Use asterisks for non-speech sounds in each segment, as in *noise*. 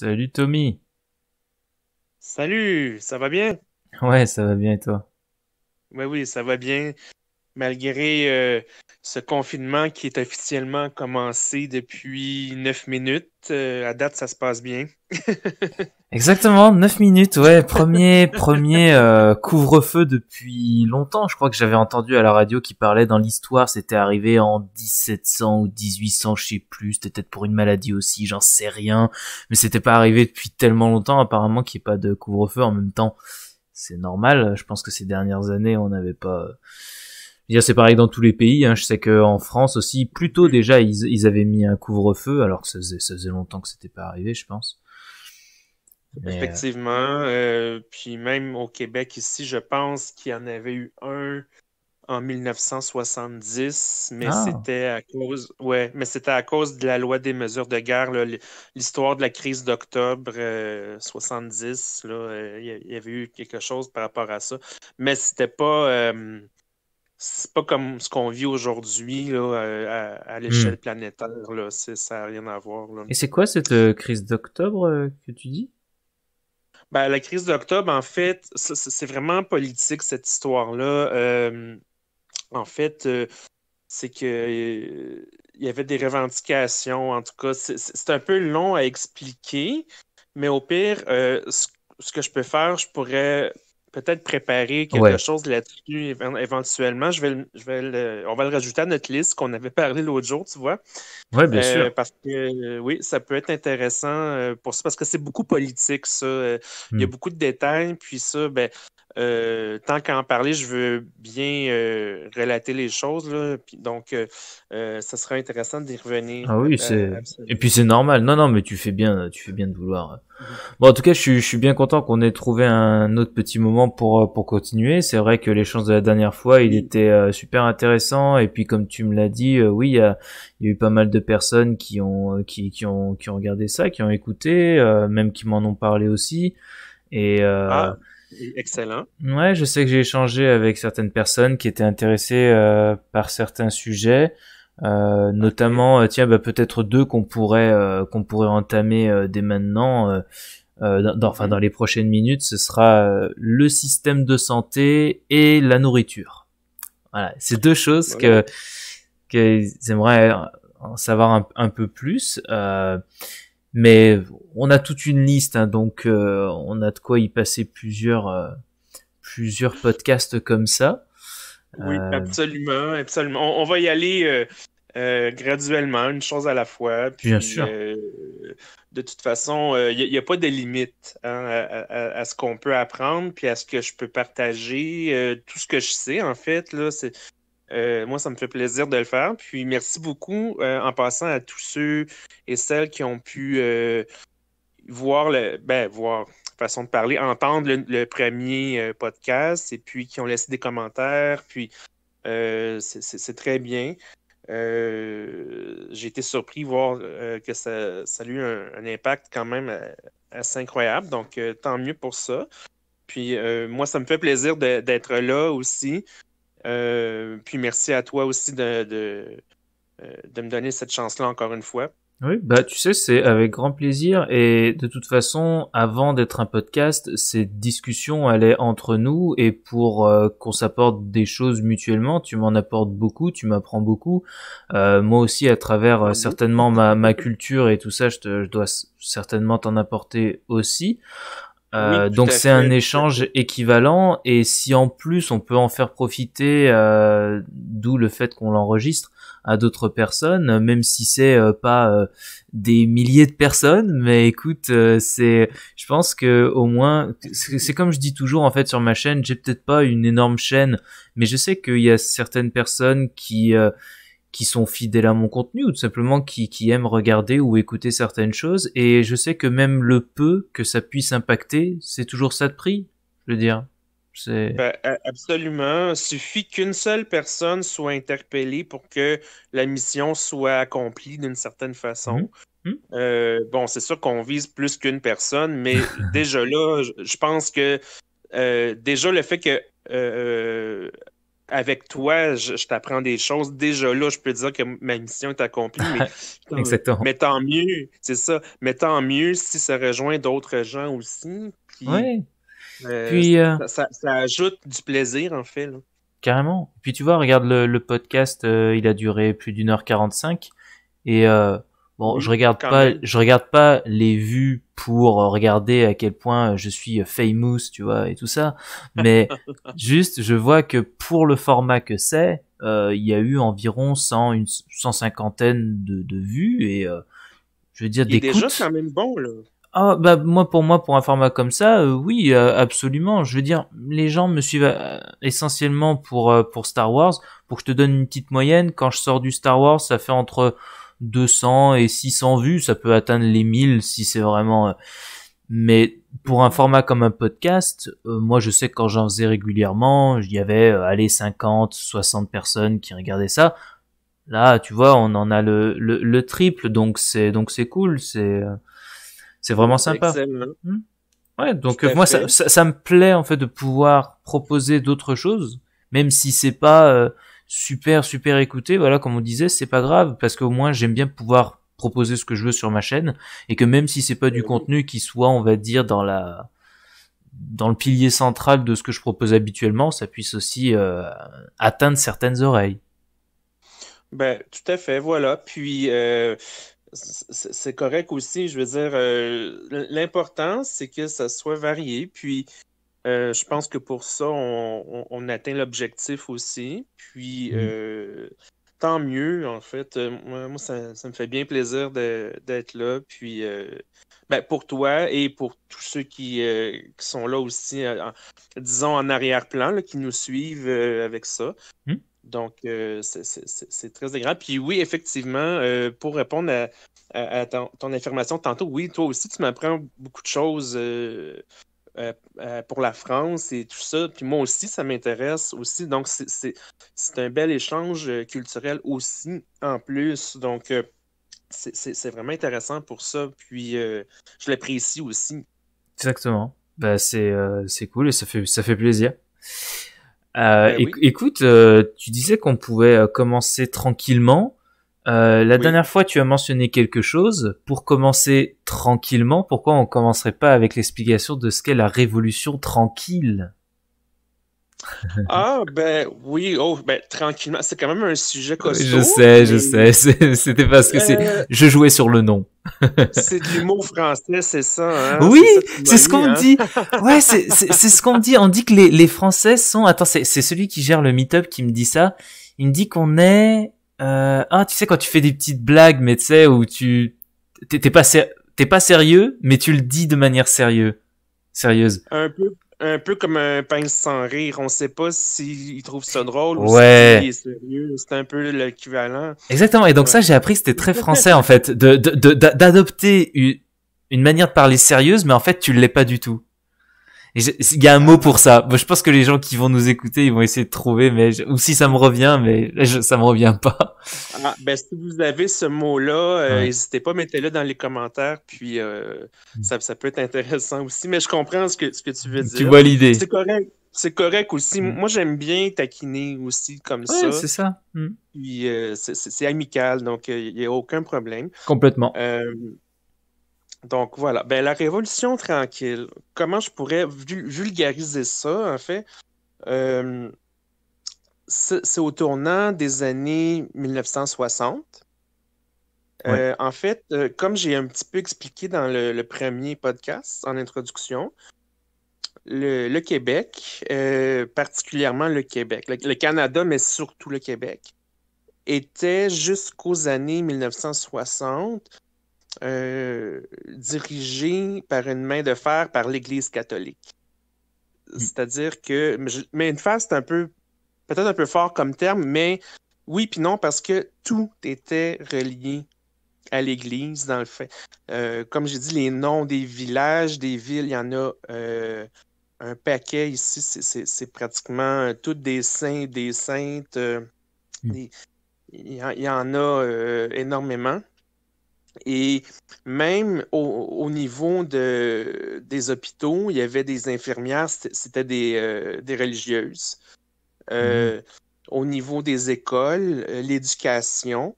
Salut Tommy. Salut, ça va bien? Ouais, ça va bien et toi? Oui, ben oui, ça va bien. Malgré euh, ce confinement qui est officiellement commencé depuis 9 minutes. Euh, à date, ça se passe bien. *laughs* Exactement, 9 minutes, ouais. Premier, *laughs* premier euh, couvre-feu depuis longtemps. Je crois que j'avais entendu à la radio qui parlait dans l'histoire, c'était arrivé en 1700 ou 1800, je sais plus. C'était peut-être pour une maladie aussi, j'en sais rien. Mais c'était pas arrivé depuis tellement longtemps, apparemment, qu'il n'y ait pas de couvre-feu en même temps. C'est normal. Je pense que ces dernières années, on n'avait pas c'est pareil dans tous les pays. Hein. Je sais qu'en France aussi, plus tôt déjà, ils, avaient mis un couvre-feu, alors que ça faisait, longtemps que c'était pas arrivé, je pense. Euh, Effectivement. Euh, puis même au Québec ici, je pense qu'il y en avait eu un en 1970, mais ah. c'était à cause, ouais, mais c'était à cause de la loi des mesures de guerre, l'histoire de la crise d'octobre 70, euh, il y avait eu quelque chose par rapport à ça, mais c'était pas, c'est pas comme ce qu'on vit aujourd'hui euh, à, hmm. l'échelle planétaire. Là. Ça n'a rien à voir. Là. Et c'est quoi cette euh, crise d'octobre euh, que tu dis? Ben, la crise d'octobre, en fait, c'est vraiment politique, cette histoire-là. en fait, c'est que il y avait des revendications, en tout cas. C'est un peu long à expliquer, mais au pire, ce que je peux faire, je pourrais peut-être préparer quelque chose là-dessus éventuellement. Je vais, je vais on va le rajouter à notre liste qu'on avait parlé l'autre jour, tu vois. Oui, bien sûr. Euh, parce que euh, oui, ça peut être intéressant euh, pour ça, parce que c'est beaucoup politique, ça. Il y a hmm. beaucoup de détails, puis ça, ben, euh, tant qu'à en parler, je veux bien euh, relater les choses. Là, puis, donc, euh, euh ça serait intéressant d'y revenir. Ah oui, c'est. Euh, et puis c'est normal. Non, non, mais tu fais bien, tu fais bien de vouloir. Mm-hmm. Bon, en tout cas, je suis, je suis bien content qu'on ait trouvé un autre petit moment pour euh, pour continuer. C'est vrai que l'échange de la dernière fois, il était super intéressant. Et puis, comme tu me l'as dit, oui, il y a, y a, eu pas mal de personnes qui ont qui, qui ont qui ont regardé ça, qui ont écouté, même qui m'en ont parlé aussi. Et ah Excellent. Ouais, je sais que j'ai échangé avec certaines personnes qui étaient intéressées euh, par certains sujets, euh, notamment, euh, tiens, bah, peut-être deux qu'on pourrait qu'on pourrait entamer dès maintenant. Dans, enfin, mhm. dans les prochaines minutes, ce sera le système de santé et la nourriture. Voilà, c'est deux choses que que j'aimerais en savoir un, un peu plus. Euh, mais on a toute une liste, hein, donc euh, on a de quoi y passer plusieurs, euh, plusieurs podcasts comme ça. Oui, euh, absolument, absolument. On, va y aller graduellement, une chose à la fois. Puis, Bien sûr. de toute façon, il n'y a, pas de limite hein, à, ce qu'on peut apprendre, puis à ce que je peux partager. tout ce que je sais, en fait, là, c'est euh, moi, ça me fait plaisir de le faire. Puis merci beaucoup euh, en passant à tous ceux et celles qui ont pu euh, voir le ben, voir façon de parler, entendre le, premier podcast et puis qui ont laissé des commentaires. Puis c'est très bien. J'ai été surpris de voir que ça, a eu un impact quand même assez incroyable. Donc tant mieux pour ça. Puis moi, ça me fait plaisir d'être là aussi. Euh, puis merci à toi aussi de, de, euh, de me donner cette chance-là encore une fois. Oui, bah tu sais, c'est avec grand plaisir. Et de toute façon, avant d'être un podcast, cette discussion, elle est entre nous. Et pour euh, qu'on s'apporte des choses mutuellement, tu m'en apportes beaucoup, tu m'apprends beaucoup. Euh, moi aussi, à travers euh, mmh certainement ma, ma culture et tout ça, je, te, je dois certainement t'en apporter aussi. Euh, donc c'est un échange équivalent et si en plus on peut en faire profiter, euh, d'où le fait qu'on l'enregistre à d'autres personnes, même si c'est euh, pas euh, des milliers de personnes, mais écoute, c'est, je pense que au moins, c'est comme je dis toujours en fait sur ma chaîne, j'ai peut-être pas une énorme chaîne, mais je sais qu'il y a certaines personnes qui qui sont fidèles à mon contenu ou tout simplement qui, aiment regarder ou écouter certaines choses. Et je sais que même le peu que ça puisse impacter, c'est toujours ça de prix, je veux dire. Ben, absolument. Il suffit qu'une seule personne soit interpellée pour que la mission soit accomplie d'une certaine façon. Mhm. Mhm. Euh, bon, c'est sûr qu'on vise plus qu'une personne, mais *laughs* déjà là, je pense que euh, déjà le fait que euh, avec toi, je, t'apprends des choses. Déjà là, je peux dire que ma mission est accomplie. Mais, *laughs* Exactement. Mais tant mieux, c'est ça. Mais tant mieux si ça rejoint d'autres gens aussi. Puis, euh, puis euh, ça, ajoute du plaisir, en fait. Carrément. Puis tu vois, regarde le, podcast, euh, il a duré plus d'une heure quarante-cinq. Et bon, je regarde pas, je regarde pas les vues pour euh, regarder à quel point je suis famous, tu vois, et tout ça. Mais *laughs* juste, je vois que pour le format que c'est, euh, il y a eu environ 100, une 150 de, de vues et euh, je veux dire des déjà c'est même bon là. Ah bah moi pour moi pour un format comme ça oui absolument je veux dire les gens me suivent essentiellement pour pour Star Wars pour que je te donne une petite moyenne quand je sors du Star Wars ça fait entre 200 et 600 vues, ça peut atteindre les 1000 si c'est vraiment... Euh, mais pour un format comme un podcast, euh, moi je sais que quand j'en faisais régulièrement, il y avait euh, allez 50, 60 personnes qui regardaient ça. Là, tu vois, on en a le, le, triple, donc c'est donc c'est cool, c'est c'est vraiment sympa. Hmm ouais, donc moi ça, ça, me plaît en fait de pouvoir proposer d'autres choses, même si c'est pas super super écouté. Voilà, comme on disait, c'est pas grave parce qu'au moins j'aime bien pouvoir proposer ce que je veux sur ma chaîne et que même si c'est pas du eh contenu qui soit, on va dire, dans la dans le pilier central de ce que je propose habituellement, ça puisse aussi euh, atteindre certaines oreilles. Ben, tout à fait, voilà. Puis, euh, c'est correct aussi, je veux dire, euh, l'important, c'est que ça soit varié. Puis, euh, je pense que pour ça, on, atteint l'objectif aussi. Puis, mm. euh, tant mieux, en fait. Euh, moi, ça, me fait bien plaisir d'être là. Puis, ben, pour toi et pour tous ceux qui, sont là aussi, disons en arrière-plan, qui nous suivent avec ça. Mm. Donc, c'est très agréable. Puis oui, effectivement, pour répondre à, ton, ton, information tantôt, oui, toi aussi, tu m'apprends beaucoup de choses euh, euh, pour la France et tout ça. Puis moi aussi, ça m'intéresse aussi. Donc, c'est un bel échange euh, culturel aussi, en plus. Donc, c'est vraiment intéressant pour ça. Puis, je l'apprécie aussi. Exactement. Ben, c'est cool et ça fait, ça fait plaisir. Ben écoute, tu disais qu'on pouvait commencer tranquillement. Euh, la dernière fois, tu as mentionné quelque chose. Pour commencer tranquillement, pourquoi on commencerait pas avec l'explication de ce qu'est la révolution tranquille ah, ben oui, oh, ben tranquillement, c'est quand même un sujet euh, costaud. Je sais, je sais, *laughs* c'était parce que c'est. Euh, je jouais sur le nom. c'est du mot français, c'est ça. Hein? Oui, c'est ce qu'on hein. dit. *laughs* Ouais, c'est ce qu'on dit. On dit que les, les Français sont. Attends, c'est celui qui gère le meet-up qui me dit ça. Il me dit qu'on est euh, ah, tu sais quand tu fais des petites blagues, mais tu sais où tu t'es pas pas sérieux, mais tu le dis de manière sérieuse, sérieuse. Un peu, un peu comme un pince sans rire. On sait pas s'il trouve ça drôle ouais. ou si est sérieux. C'est un peu l'équivalent. Exactement. Et donc ça, j'ai appris que c'était très français en fait, de d'adopter une, une manière de parler sérieuse, mais en fait tu l'es pas du tout. Il y a un mot pour ça. je pense que les gens qui vont nous écouter, ils vont essayer de trouver, mais ou si ça me revient, mais ça ça me revient pas. Ah, ben, si vous avez ce mot-là, euh, n'hésitez pas, mettez-le dans les commentaires, puis euh, mm. ça, ça, peut être intéressant aussi. Mais je comprends ce que, ce tu veux dire. Tu vois l'idée. C'est correct. C'est correct aussi. Mm. Moi, j'aime bien taquiner aussi comme ça. ça. c'est ça. Mm. Euh, c'est amical, donc il n'y a aucun problème. Complètement. Donc voilà, ben, la révolution tranquille, comment je pourrais vulgariser ça en fait? Euh, c'est au tournant des années 1960. Euh, en fait, euh, comme j'ai un petit peu expliqué dans le, premier podcast en introduction, le, Québec, particulièrement le Québec, le, Canada, mais surtout le Québec, était jusqu'aux années 1960 euh, dirigé par une main de fer par l'Église catholique. Mm. C'est-à-dire que, mais une face, c'est un peu, peut-être un peu fort comme terme, mais oui puis non, parce que tout était relié à l'Église, dans le fait. Euh, comme j'ai dit, les noms des villages, des villes, il y en a euh, un paquet ici. C'est pratiquement toutes des saints, des saintes. Mm. il, y en a énormément. Et même au, niveau des hôpitaux, il y avait des infirmières, c'était des, euh, religieuses. Euh, mm-hmm. Au niveau des écoles, euh, l'éducation,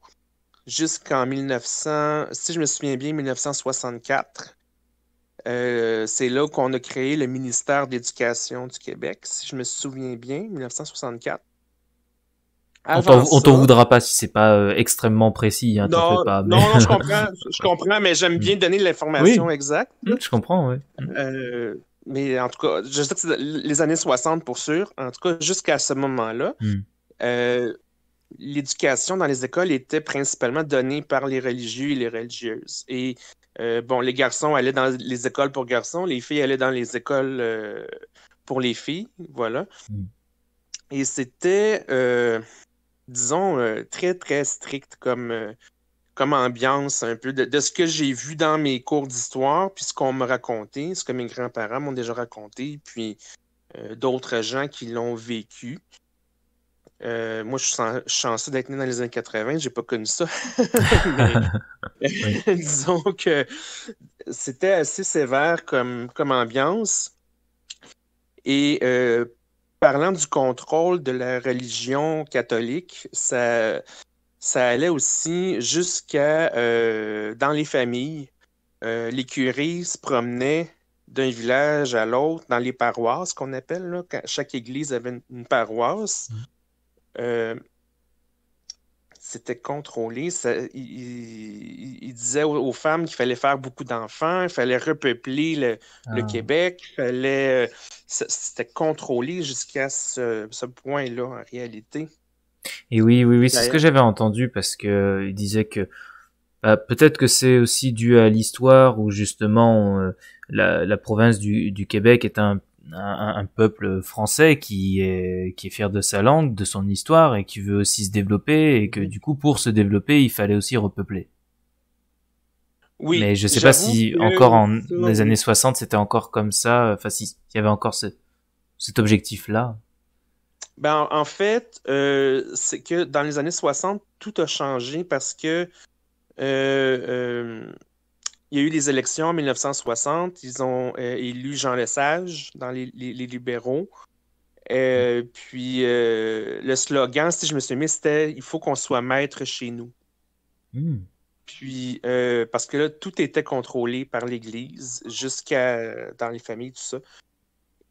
jusqu'en 1900, si je me souviens bien, 1964, c'est là qu'on a créé le ministère de l'Éducation du Québec, si je me souviens bien, 1964. Ah, on t'en voudra pas si c'est pas euh, extrêmement précis. Hein, non, non, je *laughs* comprends, je comprends, mais j'aime bien donner l'information exacte. Mmh, je comprends, oui. Mmh. Euh, mais en tout cas, je sais que les années 60 pour sûr. En tout cas, jusqu'à ce moment-là, mmh. euh, l'éducation dans les écoles était principalement donnée par les religieux et les religieuses. Et bon, les garçons allaient dans les écoles pour garçons, les filles allaient dans les écoles pour les filles, voilà. Et c'était disons, euh, très, très strict comme, euh, comme ambiance, un peu de, ce que j'ai vu dans mes cours d'histoire, puis ce qu'on m'a raconté, ce que mes grands-parents m'ont déjà raconté, puis euh, d'autres gens qui l'ont vécu. moi, je suis chanceux d'être né dans les années 80, j'ai pas connu ça. *laughs* *laughs* *laughs* disons que c'était assez sévère comme, comme ambiance. Et parlant du contrôle de la religion catholique, ça, allait aussi jusqu'à euh, dans les familles. l'écurie euh, les se promenait d'un village à l'autre dans les paroisses qu'on appelle. chaque église avait une, paroisse. Mmh. Euh, c'était contrôlé. il, disait aux, femmes qu'il fallait faire beaucoup d'enfants, il fallait repeupler le, le ah. Québec, fallait, euh, c'était contrôlé jusqu'à ce, point-là en réalité. Et oui, oui, oui, c'est ce que j'avais entendu parce que euh, il disait que bah, peut-être que c'est aussi dû à l'histoire où justement euh, la, province du, du Québec est un un, peuple français qui est qui est fier de sa langue, de son histoire et qui veut aussi se développer et que du coup pour se développer il fallait aussi repeupler. Oui. Mais je sais pas si encore en les années 60 c'était encore comme ça, enfin s'il y avait encore cet objectif là. Ben en fait euh, c'est que dans les années 60 tout a changé parce que euh, euh il y a eu les élections en 1960. Ils ont euh, élu Jean Lesage dans les, libéraux. Euh, puis euh, le slogan, si je me souviens, c'était Il faut qu'on soit maître chez nous. Mmh. Puis, parce que là, tout était contrôlé par l'Église, jusqu'à dans les familles, tout ça.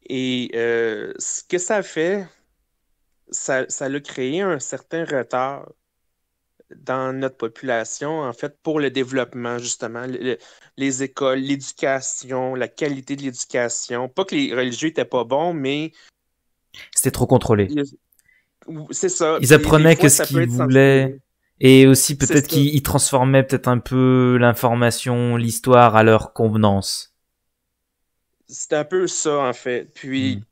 Et ce que ça a fait, ça, ça a créé un certain retard dans notre population, en fait, pour le développement, justement, les écoles, l'éducation, la qualité de l'éducation. Pas que les religieux n'étaient pas bons, mais... C'était trop contrôlé. C'est ça. Ils apprenaient que ce qu'ils voulaient. Et aussi peut-être qu'ils transformaient peut-être un peu l'information, l'histoire à leur convenance. C'était un peu ça, en fait. Puis... Hmm.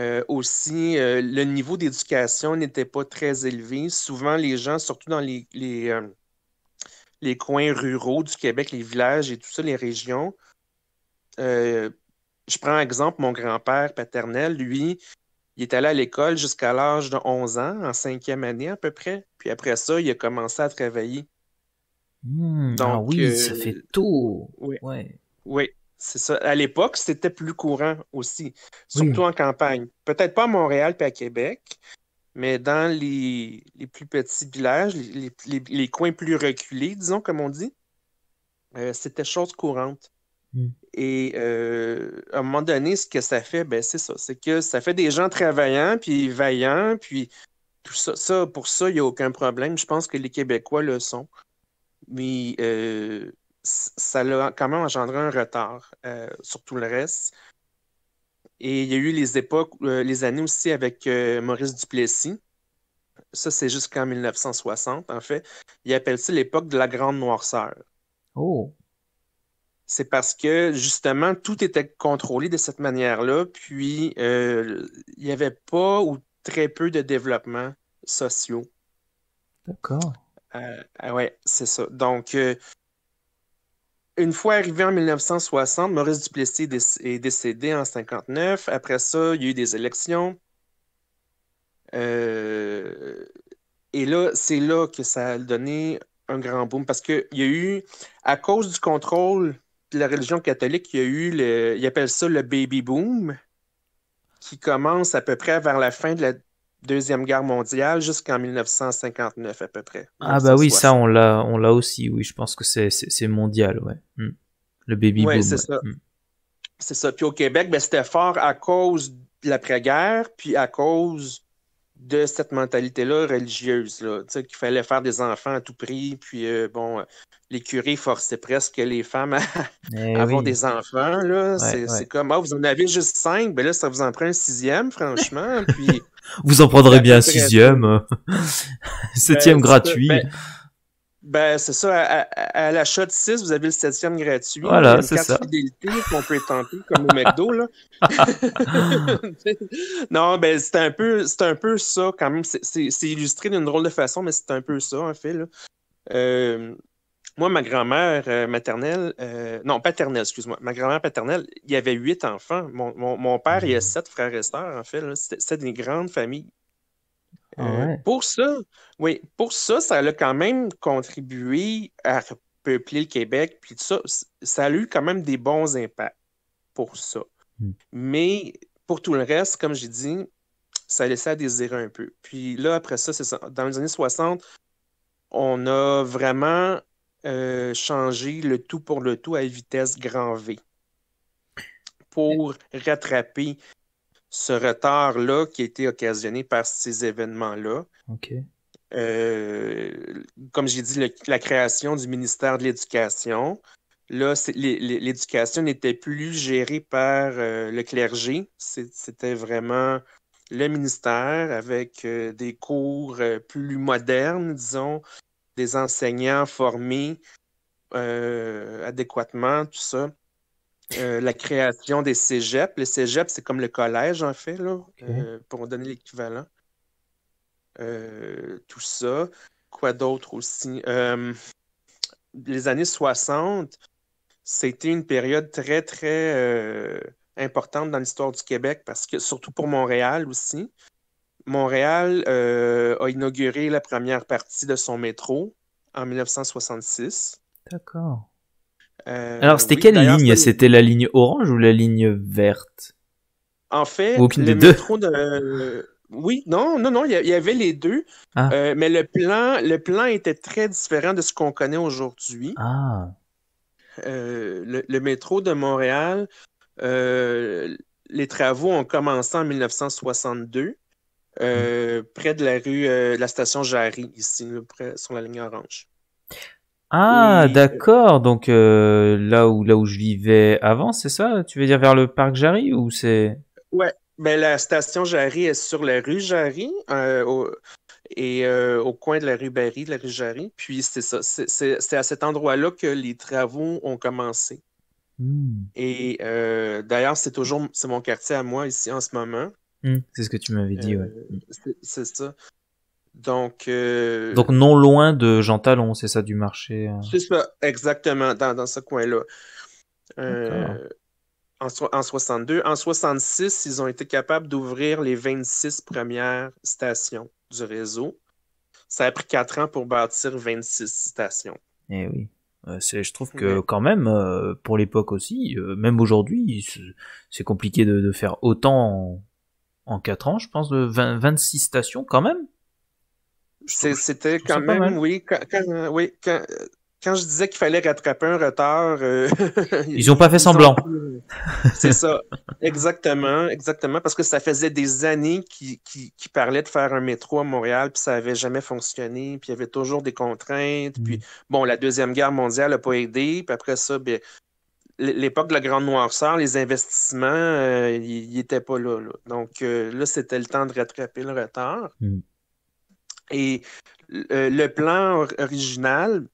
Euh, aussi, euh, le niveau d'éducation n'était pas très élevé. Souvent, les gens, surtout dans les, les, euh, coins ruraux du Québec, les villages et tout ça, les régions, je prends exemple mon grand-père paternel, lui, il est allé à l'école jusqu'à l'âge de 11 ans, en cinquième année à peu près. Puis après ça, il a commencé à travailler. Mmh, ah Donc, ah oui, ça fait tôt. Oui. Oui, c'est ça. À l'époque, c'était plus courant aussi, surtout en campagne. Peut-être pas à Montréal et à Québec, mais dans les, plus petits villages, les, coins plus reculés, disons, comme on dit, euh, c'était chose courante. Mm. Et euh, à un moment donné, ce que ça fait, ben, c'est ça. C'est que ça fait des gens travaillants, puis vaillants, puis tout ça. pour ça, il n'y a aucun problème. Je pense que les Québécois le sont. Mais euh, ça a quand même engendré un retard euh, sur tout le reste. Et il y a eu les époques, euh, les années aussi avec euh, Maurice Duplessis. Ça, c'est jusqu'en 1960, en fait. Il appelle ça l'époque de la grande noirceur. Oh! c'est parce que justement, tout était contrôlé de cette manière-là, puis il n'y avait pas ou très peu de développement sociaux. D'accord. Euh, ah ouais, c'est ça. Donc, une fois arrivé en 1960, Maurice Duplessis est décédé en 59. Après ça, il y a eu des élections. Euh, et là, c'est là que ça a donné un grand boom parce qu'il y a eu, à cause du contrôle de la religion catholique, il y a eu, le, ils appellent ça le baby boom, qui commence à peu près vers la fin de la Deuxième Guerre mondiale jusqu'en 1959 à peu près. Ah bah oui, ça on l'a, on l'a aussi, oui, je pense que c'est mondial, ouais. Hmm. Le baby ouais, c'est ça. Hmm. C'est ça. Puis au Québec, ben, c'était fort à cause de l'après-guerre, puis à cause de cette mentalité-là religieuse, là, qu'il fallait faire des enfants à tout prix, puis euh, bon, euh, les curés forçaient presque les femmes à, eh avoir des enfants. Là. c'est, comme, ah, vous en avez juste cinq, ben là, ça vous en prend un sixième, franchement. puis vous en prendrez bien un sixième, septième gratuit. Ben, c'est ça, à, la l'achat de 6, vous avez le septième gratuit. Voilà, c'est ça. fidélité qu'on peut tenter comme au McDo. Là. non, ben c'est un, peu, un peu ça quand même. C'est illustré d'une drôle de façon, mais c'est un peu ça en fait. Là. Euh, moi, ma grand-mère euh, maternelle, euh, non, paternelle, excuse-moi, ma grand-mère paternelle, il y avait huit enfants. Mon, père, il y a mhm. sept frères et sœurs, en fait. C'était des grandes familles. Ah euh, pour ça, oui, pour ça, ça a quand même contribué à repeupler le Québec, puis ça, ça a eu quand même des bons impacts pour ça. Mhm. Mais pour tout le reste, comme j'ai dit, ça laissait à désirer un peu. Puis là, après ça, c'est ça. Dans les années 60, on a vraiment euh, changer le tout pour le tout à vitesse grand V pour rattraper ce retard-là qui a été occasionné par ces événements-là. Euh, comme j'ai dit, la création du ministère de l'Éducation. Là, l'éducation n'était plus gérée par euh, le clergé. C'était vraiment le ministère avec des cours plus modernes, disons, des enseignants formés euh, adéquatement, tout ça. Euh, la création des cégeps. Les cégeps, c'est comme le collège, en fait, euh, pour donner l'équivalent. tout ça. Quoi d'autre aussi? les années 60, c'était une période très, très importante dans l'histoire du Québec, parce que surtout pour Montréal aussi. Montréal euh, a inauguré la première partie de son métro en 1966. D'accord. Euh, Alors, c'était quelle ligne C'était la ligne orange ou la ligne verte En fait, aucune le des métro deux de... Oui, non, non, non, il y avait les deux, ah. euh, mais le plan, le plan était très différent de ce qu'on connaît aujourd'hui. Ah. le, métro de Montréal, les travaux ont commencé en 1962. Mhm. Euh, près de la rue, euh, la station Jarry, ici, sur la ligne orange. Ah, d'accord. Donc euh, là où là où je vivais avant, c'est ça Tu veux dire vers le parc Jarry ou c'est Ouais, mais ben, la station Jarry est sur la rue Jarry et au coin de la rue Berry, de la rue Jarry. Puis c'est ça, c'est à cet endroit-là que les travaux ont commencé. Hmm. Et d'ailleurs, c'est toujours c'est mon quartier à moi ici en ce moment. Hmm. c'est ce que tu m'avais dit, ouais. Euh, c'est ça. Euh, Donc, non loin de Jean Talon, c'est ça, du marché. Euh. exactement, dans, ce coin-là. en, en, 62. En 66, ils ont été capables d'ouvrir les 26 premières stations du réseau. Ça a pris 4 ans pour bâtir 26 stations. Eh oui. je trouve que quand même, pour l'époque aussi, même aujourd'hui, c'est compliqué de, faire autant en quatre ans, je pense, de 20, 26 stations quand même. C'était quand même, oui. Quand, je disais qu'il fallait rattraper un retard. Euh, *laughs* ils n'ont pas fait semblant. *laughs* C'est ça. Exactement, exactement. Parce que ça faisait des années qu'ils qui, qui parlaient de faire un métro à Montréal, puis ça n'avait jamais fonctionné, puis il y avait toujours des contraintes. Puis mm. bon, la Deuxième Guerre mondiale n'a pas aidé, puis après ça, bien, l'époque de la grande noirceur, les investissements, ils euh, n'étaient pas là, Donc euh, là, c'était le temps de rattraper le retard. Hmm. Et euh, le plan original,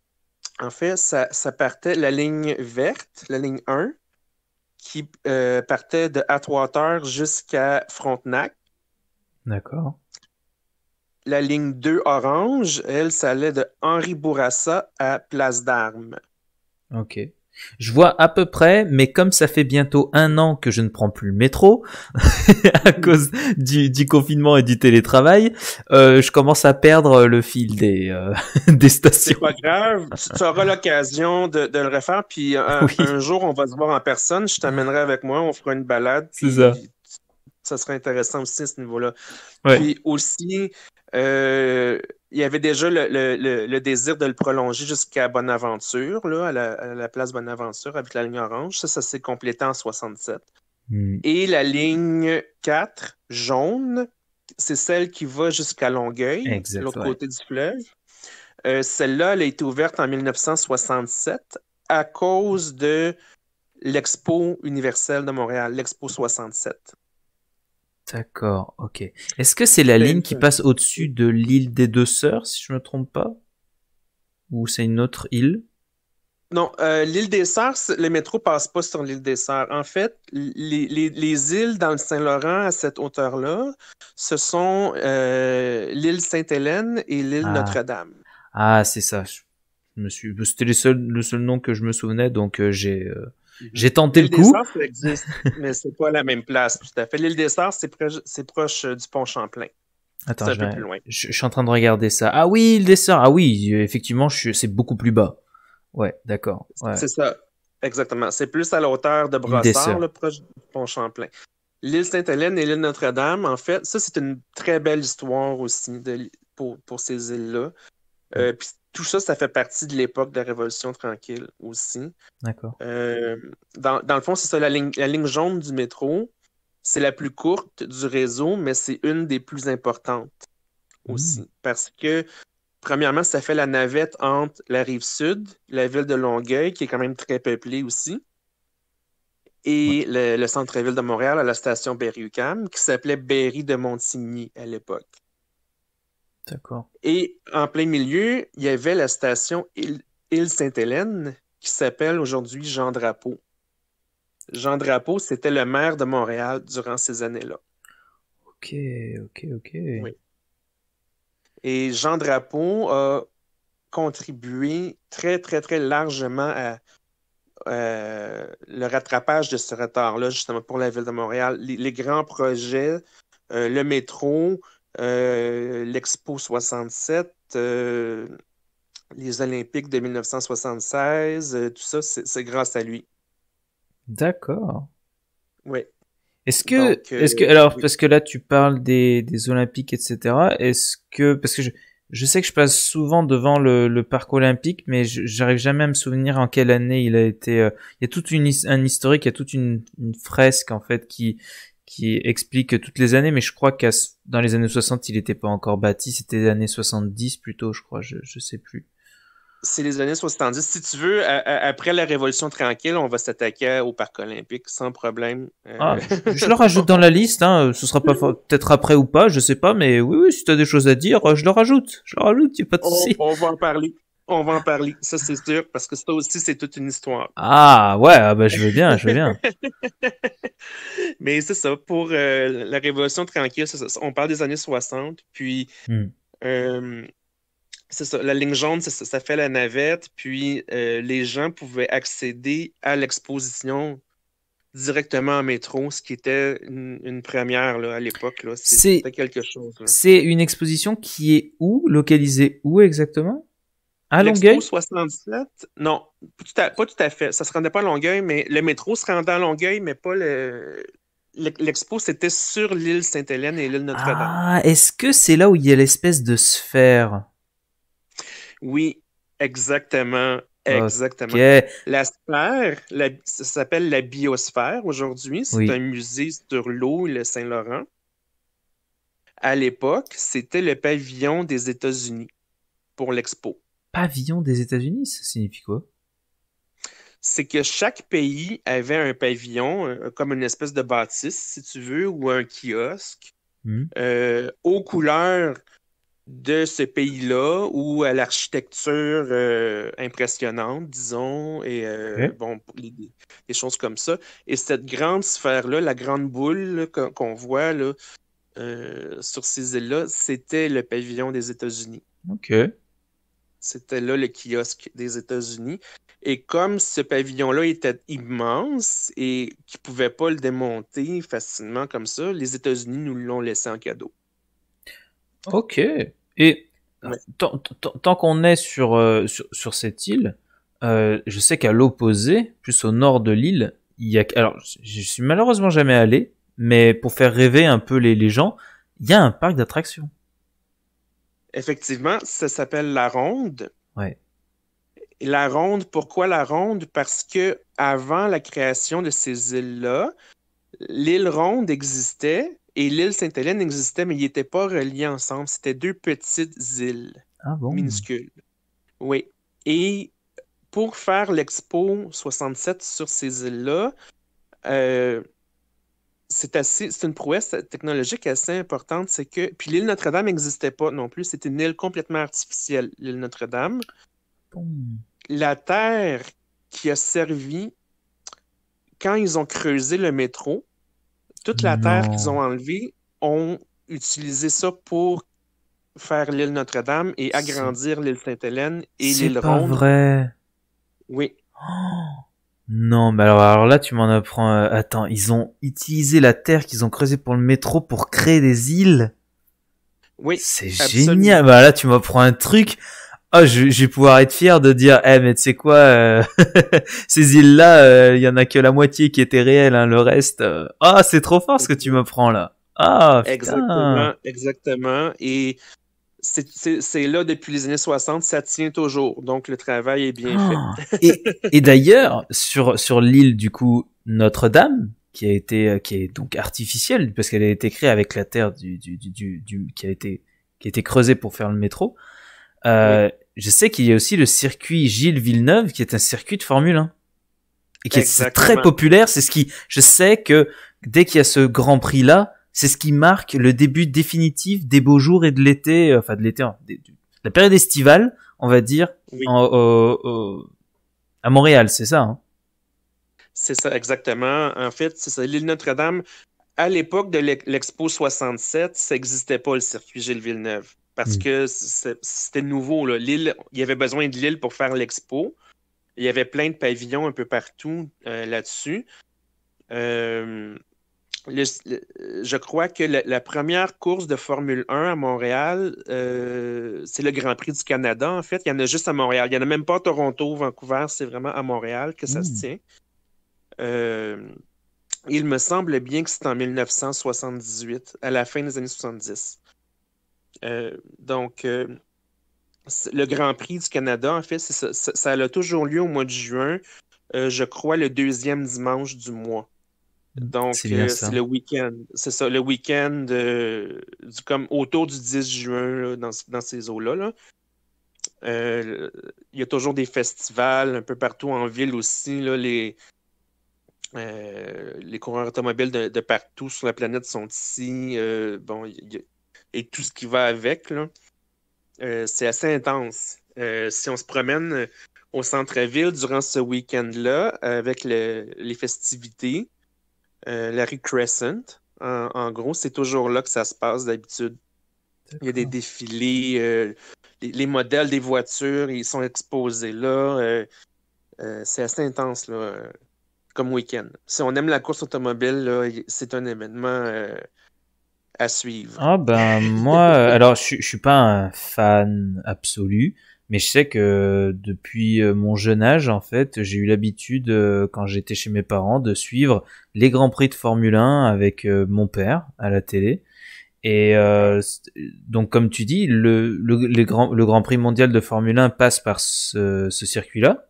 en fait, ça, ça, partait la ligne verte, la ligne 1, qui partait de Atwater jusqu'à Frontenac. D'accord. La ligne 2 orange, elle, ça allait de Henri Bourassa à Place d'Armes. OK. Je vois à peu près, mais comme ça fait bientôt un an que je ne prends plus le métro *laughs* à mm. cause du, du, confinement et du télétravail, euh, je commence à perdre le fil des, euh, *laughs* des stations. C'est pas grave, tu auras l'occasion de, de, le refaire, puis euh, *laughs* un, jour on va se voir en personne, je t'amènerai avec moi, on fera une balade. C'est ça. ça serait intéressant aussi à ce niveau-là. Ouais. Puis aussi, euh, il y avait déjà le, désir de le prolonger jusqu'à Bonaventure, là, à, la, place Bonaventure avec la ligne orange. Ça, ça s'est complété en 67. Hmm. Et la ligne 4, jaune, c'est celle qui va jusqu'à Longueuil, l'autre côté du fleuve. Euh, celle-là, elle a été ouverte en 1967 à cause de l'Expo universelle de Montréal, l'Expo 67. D'accord, ok. Est-ce que c'est la ligne qui passe au-dessus de l'île des Deux Sœurs, si je ne me trompe pas Ou c'est une autre île Non, euh, l'île des Sœurs, le métro passe pas sur l'île des Sœurs. En fait, les, îles dans le Saint-Laurent à cette hauteur-là, ce sont euh, l'île Sainte-Hélène et l'île ah. Notre-Dame. Ah, c'est ça. Je me C'était le seul, le seul nom que je me souvenais, donc euh, j'ai. J'ai tenté le coup. L'île des existe, *laughs* mais c'est pas la même place, tout à fait. L'île des Sarts, c'est proche, euh, du pont Champlain. Attends, je, suis en train de regarder ça. Ah oui, l'île des Sarts. Ah oui, effectivement, c'est beaucoup plus bas. Ouais, d'accord. C'est ça, exactement. C'est plus à la hauteur de Brossard, le proche du pont Champlain. L'île Sainte-Hélène et l'île Notre-Dame, en fait, ça, c'est une très belle histoire aussi pour, ces îles-là. Euh, tout ça, ça fait partie de l'époque de la Révolution tranquille aussi. D'accord. Euh, dans, le fond, c'est ça, la ligne, jaune du métro, c'est la plus courte du réseau, mais c'est une des plus importantes hmm. aussi. Parce que, premièrement, ça fait la navette entre la rive sud, la ville de Longueuil, qui est quand même très peuplée aussi, et le, centre-ville de Montréal à la station berry qui s'appelait Berry de Montigny à l'époque. D'accord. Et en plein milieu, il y avait la station Île-Sainte-Hélène qui s'appelle aujourd'hui Jean Drapeau. Jean Drapeau, c'était le maire de Montréal durant ces années-là. OK, OK, OK. Et Jean Drapeau a contribué très, très, très largement à euh, le rattrapage de ce retard-là, justement, pour la ville de Montréal. Les, grands projets, euh, le métro, euh, l'Expo 67, euh, les Olympiques de 1976, euh, tout ça, c'est grâce à lui. D'accord. Oui. Est-ce que, est que, alors, parce que là, tu parles des, Olympiques, etc. Est-ce que, parce que je, sais que je passe souvent devant le, parc olympique, mais j'arrive jamais à me souvenir en quelle année il a été. il y a toute une un historique, il y a toute une fresque en fait qui qui explique toutes les années, mais je crois qu'à dans les années 60, il n'était pas encore bâti, c'était les années 70 plutôt, je crois, je, ne sais plus. C'est les années 70. Si tu veux, après la Révolution tranquille, on va s'attaquer au parc olympique sans problème. Euh. Ah, *laughs* je le rajoute dans la liste. Hein. Ce sera peut-être après ou pas, je sais pas. Mais oui, oui, si tu as des choses à dire, je le rajoute. Je le rajoute, il n'y a pas de souci. on, va en parler on va en parler. Ça, c'est sûr, parce que ça aussi, c'est toute une histoire. Ah, ouais, ah, ben, je veux bien, je veux bien. *laughs* Mais c'est ça, pour euh, la Révolution tranquille, on parle des années 60, puis hmm. euh, c'est ça, la ligne jaune, ça, fait la navette, puis euh, les gens pouvaient accéder à l'exposition directement en métro, ce qui était une, première à l'époque. C'était quelque chose. C'est une exposition qui est où, localisée où exactement? À 67, non, pas tout, à, fait. Ça ne se rendait pas à Longueuil, mais le métro se rendait à Longueuil, mais pas le. L'expo, c'était sur l'île Sainte-Hélène et l'île Notre-Dame. Ah, est-ce que c'est là où il y a l'espèce de sphère? Oui, exactement. Exactement. La sphère, ça s'appelle la biosphère aujourd'hui. C'est un musée sur l'eau, et le Saint-Laurent. À l'époque, c'était le pavillon des États-Unis pour l'expo pavillon des États-Unis, ça signifie quoi? c'est que chaque pays avait un pavillon, euh, comme une espèce de bâtisse, si tu veux, ou un kiosque, hmm. euh, aux couleurs de ce pays-là ou à l'architecture euh, impressionnante, disons, et bon, des choses comme ça. Et cette grande sphère-là, la grande boule qu'on voit sur ces îles-là, c'était le pavillon des États-Unis. OK. C'était là le kiosque des États-Unis. Et comme ce pavillon-là était immense et qu'ils ne pouvaient pas le démonter facilement comme ça, les États-Unis nous l'ont laissé en cadeau. OK. Et tant, qu'on est sur, euh, sur, cette île, euh, je sais qu'à l'opposé, plus au nord de l'île, il y a... Alors, je suis malheureusement jamais allé, mais pour faire rêver un peu les, les gens, il y a un parc d'attractions. Effectivement, ça s'appelle la ronde. Oui. La ronde, pourquoi la ronde? Parce que avant la création de ces îles-là, l'île ronde existait et l'île Sainte-Hélène existait, mais ils n'étaient pas reliés ensemble. C'était deux petites îles ah minuscules. Oui. Et pour faire l'Expo 67 sur ces îles-là, euh, c'est c'est une prouesse technologique assez importante, c'est que puis l'île Notre-Dame n'existait pas non plus, c'était une île complètement artificielle, l'île Notre-Dame. Hmm. La terre qui a servi quand ils ont creusé le métro, toute la terre qu'ils ont enlevée ont utilisé ça pour faire l'île Notre-Dame et agrandir l'île Sainte-Hélène et l'île Ronde. C'est vrai. Oui. Oh. Non, mais alors, alors là, tu m'en apprends. Euh, attends, ils ont utilisé la terre qu'ils ont creusée pour le métro pour créer des îles Oui, C'est génial. Bah là, tu m'apprends un truc. Ah, je, vais pouvoir être fier de dire, eh, mais tu sais quoi, euh, *laughs* ces îles-là, il euh, y en a que la moitié qui était réelle, hein, le reste. Ah, c'est trop fort ce que tu m'apprends là. Ah, exactement, exactement. Et c'est là depuis les années 60, ça tient toujours. Donc le travail est bien fait. Ah. *laughs* et, et d'ailleurs, sur, sur l'île du coup Notre-Dame, qui a été euh, qui est donc artificielle parce qu'elle a été créée avec la terre du, du, du, du, qui a été qui a été creusée pour faire le métro. Euh, Je sais qu'il y a aussi le circuit Gilles Villeneuve qui est un circuit de Formule 1 et qui est très populaire. C'est ce qui je sais que dès qu'il y a ce Grand Prix là, c'est ce qui marque le début définitif des beaux jours et de l'été, euh, enfin de l'été, hein, de la période estivale, on va dire, à Montréal, c'est ça. Hein? c'est ça, exactement. En fait, c'est ça. L'île Notre-Dame, à l'époque de l'Expo 67, ça n'existait pas le circuit Gilles Villeneuve parce mm. que c'était nouveau. L'île, il y avait besoin de l'île pour faire l'expo. Il y avait plein de pavillons un peu partout euh, là-dessus. Euh, je crois que la première course de Formule 1 à Montréal, euh, c'est le Grand Prix du Canada, en fait. Il y en a juste à Montréal. Il n'y en a même pas à Toronto, Vancouver, c'est vraiment à Montréal que ça se hmm. tient. Euh, il me semble bien que c'est en 1978, à la fin des années 70. Euh, donc, le Grand Prix du Canada, en fait, ça, a toujours lieu au mois de juin, je crois, le deuxième dimanche du mois. Donc, euh, c'est le week-end. C'est ça, le week-end euh, comme autour du 10 juin, dans, ces eaux-là. Euh, il y a toujours des festivals un peu partout en ville aussi. les, les coureurs automobiles de, partout sur la planète sont ici. bon, et tout ce qui va avec. c'est assez intense. si on se promène au centre-ville durant ce week-end-là avec les festivités, euh, la rue Crescent. En, gros, c'est toujours là que ça se passe d'habitude. Il y a des défilés, euh, les, modèles des voitures, ils sont exposés là. Euh, c'est assez intense là, comme week-end. Si on aime la course automobile, c'est un événement à suivre. Ah ben moi, *laughs* alors je, je suis pas un fan absolu, mais je sais que euh, depuis euh, mon jeune âge, en fait, j'ai eu l'habitude, euh, quand j'étais chez mes parents, de suivre les Grands Prix de Formule 1 avec mon père à la télé. Et donc, comme tu dis, le, le, les le Grand Prix mondial de Formule 1 passe par ce, ce circuit-là.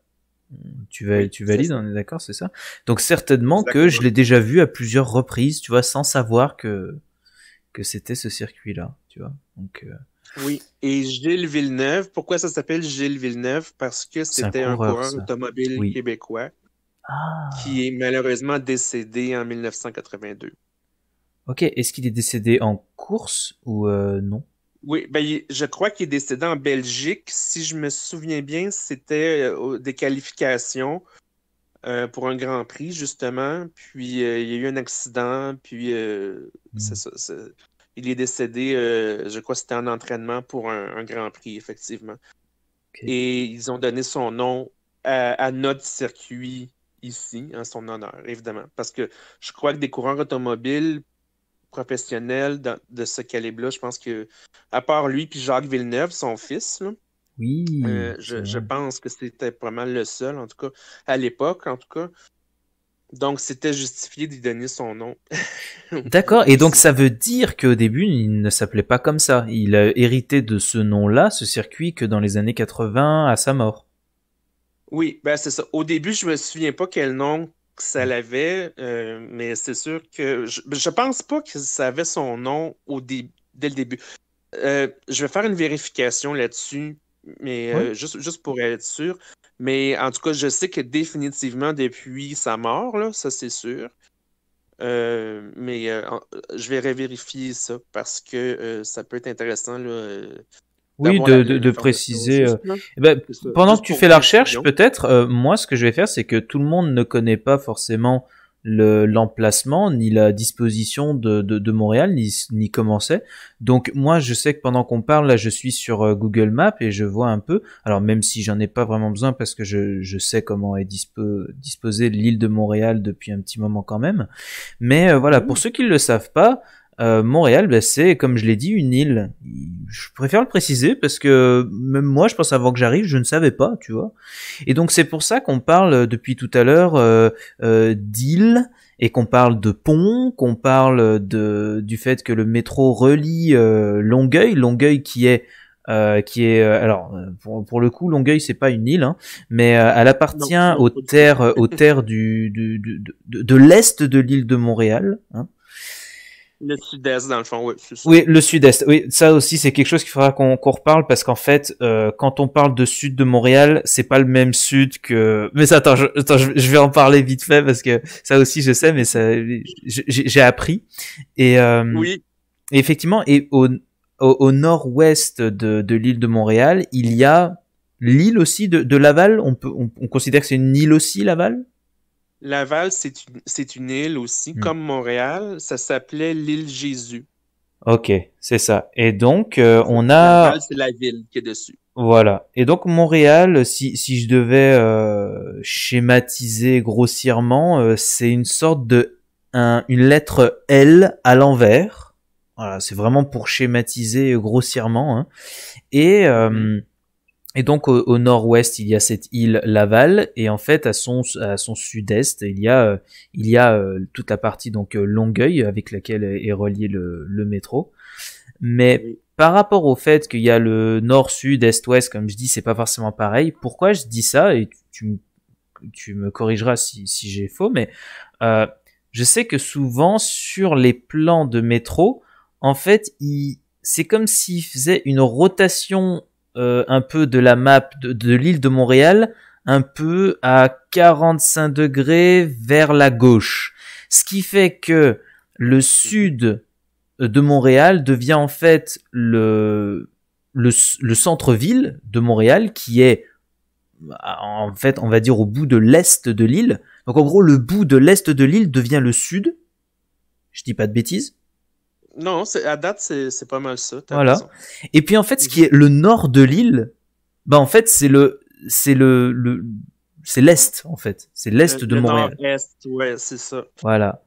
Tu, vas, tu valides, on est d'accord, c'est ça Donc certainement que je l'ai déjà vu à plusieurs reprises, tu vois, sans savoir que, que c'était ce circuit-là, tu vois. Donc, oui. Et Gilles Villeneuve, pourquoi ça s'appelle Gilles Villeneuve? Parce que c'était un coureur, automobile québécois ah. qui est malheureusement décédé en 1982. Ok, est-ce qu'il est décédé en course ou euh, non? Oui, ben, je crois qu'il est décédé en Belgique. Si je me souviens bien, c'était euh, des qualifications euh, pour un Grand Prix, justement. Puis il y a eu un accident, puis c'est mmh. ça il est décédé, euh, je crois que c'était en entraînement pour un, Grand Prix, effectivement. Et ils ont donné son nom à, notre circuit ici, en son honneur, évidemment. Parce que je crois que des coureurs automobiles professionnels de, ce calibre-là, je pense que, à part lui puis Jacques Villeneuve, son fils, oui. Euh, je, je, pense que c'était pas mal le seul, en tout cas, à l'époque, en tout cas. Donc, c'était justifié d'y donner son nom. *laughs* D'accord. Et donc, ça veut dire qu'au début, il ne s'appelait pas comme ça. Il a hérité de ce nom-là, ce circuit, que dans les années 80, à sa mort. Oui, ben c'est ça. Au début, je me souviens pas quel nom ça mm. l'avait, euh, mais c'est sûr que je, ben, je pense pas que ça avait son nom au dès le début. Euh, je vais faire une vérification là-dessus, mais euh, juste, juste pour être sûr. Mais en tout cas, je sais que définitivement, depuis sa mort, ça c'est sûr. Euh, mais euh, je vais revérifier ça parce que euh, ça peut être intéressant. Là, oui, de, de, préciser. Eh ben, pendant que tu fais la recherche, peut-être, moi, ce que je vais faire, c'est que tout le monde ne connaît pas forcément l'emplacement, ni la disposition de, de, Montréal, ni, ni comment c'est. Donc moi, je sais que pendant qu'on parle, là, je suis sur euh, Google Maps et je vois un peu, alors même si j'en ai pas vraiment besoin parce que je, je sais comment est disposé disposée l'île de Montréal depuis un petit moment quand même, mais euh, voilà, mmh. pour ceux qui ne le savent pas, euh, Montréal, ben, c'est, comme je l'ai dit, une île. Je préfère le préciser parce que même moi, je pense avant que j'arrive, je ne savais pas, tu vois. Et donc c'est pour ça qu'on parle depuis tout à l'heure euh, euh, d'île et qu'on parle de pont, qu'on parle de du fait que le métro relie Longueuil, Longueuil qui est qui est alors pour, le coup Longueuil c'est pas une île hein, mais elle appartient aux terres aux terres du, de, de l'est de l'île de Montréal hein, le sud-est, dans le fond, oui. Oui, le sud-est. Oui, ça aussi, c'est quelque chose qu'il faudra qu'on qu'on reparle parce qu'en fait, euh, quand on parle de sud de Montréal, c'est pas le même sud que. Mais ça, attends, je, attends, je, vais en parler vite fait parce que ça aussi, je sais, mais ça, j'ai appris. Et euh, oui. Effectivement, et au, au, nord-ouest de, de l'île de Montréal, il y a l'île aussi de, de Laval. On peut, on, on considère que c'est une île aussi, Laval. Laval, c'est une, c'est une île aussi, hmm. comme Montréal. Ça s'appelait l'île Jésus. Ok, c'est ça. Et donc, euh, on a... Laval, c'est la ville qui est dessus. Voilà. Et donc, Montréal, si, si je devais euh, schématiser grossièrement, euh, c'est une sorte de... une lettre L à l'envers. Voilà, c'est vraiment pour schématiser grossièrement. Hein. Et... Hmm. Et donc au, nord-ouest, il y a cette île Laval, et en fait à son, à son sud-est, il y a, euh, il y a euh, toute la partie donc euh, Longueuil avec laquelle est relié le, métro. Mais par rapport au fait qu'il y a le nord, sud, est, ouest, comme je dis, c'est pas forcément pareil. Pourquoi je dis ça Et tu, me, corrigeras si, si j'ai faux, mais je sais que souvent sur les plans de métro, en fait, il c'est comme s'il faisait une rotation euh, un peu de la map de, l'île de Montréal, un peu à 45 degrés vers la gauche. Ce qui fait que le sud euh, de Montréal devient en fait le, le, le centre-ville de Montréal qui est bah, en fait on va dire au bout de l'est de l'île. Donc en gros le bout de l'est de l'île devient le sud. Je dis pas de bêtises. Non, à date, c'est pas mal ça. Voilà. Et puis en fait, ce qui est le nord de l'île, bah en fait, c'est le. C'est le, l'est en fait, c'est l'est de Montréal. ouais, c'est ça. Voilà.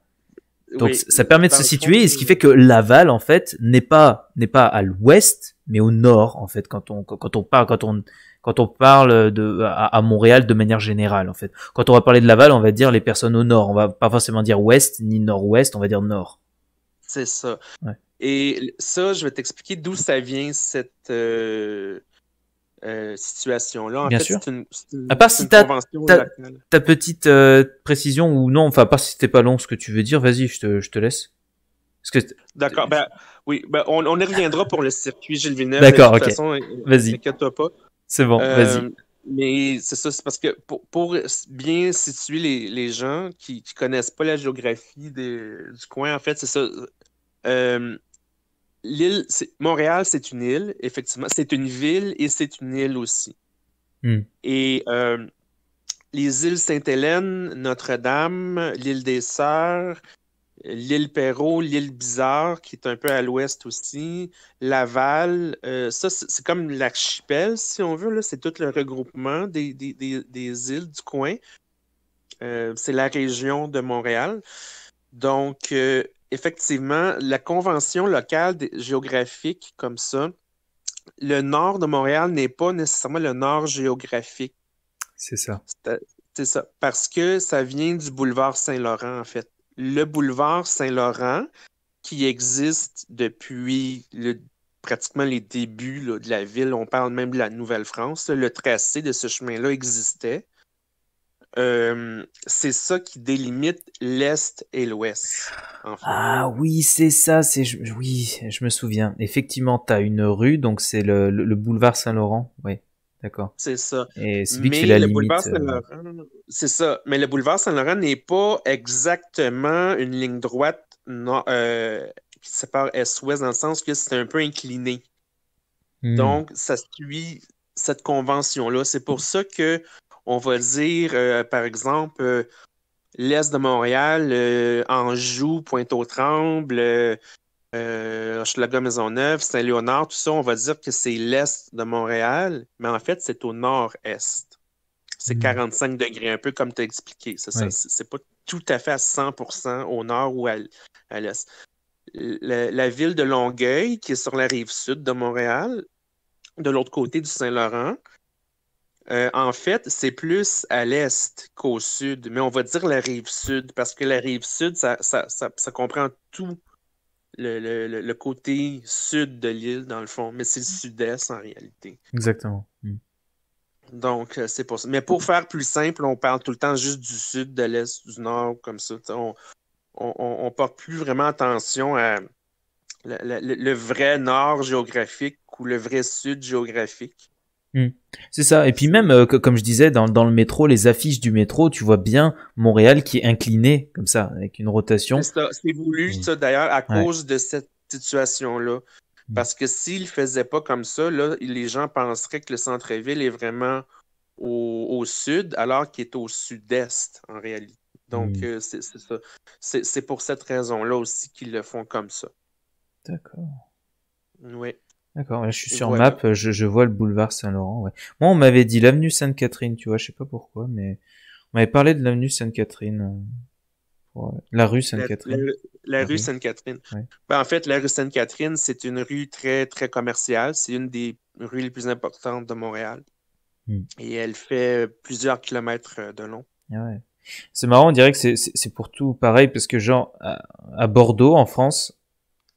Donc ça permet de se situer, et ce qui fait que Laval en fait n'est pas n'est pas à l'ouest, mais au nord en fait quand on quand on parle quand on quand on parle de à, Montréal de manière générale en fait. Quand on va parler de Laval, on va dire les personnes au nord, on va pas forcément dire ouest ni nord-ouest, on va dire nord c'est ça. Et ça, je vais t'expliquer d'où ça vient, cette euh, euh, situation-là. En fait, sûr. Une, à part si ta, ta, petite euh, précision ou non, enfin, à part si c'était pas long ce que tu veux dire, vas-y, je te, je te laisse. D'accord, ben, oui, ben, on, y reviendra pour le circuit Gilles Villeneuve. D'accord, ok. Vas-y. tinquiète pas. C'est bon, vas-y. Mais c'est ça, c'est parce que pour, bien situer les, gens qui ne connaissent pas la géographie du coin, en fait, c'est ça. Euh, l'île, Montréal, c'est une île, effectivement. C'est une ville et c'est une île aussi. Hmm. Et euh, les îles Sainte-Hélène, Notre-Dame, l'île des Sœurs, l'île Perrault, l'île Bizarre, qui est un peu à l'ouest aussi, Laval, euh, ça, c'est comme l'archipel, si on veut. C'est tout le regroupement des, îles du coin. c'est la région de Montréal. Donc, effectivement, la convention locale géographique comme ça, le nord de Montréal n'est pas nécessairement le nord géographique. C'est ça. C'est ça. Parce que ça vient du boulevard Saint-Laurent, en fait. Le boulevard Saint-Laurent, qui existe depuis pratiquement les débuts de la ville, on parle même de la Nouvelle-France, le tracé de ce chemin-là existait. Euh, c'est ça qui délimite l'Est et l'Ouest. Ah oui, c'est ça, c'est oui, je me souviens. Effectivement, tu as une rue, donc c'est le, boulevard Saint-Laurent, oui. D'accord. C'est ça. Et Mais la le limite, euh, c'est ça. Mais le boulevard Saint-Laurent n'est pas exactement une ligne droite euh, qui sépare Est-Ouest dans le sens que c'est un peu incliné. Hmm. Donc, ça suit cette convention-là. C'est pour ça que on va dire, euh, par exemple, euh, l'Est de Montréal, euh, Anjou, Pointe-aux-Trembles, Hochelaga-Maisonneuve, Saint-Léonard, tout ça, on va dire que c'est l'Est de Montréal, mais en fait, c'est au nord-est. C'est 45 hmm. degrés, un peu comme tu as expliqué. C'est pas tout à fait à 100 au nord ou à, l'est. la, ville de Longueuil, qui est sur la rive sud de Montréal, de l'autre côté du Saint-Laurent, euh, en fait, c'est plus à l'est qu'au sud, mais on va dire la rive sud, parce que la rive sud, ça, comprend tout le, côté sud de l'île, dans le fond, mais c'est le sud-est en réalité. Exactement. Mm. Donc, euh, c'est pour ça. Mais pour faire plus simple, on parle tout le temps juste du sud, de l'est, du nord, comme ça. On, on, porte plus vraiment attention à le vrai nord géographique ou le vrai sud géographique. Mmh. C'est ça. Et puis même, euh, comme je disais, dans, le métro, les affiches du métro, tu vois bien Montréal qui est incliné comme ça, avec une rotation. C'est voulu, mmh. ça d'ailleurs, à cause de cette situation-là. Mmh. Parce que s'il faisaient pas comme ça, les gens penseraient que le centre-ville est vraiment au, sud, alors qu'il est au sud-est en réalité. Donc, euh, c'est C'est pour cette raison-là aussi qu'ils le font comme ça. D'accord. Oui. D'accord, je suis sur map, je, je, vois le boulevard Saint-Laurent. Ouais. Moi, on m'avait dit l'avenue Sainte-Catherine, tu vois, je sais pas pourquoi, mais on m'avait parlé de l'avenue Sainte-Catherine. Euh, euh, la rue Sainte-Catherine. La, rue Sainte-Catherine. Ben, en fait, la rue Sainte-Catherine, c'est une rue très, très commerciale. C'est une des rues les plus importantes de Montréal. Hmm. Et elle fait euh, plusieurs kilomètres de long. Ah c'est marrant, on dirait que c'est pour tout pareil, parce que genre, à Bordeaux, en France,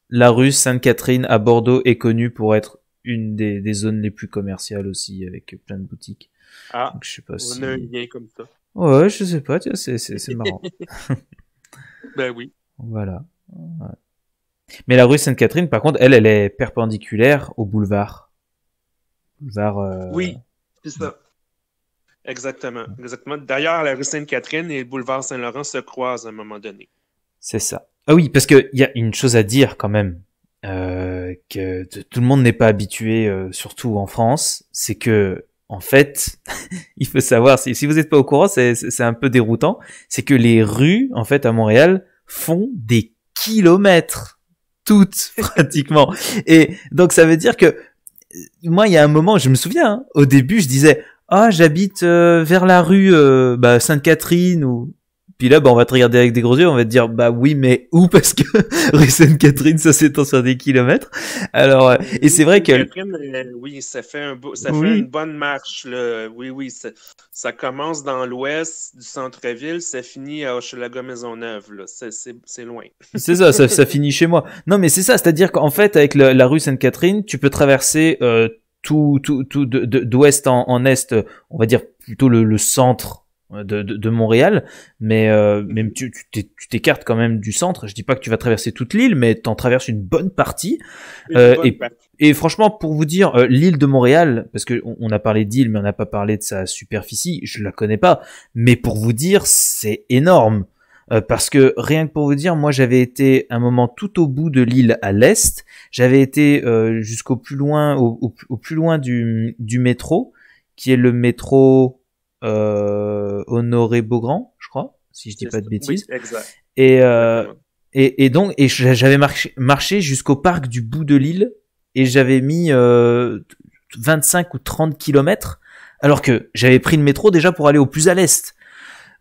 la rue Sainte-Catherine à Bordeaux est connue pour être une des, zones les plus commerciales aussi, avec plein de boutiques. Ah, je sais pas si... a comme ça. Ouais, je sais pas, c'est marrant. *laughs* ben oui. Voilà. Mais la rue Sainte-Catherine, par contre, elle, elle est perpendiculaire au boulevard. Euh, oui, c'est ça. Exactement. Exactement. D'ailleurs, la rue Sainte-Catherine et le boulevard Saint-Laurent se croisent à un moment donné. C'est ça. Ah oui, parce qu'il y a une chose à dire quand même, euh, que tout le monde n'est pas habitué, euh, surtout en France, c'est que en fait, *laughs* il faut savoir, si, vous n'êtes pas au courant, c'est un peu déroutant, c'est que les rues, en fait, à Montréal, font des kilomètres, toutes *laughs* pratiquement. Et donc ça veut dire que, euh, moi, il y a un moment, je me souviens, hein, au début, je disais, ah, j'habite vers la rue bah, Sainte-Catherine ou puis là, bah, on va te regarder avec des gros yeux, on va te dire, bah oui, mais où *laughs* Parce que Rue sainte Catherine, ça s'étend sur des kilomètres. Alors, euh, et c'est vrai que. Euh, oui, ça fait, un beau, ça fait une bonne marche. Là. Oui, oui, ça, commence dans l'ouest du centre-ville, ça finit à Hochelaga-Maisonneuve. C'est loin. *laughs* c'est ça, ça, ça, finit chez moi. Non, mais c'est ça, c'est-à-dire qu'en fait, avec la, la rue Sainte-Catherine, tu peux traverser euh, tout, tout, tout d'ouest en, en, est, on va dire plutôt le, le centre euh, de, de, Montréal, mais, euh, même tu t'écartes quand même du centre. Je dis pas que tu vas traverser toute l'île, mais t'en traverses une bonne partie. Euh, et, et, franchement, pour vous dire, l'île de Montréal, parce que on, a parlé d'île, mais on n'a pas parlé de sa superficie. Je la connais pas, mais pour vous dire, c'est énorme. parce que rien que pour vous dire, moi j'avais été un moment tout au bout de l'île à l'est, j'avais été jusqu'au plus loin, au, plus loin du, du métro, qui est le métro euh, Honoré Beaugrand, je crois, si je dis pas de bêtises. exact. Euh, et, et, donc, et j'avais marché, marché jusqu'au parc du bout de l'île et j'avais mis 25 euh, ou 30 kilomètres alors que j'avais pris le métro déjà pour aller au plus à l'est.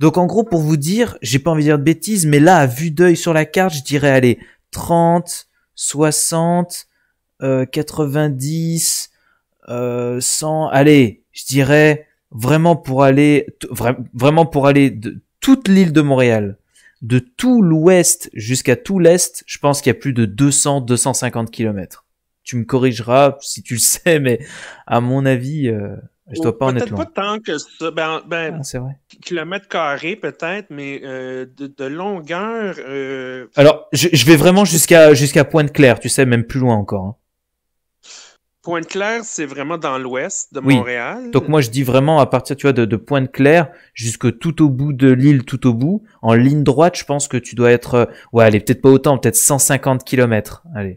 Donc en gros, pour vous dire, j'ai pas envie de dire de bêtises, mais là, à vue d'œil sur la carte, je dirais, allez, 30, 60, euh, 90, euh, 100, allez, je dirais vraiment pour aller vraiment pour aller de toute l'île de Montréal, de tout l'ouest jusqu'à tout l'est, je pense qu'il y a plus de 200 250 kilomètres. Tu me corrigeras si tu le *laughs* sais mais à mon avis euh, je dois pas en être Peut-être pas tant que ça. Ben, ben ah, Kilomètres carrés peut-être, mais euh, de, longueur. Euh, Alors, je, vais vraiment jusqu'à jusqu'à Pointe-Claire, tu sais, même plus loin encore. Hein. Pointe-Claire, c'est vraiment dans l'ouest de Montréal. Donc moi, je dis vraiment à partir, tu vois, de, Pointe-Claire jusque tout au bout de l'île, tout au bout, en ligne droite, je pense que tu dois être, euh, ouais, allez, peut-être pas autant, peut-être 150 kilomètres. Allez.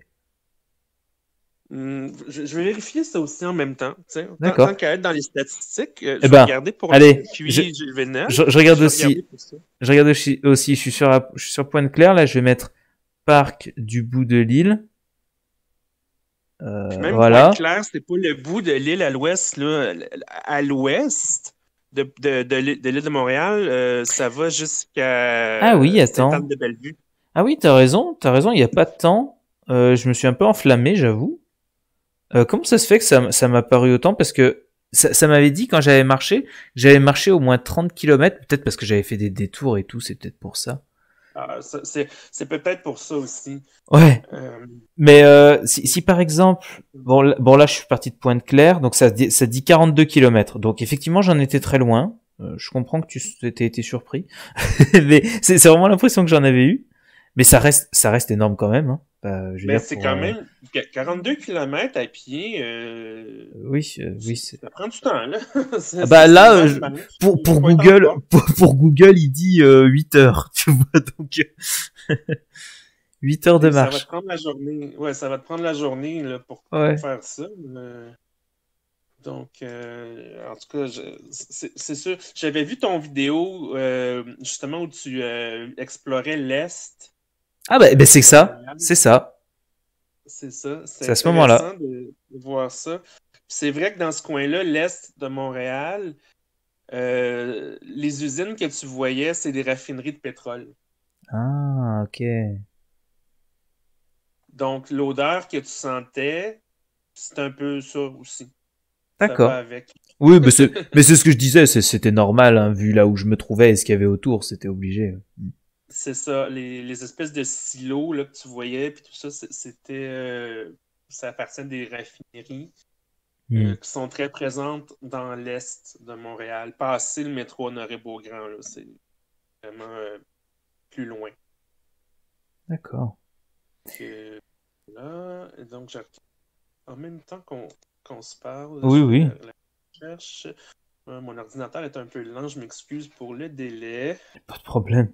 Hmm, je, vais vérifier ça aussi en même temps. D'accord. Tant, tant qu'à être dans les statistiques, euh, je eh ben, vais regarder pour allez, je, je, je, regarde aussi. Je regarde aussi, je suis sur, je suis sur Pointe-Claire. Là, je vais mettre parc du bout de l'île. Euh, voilà. clair, pas le bout de l'île à l'ouest. À l'ouest de, de, de l'île de Montréal, euh, ça va jusqu'à. Ah oui, attends. De Bellevue. Ah oui, t'as raison, t'as raison, il n'y a pas de temps. Euh, je me suis un peu enflammé, j'avoue. Euh, comment ça se fait que ça, ça m'a paru autant Parce que ça, ça m'avait dit quand j'avais marché, j'avais marché au moins 30 km, peut-être parce que j'avais fait des détours et tout, c'est peut-être pour ça. Euh, c'est C'est peut-être pour ça aussi. Ouais. Euh, mais euh, si, si, par exemple, bon, bon là je suis parti de Pointe-Claire, donc ça, ça dit 42 km. Donc effectivement j'en étais très loin. je comprends que tu étais surpris, *laughs* mais c'est vraiment l'impression que j'en avais eu. Mais ça reste, ça reste énorme quand même. Hein. Bah, ben, c'est quand même 42 km à pied. Euh, oui, euh, oui. Ça prend du temps, là. *laughs* Ah bah, là, euh, pour, Google, pour, Google, il dit 8 heures, *laughs* tu vois, donc 8 *laughs* heures de marche. Ça va te prendre la journée, ouais, ça va te prendre la journée là, pour, faire ça. Donc, en tout cas, c'est sûr. J'avais vu ton vidéo justement où tu explorais l'Est. Ah bah, ben, c'est ça, c'est ça. C'est ça, c'est à ce moment-là. De, voir ça. C'est vrai que dans ce coin-là, l'est de Montréal, euh, les usines que tu voyais, c'est des raffineries de pétrole. Ah, ok. Donc, l'odeur que tu sentais, c'est un peu ça aussi. D'accord. Oui, *laughs* mais c'est, ce que je disais, c'était normal, hein, vu là où je me trouvais et ce qu'il y avait autour, c'était obligé. C'est ça, les, espèces de silos là, que tu voyais, puis tout ça, c'était. Euh, ça appartient à des raffineries euh, hmm. qui sont très présentes dans l'est de Montréal, Passer le métro Honoré-Beaugrand. C'est vraiment euh, plus loin. D'accord. Là, donc, en même temps qu'on se parle, oui, oui. La recherche, mon ordinateur est un peu lent, je m'excuse pour le délai. Pas de problème.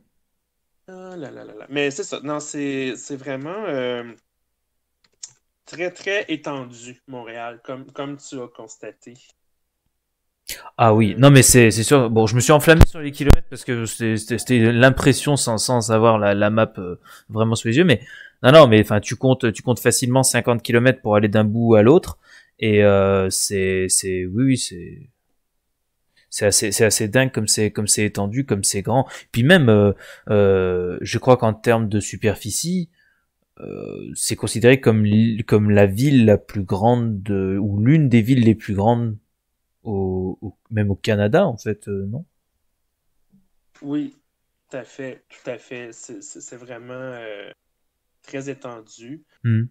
Ah là là là là. Mais c'est ça. Non, c'est vraiment euh, très, très étendu, Montréal, comme, comme tu as constaté. Ah oui, euh, non mais c'est sûr. Bon, je me suis enflammé sur les kilomètres parce que c'était l'impression sans, sans avoir la, map euh, vraiment sous les yeux. Mais non, non, mais enfin, tu comptes, tu comptes facilement 50 km pour aller d'un bout à l'autre. Et c'est, oui, oui, c'est c'est assez, c'est assez dingue comme c'est, comme c'est étendu, comme c'est grand. Puis même, euh, euh, je crois qu'en termes de superficie, euh, c'est considéré comme, comme la ville la plus grande ou l'une des villes les plus grandes au, même au Canada en fait, non Oui, tout à fait, tout à fait. C'est, vraiment très étendu. Hmm.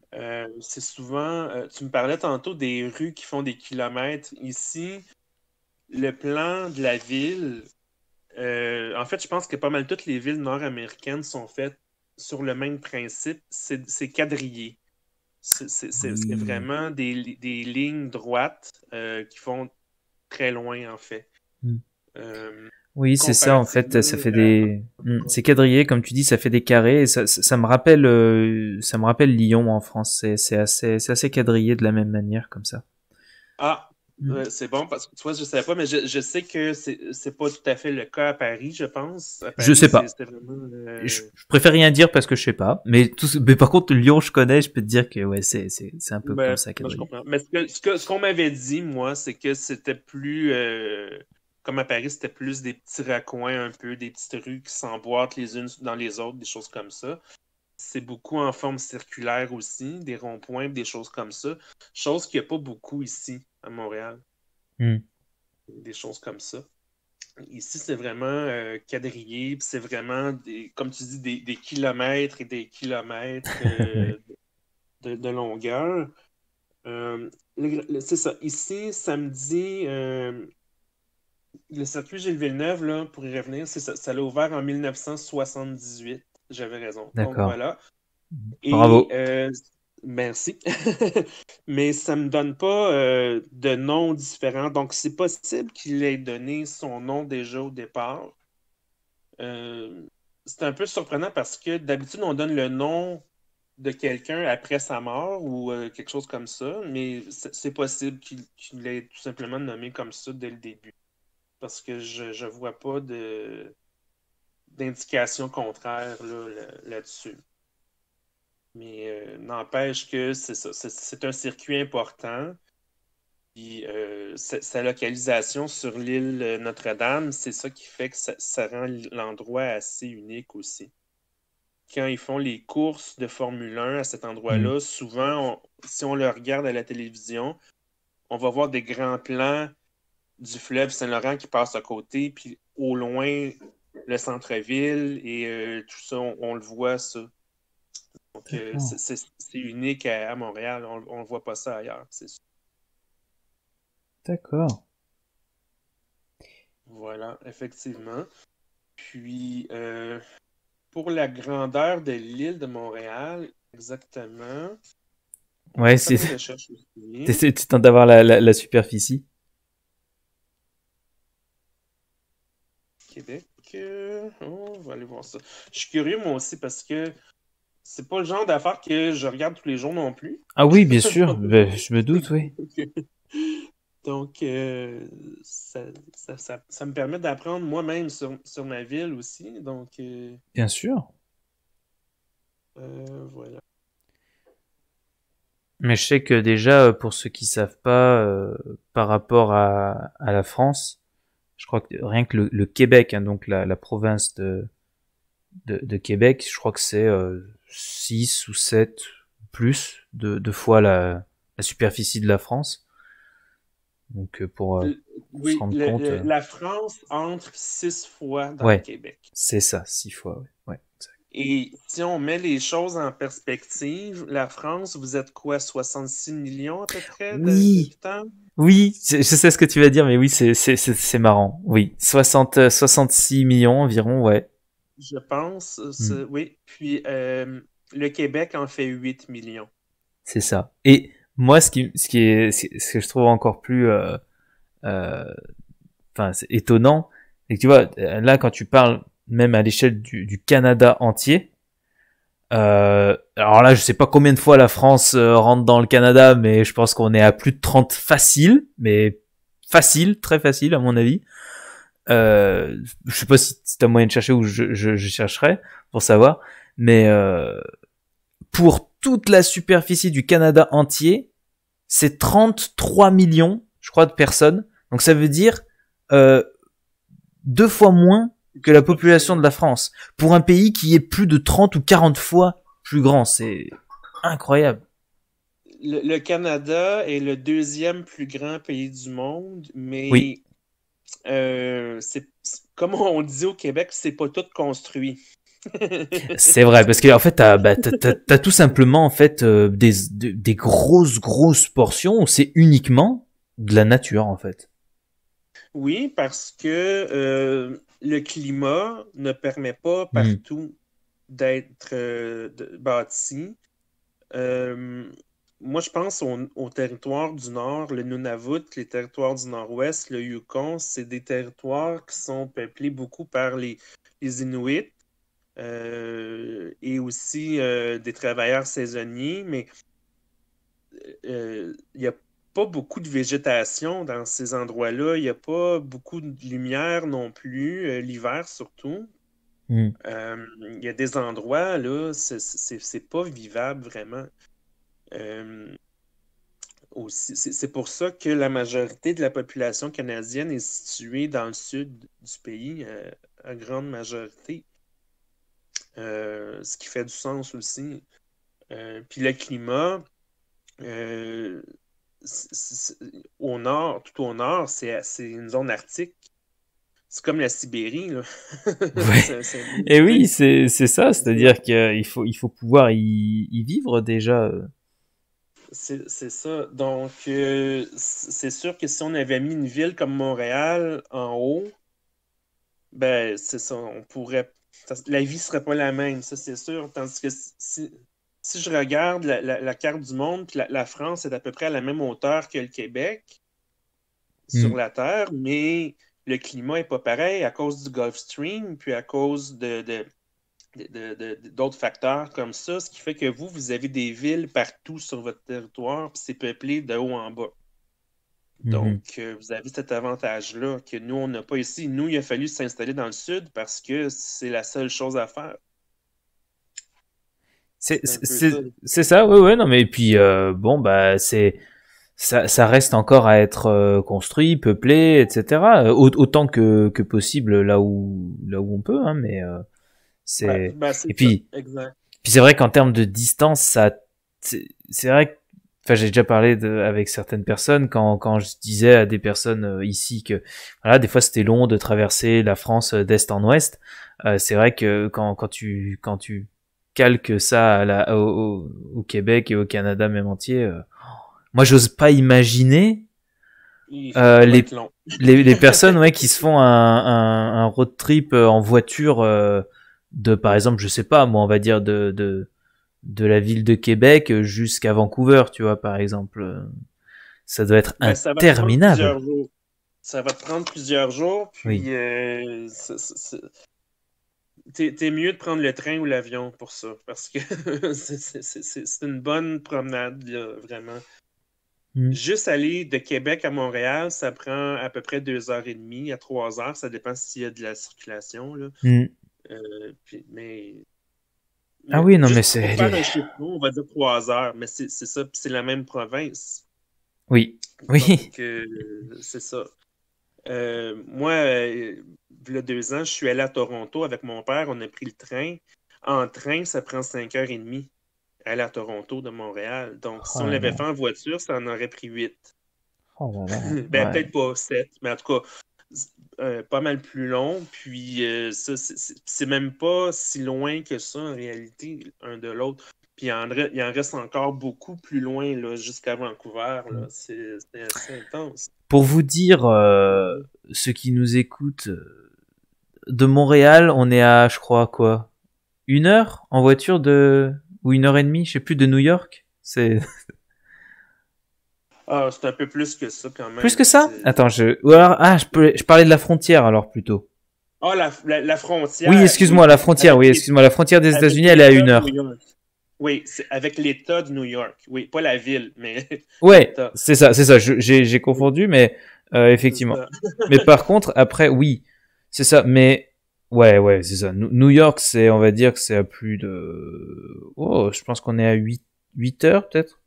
c'est souvent, tu me parlais tantôt des rues qui font des kilomètres. Ici, le plan de la ville, euh, en fait, je pense que pas mal toutes les villes nord-américaines sont faites sur le même principe, c'est quadrillé. C'est hmm. vraiment des, des, lignes droites euh, qui font très loin, en fait. Hmm. Euh, oui, c'est ça, en fait. Ça fait des. Hmm, c'est quadrillé, comme tu dis, ça fait des carrés. ça, me rappelle, ça me rappelle Lyon en France. C'est assez, assez quadrillé de la même manière, comme ça. Ah, Mm. c'est bon parce que toi, je ne savais pas, mais je, sais que c'est n'est pas tout à fait le cas à Paris, je pense. Je je sais pas. Euh, je, préfère rien dire parce que je sais pas. Mais, par contre, Lyon, je connais, je peux te dire que c'est un peu ben, comme ça. je Mais ce qu'on que, m'avait dit, moi, c'est que c'était plus. Euh, comme à Paris, c'était plus des petits raccoins un peu, des petites rues qui s'emboîtent les unes dans les autres, des choses comme ça c'est beaucoup en forme circulaire aussi, des ronds-points, des choses comme ça. Chose qu'il n'y a pas beaucoup ici, à Montréal. Hmm. Des choses comme ça. Ici, c'est vraiment euh, quadrillé, c'est vraiment, des, comme tu dis, des, kilomètres et des kilomètres euh, *laughs* de, longueur. Euh, c'est ça. Ici, samedi, le circuit Gilles Villeneuve, là, pour y revenir, ça. Ça l'a ouvert en 1978 j'avais raison. D'accord. voilà. Bravo. Euh, merci. *laughs* Mais ça me donne pas euh, de nom différent. Donc c'est possible qu'il ait donné son nom déjà au départ. Euh, c'est un peu surprenant parce que d'habitude on donne le nom de quelqu'un après sa mort ou quelque chose comme ça, mais c'est possible qu'il l'ait tout simplement nommé comme ça dès le début. Parce que je ne vois pas de, d'indications contraires là-dessus. Mais euh, n'empêche que c'est un circuit important. Puis euh, sa localisation sur l'île euh, Notre-Dame, c'est ça qui fait que ça, rend l'endroit assez unique aussi. Quand ils font les courses de Formule 1 à cet endroit-là, mm. souvent, si on le regarde à la télévision, on va voir des grands plans du fleuve Saint-Laurent qui passe à côté, puis au loin, le centre-ville et euh, tout ça, on, le voit ça. Donc euh, c'est unique à, Montréal, on ne voit pas ça ailleurs, c'est sûr. D'accord. Voilà, effectivement. Puis euh, pour la grandeur de l'île de Montréal, exactement. Ouais, c'est. *laughs* Tu tentes d'avoir la superficie. Québec. Oh, on va aller voir Je suis curieux, moi aussi, parce que c'est pas le genre d'affaire que je regarde tous les jours non plus. Ah oui, bien sûr. *laughs* Ben, je me doute, oui. Donc, euh, ça, me permet d'apprendre moi-même sur, ma ville aussi. Donc, euh, Bien sûr. Euh, voilà. Mais je sais que déjà, pour ceux qui savent pas, par rapport à la France, je crois que rien que le, Québec, hein, donc la, la province de, de, de, Québec, je crois que c'est 6 euh, ou 7 plus de, de fois la, la, superficie de la France. Donc euh, pour euh, se rendre compte. Le, la France entre 6 fois dans le Québec. C'est ça, 6 fois, oui, ouais exact. Et si on met les choses en perspective, la France, vous êtes quoi, 66 millions à peu près oui. Oui, je, sais ce que tu vas dire, mais oui, c'est marrant. Oui, 60, 66 euh, millions environ, ouais. Je pense, euh, hmm. oui. Puis euh, le Québec en fait 8 millions. C'est ça. Et moi, ce, qui, ce, qui est, ce que je trouve encore plus euh, étonnant, c'est que tu vois, là, quand tu parles même à l'échelle du, Canada entier. Euh, alors là, je sais pas combien de fois la France euh, rentre dans le Canada, mais je pense qu'on est à plus de 30 facile, mais facile, très facile à mon avis. Euh, je sais pas si c'est un moyen de chercher ou je, je, chercherai pour savoir, mais euh, pour toute la superficie du Canada entier, c'est 33 millions, je crois, de personnes. Donc ça veut dire deux fois moins que la population de la France pour un pays qui est plus de 30 ou 40 fois plus grand. C'est incroyable. Le, Canada est le deuxième plus grand pays du monde, mais oui. Euh, c'est comme on dit au Québec, c'est pas tout construit. *laughs* c'est vrai parce que en fait t'as bah, tout simplement en fait euh, des, des grosses grosses portions où c'est uniquement de la nature en fait. Oui, parce que euh, le climat ne permet pas hmm. partout d'être euh, bâti. Euh, moi, je pense aux territoires du Nord, le Nunavut, les territoires du Nord-Ouest, le Yukon, c'est des territoires qui sont peuplés beaucoup par les, Inuits euh, et aussi des travailleurs saisonniers, mais il n'y a pas beaucoup de végétation dans ces endroits-là. Il n'y a pas beaucoup de lumière non plus, euh, l'hiver surtout. Hmm. Euh, il y a des endroits, là, c'est pas vivable vraiment. Euh, c'est pour ça que la majorité de la population canadienne est située dans le sud du pays, la grande majorité. ce qui fait du sens aussi. puis le climat, euh, au nord, tout au nord, c'est une zone arctique. C'est comme la Sibérie. Là. *laughs* Et eh oui, c'est ça. C'est-à-dire qu'il faut, il faut pouvoir y, vivre déjà. Euh. C'est ça. Donc, euh, c'est sûr que si on avait mis une ville comme Montréal en haut, ben, c'est ça. On pourrait. La vie serait pas la même, ça, c'est sûr. Tandis que si, si je regarde la, carte du monde, la, France est à peu près à la même hauteur que le Québec hmm. sur la Terre, mais le climat n'est pas pareil à cause du Gulf Stream, puis à cause de, d'autres facteurs comme ça, ce qui fait que vous, vous avez des villes partout sur votre territoire, puis c'est peuplé de haut en bas. Hmm. Donc, euh, vous avez cet avantage-là que nous, on n'a pas ici. Nous, il a fallu s'installer dans le sud parce que c'est la seule chose à faire. C'est ça, ouais, oui. non, mais puis euh, bon, bah, c'est ça, ça, reste encore à être euh, construit, peuplé, etc. Euh, autant que, que possible là où là où on peut, hein, mais bah, c'est et puis puis c'est vrai qu'en termes de distance, ça c'est vrai que enfin j'ai déjà parlé de, avec certaines personnes quand quand je disais à des personnes ici que voilà des fois c'était long de traverser la France d'est en ouest c'est vrai que quand quand tu quand tu calque ça la, au, Québec et au Canada même entier, euh. moi j'ose pas imaginer euh, les, les, les, *laughs* personnes ouais, qui se font un, un, road trip euh, en voiture de par exemple je sais pas moi on va dire de de, la ville de Québec jusqu'à Vancouver tu vois par exemple ça doit être interminable ben, ça va prendre plusieurs jours, puis oui. T'es mieux de prendre le train ou l'avion pour ça, parce que *laughs* c'est une bonne promenade, vraiment. Mm. Juste aller de Québec à Montréal, ça prend à peu près deux heures et demie à trois heures, ça dépend s'il y a de la circulation. Là. Mm. Euh, mais... Ah oui, non, mais c'est. On va dire trois heures, mais c'est ça, c'est la même province. Oui, oui. Euh, c'est ça. Euh, moi, il y a deux ans, je suis allé à Toronto avec mon père, on a pris le train. En train, ça prend cinq 5 et demie aller à Toronto de Montréal. Donc, si on oh l'avait fait en voiture, ça en aurait pris huit. Oh *laughs* ben, Peut-être pas sept, mais en tout cas, euh, pas mal plus long. Puis, euh, ça, c'est même pas si loin que ça, en réalité, un de l'autre. Puis, il en, en, reste encore beaucoup plus loin, jusqu'à Vancouver. Mm. C'est assez intense. Pour vous dire, ce euh, ceux qui nous écoutent, de Montréal, on est à, je crois, quoi Une heure en voiture de. ou une heure et demie, je sais plus, de New York C'est. *laughs* Ah, c'est un peu plus que ça quand même. Plus que ça Attends, je. alors, ah, je, parlais de la frontière alors plutôt. Ah, oh, la, la, frontière. Oui, excuse-moi, la frontière, oui, excuse-moi. La frontière des États-Unis, elle est à une heure. Oui, c'est avec l'État de New York. Oui, pas la ville, mais. *laughs* Ouais, c'est ça, c'est ça. J'ai confondu, mais euh, effectivement. mais par contre, après, oui, c'est ça, mais Ouais, ouais, c'est ça. New York, c'est, on va dire que c'est à plus de. Oh, je pense qu'on est à 8, 8 heures, peut-être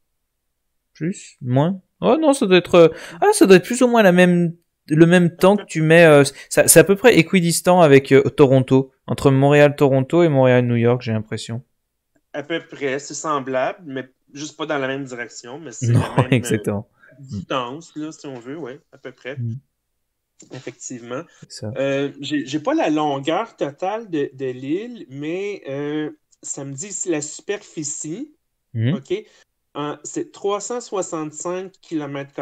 Plus Moins Oh non, ça doit être. Euh, ah, ça doit être plus ou moins la même... le même temps que tu mets. Euh, c'est à peu près équidistant avec euh, Toronto. Entre Montréal-Toronto et Montréal-New York, j'ai l'impression. À peu près, c'est semblable, mais juste pas dans la même direction. Mais c'est non, *laughs* exactement. distance, là, si on veut, ouais, à peu près. Mm. Effectivement. Euh, j'ai pas la longueur totale de, l'île, mais euh, ça me dit la superficie, mhm. OK, c'est 365 km.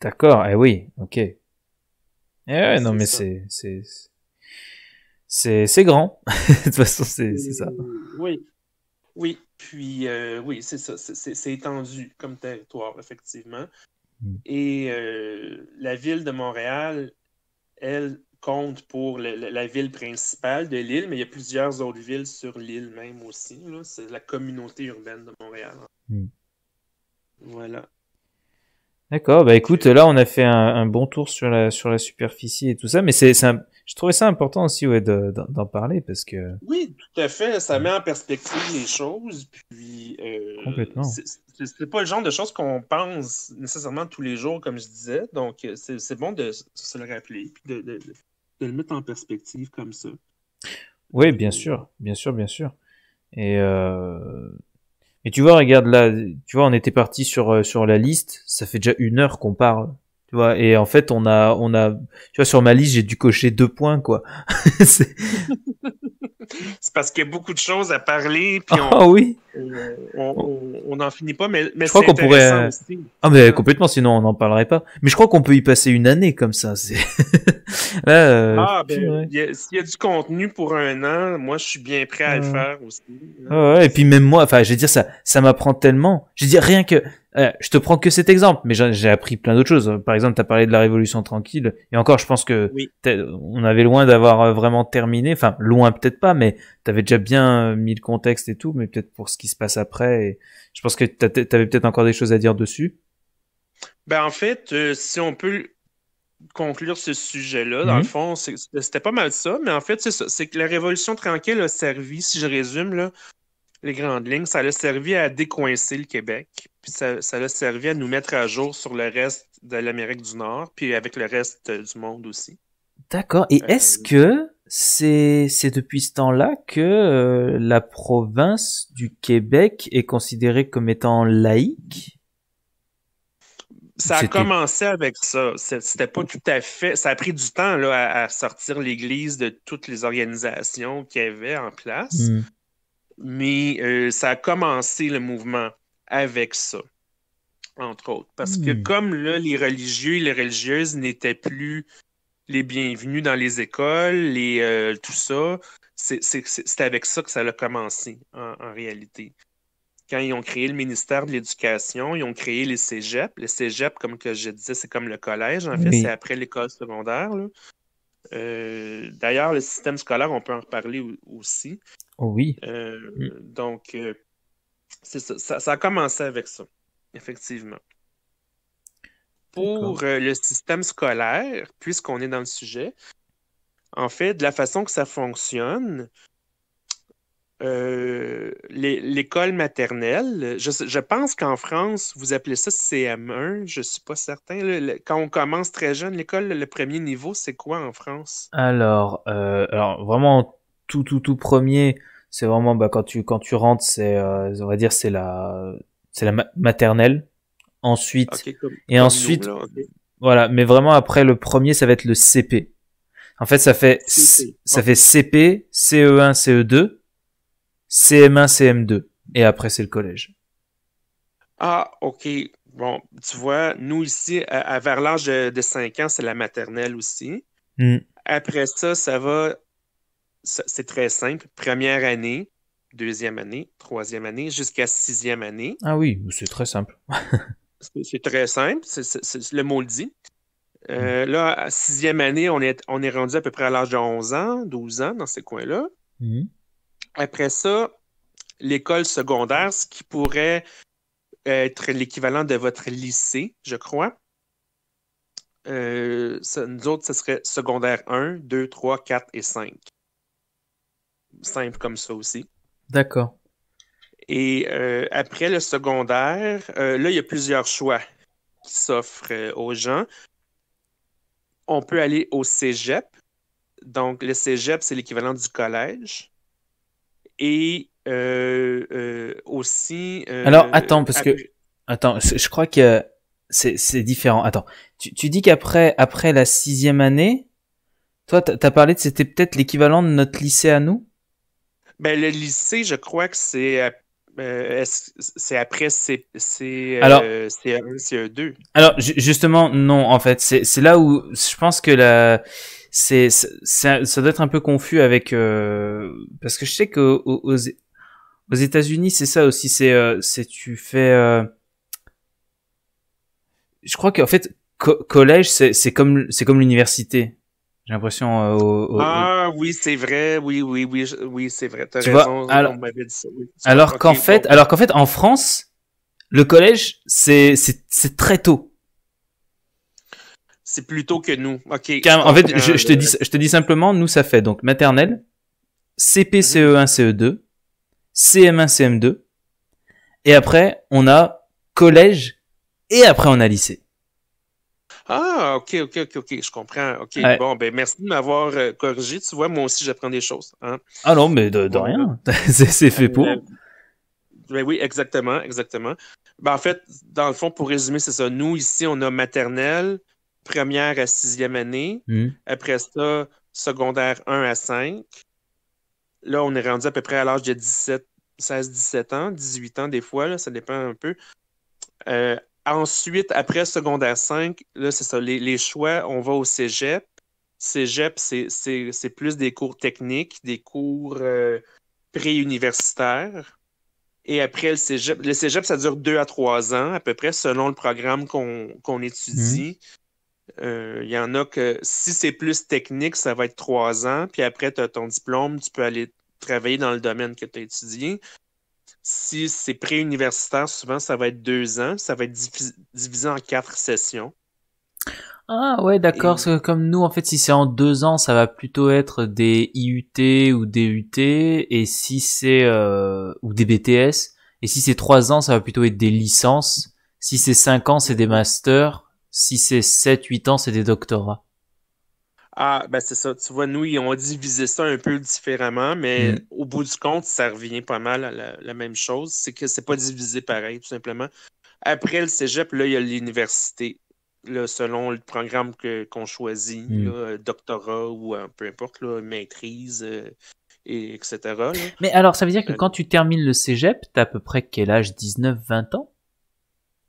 D'accord, eh oui, ok. Eh non, mais c'est. C'est grand. *laughs* de toute façon, c'est ça. Oui. Oui, puis euh, oui, c'est ça. C'est étendu comme territoire, effectivement. Mm. Et euh, la ville de Montréal, elle compte pour la, ville principale de l'île, mais il y a plusieurs autres villes sur l'île même aussi. C'est la communauté urbaine de Montréal. Mm. Voilà. D'accord, bah écoute, là on a fait un, bon tour sur la, sur la superficie et tout ça, mais c'est, je trouvais ça important aussi d'en, parler parce que... Oui, tout à fait, ça met en perspective les choses, puis... Euh, Complètement c'est pas le genre de choses qu'on pense nécessairement tous les jours, comme je disais. Donc, euh, c'est bon de se le rappeler puis de, le mettre en perspective comme ça. Oui, bien sûr, bien sûr, bien sûr. Et, Et euh, tu vois, regarde là, tu vois, on était parti sur, euh, sur la liste, ça fait déjà une heure qu'on parle et en fait on a on a tu vois sur ma liste j'ai dû cocher deux points quoi *laughs* *laughs* c'est parce qu'il y a beaucoup de choses à parler puis on, ah, oui on n'en finit pas mais, mais je crois qu'on pourrait ah mais complètement sinon on n'en parlerait pas mais je crois qu'on peut y passer une année comme ça c'est *laughs* euh, ah, ben, s'il y a du contenu pour un an moi je suis bien prêt à le faire aussi ouais, et puis même moi enfin je veux dire ça ça m'apprend tellement je veux dire rien que euh, je te prends que cet exemple, mais j'ai appris plein d'autres choses. Par exemple, tu as parlé de la Révolution tranquille, et encore, je pense que on avait loin d'avoir euh, vraiment terminé, enfin, loin peut-être pas, mais tu avais déjà bien euh, mis le contexte et tout, mais peut-être pour ce qui se passe après, je pense que tu avais peut-être encore des choses à dire dessus. Ben, en fait, si on peut conclure ce sujet-là, dans le mhm. fond, c'était pas mal ça, mais en fait, c'est que la Révolution tranquille a servi, si je résume, là, les grandes lignes, ça a servi à décoincer le Québec, puis ça, ça a servi à nous mettre à jour sur le reste de l'Amérique du Nord, puis avec le reste du monde aussi. D'accord. Et euh, est-ce que c'est depuis ce temps-là que euh, la province du Québec est considérée comme étant laïque ça a commencé avec ça. C'était pas tout à fait. Ça a pris du temps là, à, sortir l'Église de toutes les organisations qu'il y avait en place. Hmm. Mais euh, ça a commencé le mouvement avec ça, entre autres. Parce que hmm. comme les religieux et les religieuses n'étaient plus les bienvenus dans les écoles, les, euh, tout ça, c'est avec ça que ça a commencé en, réalité. Quand ils ont créé le ministère de l'Éducation, ils ont créé les cégeps. Les cégeps, comme que je disais, c'est comme le collège, en fait, c'est après l'école secondaire. Euh, d'ailleurs, le système scolaire, on peut en reparler aussi. oui. Euh, donc, euh, ça, ça, ça. a commencé avec ça, effectivement. Pour le système scolaire, puisqu'on est dans le sujet, en fait, de la façon que ça fonctionne, euh, l'école maternelle, je, je pense qu'en France, vous appelez ça CM1, je ne suis pas certain. quand on commence très jeune, l'école, le premier niveau, c'est quoi en France? Alors, euh, alors, vraiment, tout, tout, tout premier, c'est vraiment bah, quand, tu, quand tu rentres, c'est, euh, on va dire, c'est la, c'est la maternelle. Ensuite, et ensuite, voilà, mais vraiment après le premier, ça va être le CP. En fait, ça fait, ça fait CP, CE1, CE2. CM1, CM2. Et après, c'est le collège. Ah, OK. Bon, tu vois, nous ici, à, vers l'âge de, 5 ans, c'est la maternelle aussi. Hmm. Après ça, ça va. C'est très simple. Première année, deuxième année, troisième année, jusqu'à sixième année. Ah oui, c'est très simple. *laughs* c'est très simple, le mot le dit. Euh, hmm. là, sixième année, on est, on est rendu à peu près à l'âge de 11 ans, 12 ans, dans ces coins-là. Hmm. Après ça, l'école secondaire, ce qui pourrait être l'équivalent de votre lycée, je crois. Euh, nous autres, ce serait secondaire 1, 2, 3, 4 et 5. Simple comme ça aussi. D'accord. Et euh, après le secondaire, euh, là, il y a plusieurs choix qui s'offrent aux gens. On peut aller au cégep. Donc, le cégep, c'est l'équivalent du collège et euh, euh, aussi. Euh, alors attends parce que attends, je crois que c'est différent. Attends, tu, tu dis qu'après après la sixième année, toi t'as parlé de c'était peut-être l'équivalent de notre lycée à nous. Ben le lycée, je crois que c'est c'est après c'est alors 1 CE2. Alors justement non en fait c'est là où je pense que la c'est ça, ça, doit être un peu confus avec euh, parce que je sais que aux, aux, États-Unis c'est ça aussi c'est euh, tu fais euh, je crois qu'en fait collège c'est comme c'est comme l'université j'ai l'impression ah oui c'est vrai oui oui oui oui c'est vrai tu vois alors, qu'en fait alors qu'en fait en France le collège c'est c'est c'est très tôt c'est plutôt que nous. en fait, euh, euh, je, te dis, simplement, nous, ça fait donc maternelle, CP, CE1, mhm. CE2, CM1, CM2, et après, on a collège, et après, on a lycée. Ah, ok, ok, ok, ok, je comprends. Ok, bon, ben merci de m'avoir euh, corrigé. Tu vois, moi aussi, j'apprends des choses. Hein. Ah non, mais de, rien. Ben, *laughs* c'est fait pour. Ben, ben oui, exactement, exactement. en fait, dans le fond, pour résumer, c'est ça. Nous, ici, on a maternelle, première à sixième année. Hmm. Après ça, secondaire 1 à 5. Là, on est rendu à peu près à l'âge de 17, 16-17 ans, 18 ans des fois, là, ça dépend un peu. Euh, ensuite, après secondaire 5, là, c'est ça, les, choix, on va au cégep. Cégep, c'est plus des cours techniques, des cours pré euh, préuniversitaires. Et après le cégep, le cégep, ça dure deux à trois ans à peu près selon le programme qu'on hmm. étudie. Il euh, y en a que si c'est plus technique, ça va être trois ans, puis après, tu as ton diplôme, tu peux aller travailler dans le domaine que tu as étudié. Si c'est pré-universitaire souvent, ça va être deux ans. Ça va être divisé en quatre sessions. Ah ouais, d'accord. c'est Comme nous, en fait, si c'est en deux ans, ça va plutôt être des IUT ou des UT. Et si c'est... Euh, ou des BTS. Et si c'est trois ans, ça va plutôt être des licences. Si c'est cinq ans, c'est des masters si c'est 7, 8 ans, c'est des doctorats. Ah, ben c'est ça. Tu vois, nous, on a divisé ça un peu différemment, mais mm. au bout du compte, ça revient pas mal à la, même chose. C'est que c'est pas divisé pareil, tout simplement. Après le cégep, là, il y a l'université, selon le programme qu'on choisit, mm. doctorat ou euh, peu importe, là, maîtrise, euh, et etc. Mais alors, ça veut dire que euh, quand tu termines le cégep, t'as à peu près quel âge 19, 20 ans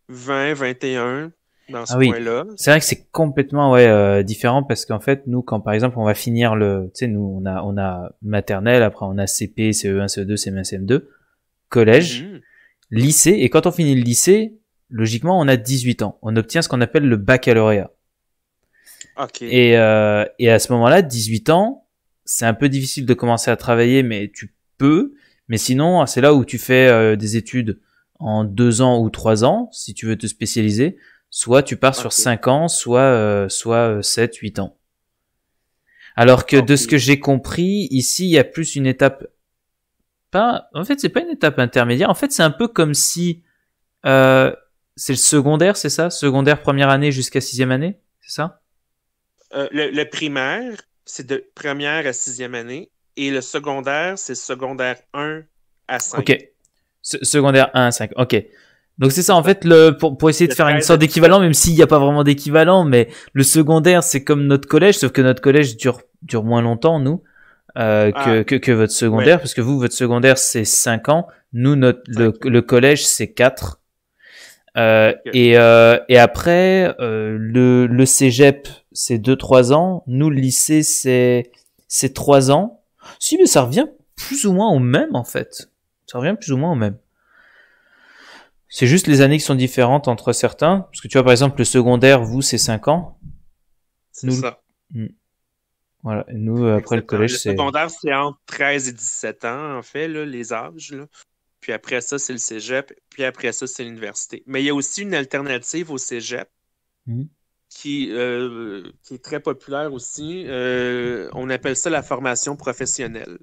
20, 21, ah oui. C'est vrai que c'est complètement ouais euh, différent parce qu'en fait nous quand par exemple on va finir le tu sais nous on a on a maternelle après on a CP CE1 CE2 CM1 CM2 collège mhm. lycée et quand on finit le lycée logiquement on a 18 ans on obtient ce qu'on appelle le baccalauréat. Ok. Et euh, et à ce moment-là 18 ans c'est un peu difficile de commencer à travailler mais tu peux mais sinon c'est là où tu fais euh, des études en deux ans ou trois ans si tu veux te spécialiser Soit tu pars sur 5 ans, soit, euh, soit 7, euh, 8 ans. Alors que de ce que j'ai compris, ici, il y a plus une étape... Pas... En fait, c'est pas une étape intermédiaire. En fait, c'est un peu comme si... Euh, c'est le secondaire, c'est ça Secondaire, première année jusqu'à sixième année, c'est ça euh, le, primaire, c'est de première à sixième année. Et le secondaire, c'est secondaire 1 à 5. OK. secondaire 1 à 5. OK. Donc c'est ça en fait le pour, pour essayer de faire une sorte d'équivalent même s'il n'y a pas vraiment d'équivalent mais le secondaire c'est comme notre collège sauf que notre collège dure dure moins longtemps nous euh, ah. que, que, votre secondaire parce que vous votre secondaire c'est 5 ans nous notre le, collège c'est 4 euh, et euh, et après euh, le le cégep c'est 2 3 ans nous le lycée c'est c'est 3 ans si mais ça revient plus ou moins au même en fait ça revient plus ou moins au même c'est juste les années qui sont différentes entre certains. Parce que tu vois, par exemple, le secondaire, vous, c'est 5 ans. C'est nous... ça. Hmm. Voilà. Nous, euh, après le collège, c'est. secondaire, c'est entre 13 et 17 ans, en fait, les âges. Puis après ça, c'est le cégep. Puis après ça, c'est l'université. Mais il y a aussi une alternative au cégep hmm. euh, qui, est très populaire aussi. Euh, on appelle ça la formation professionnelle.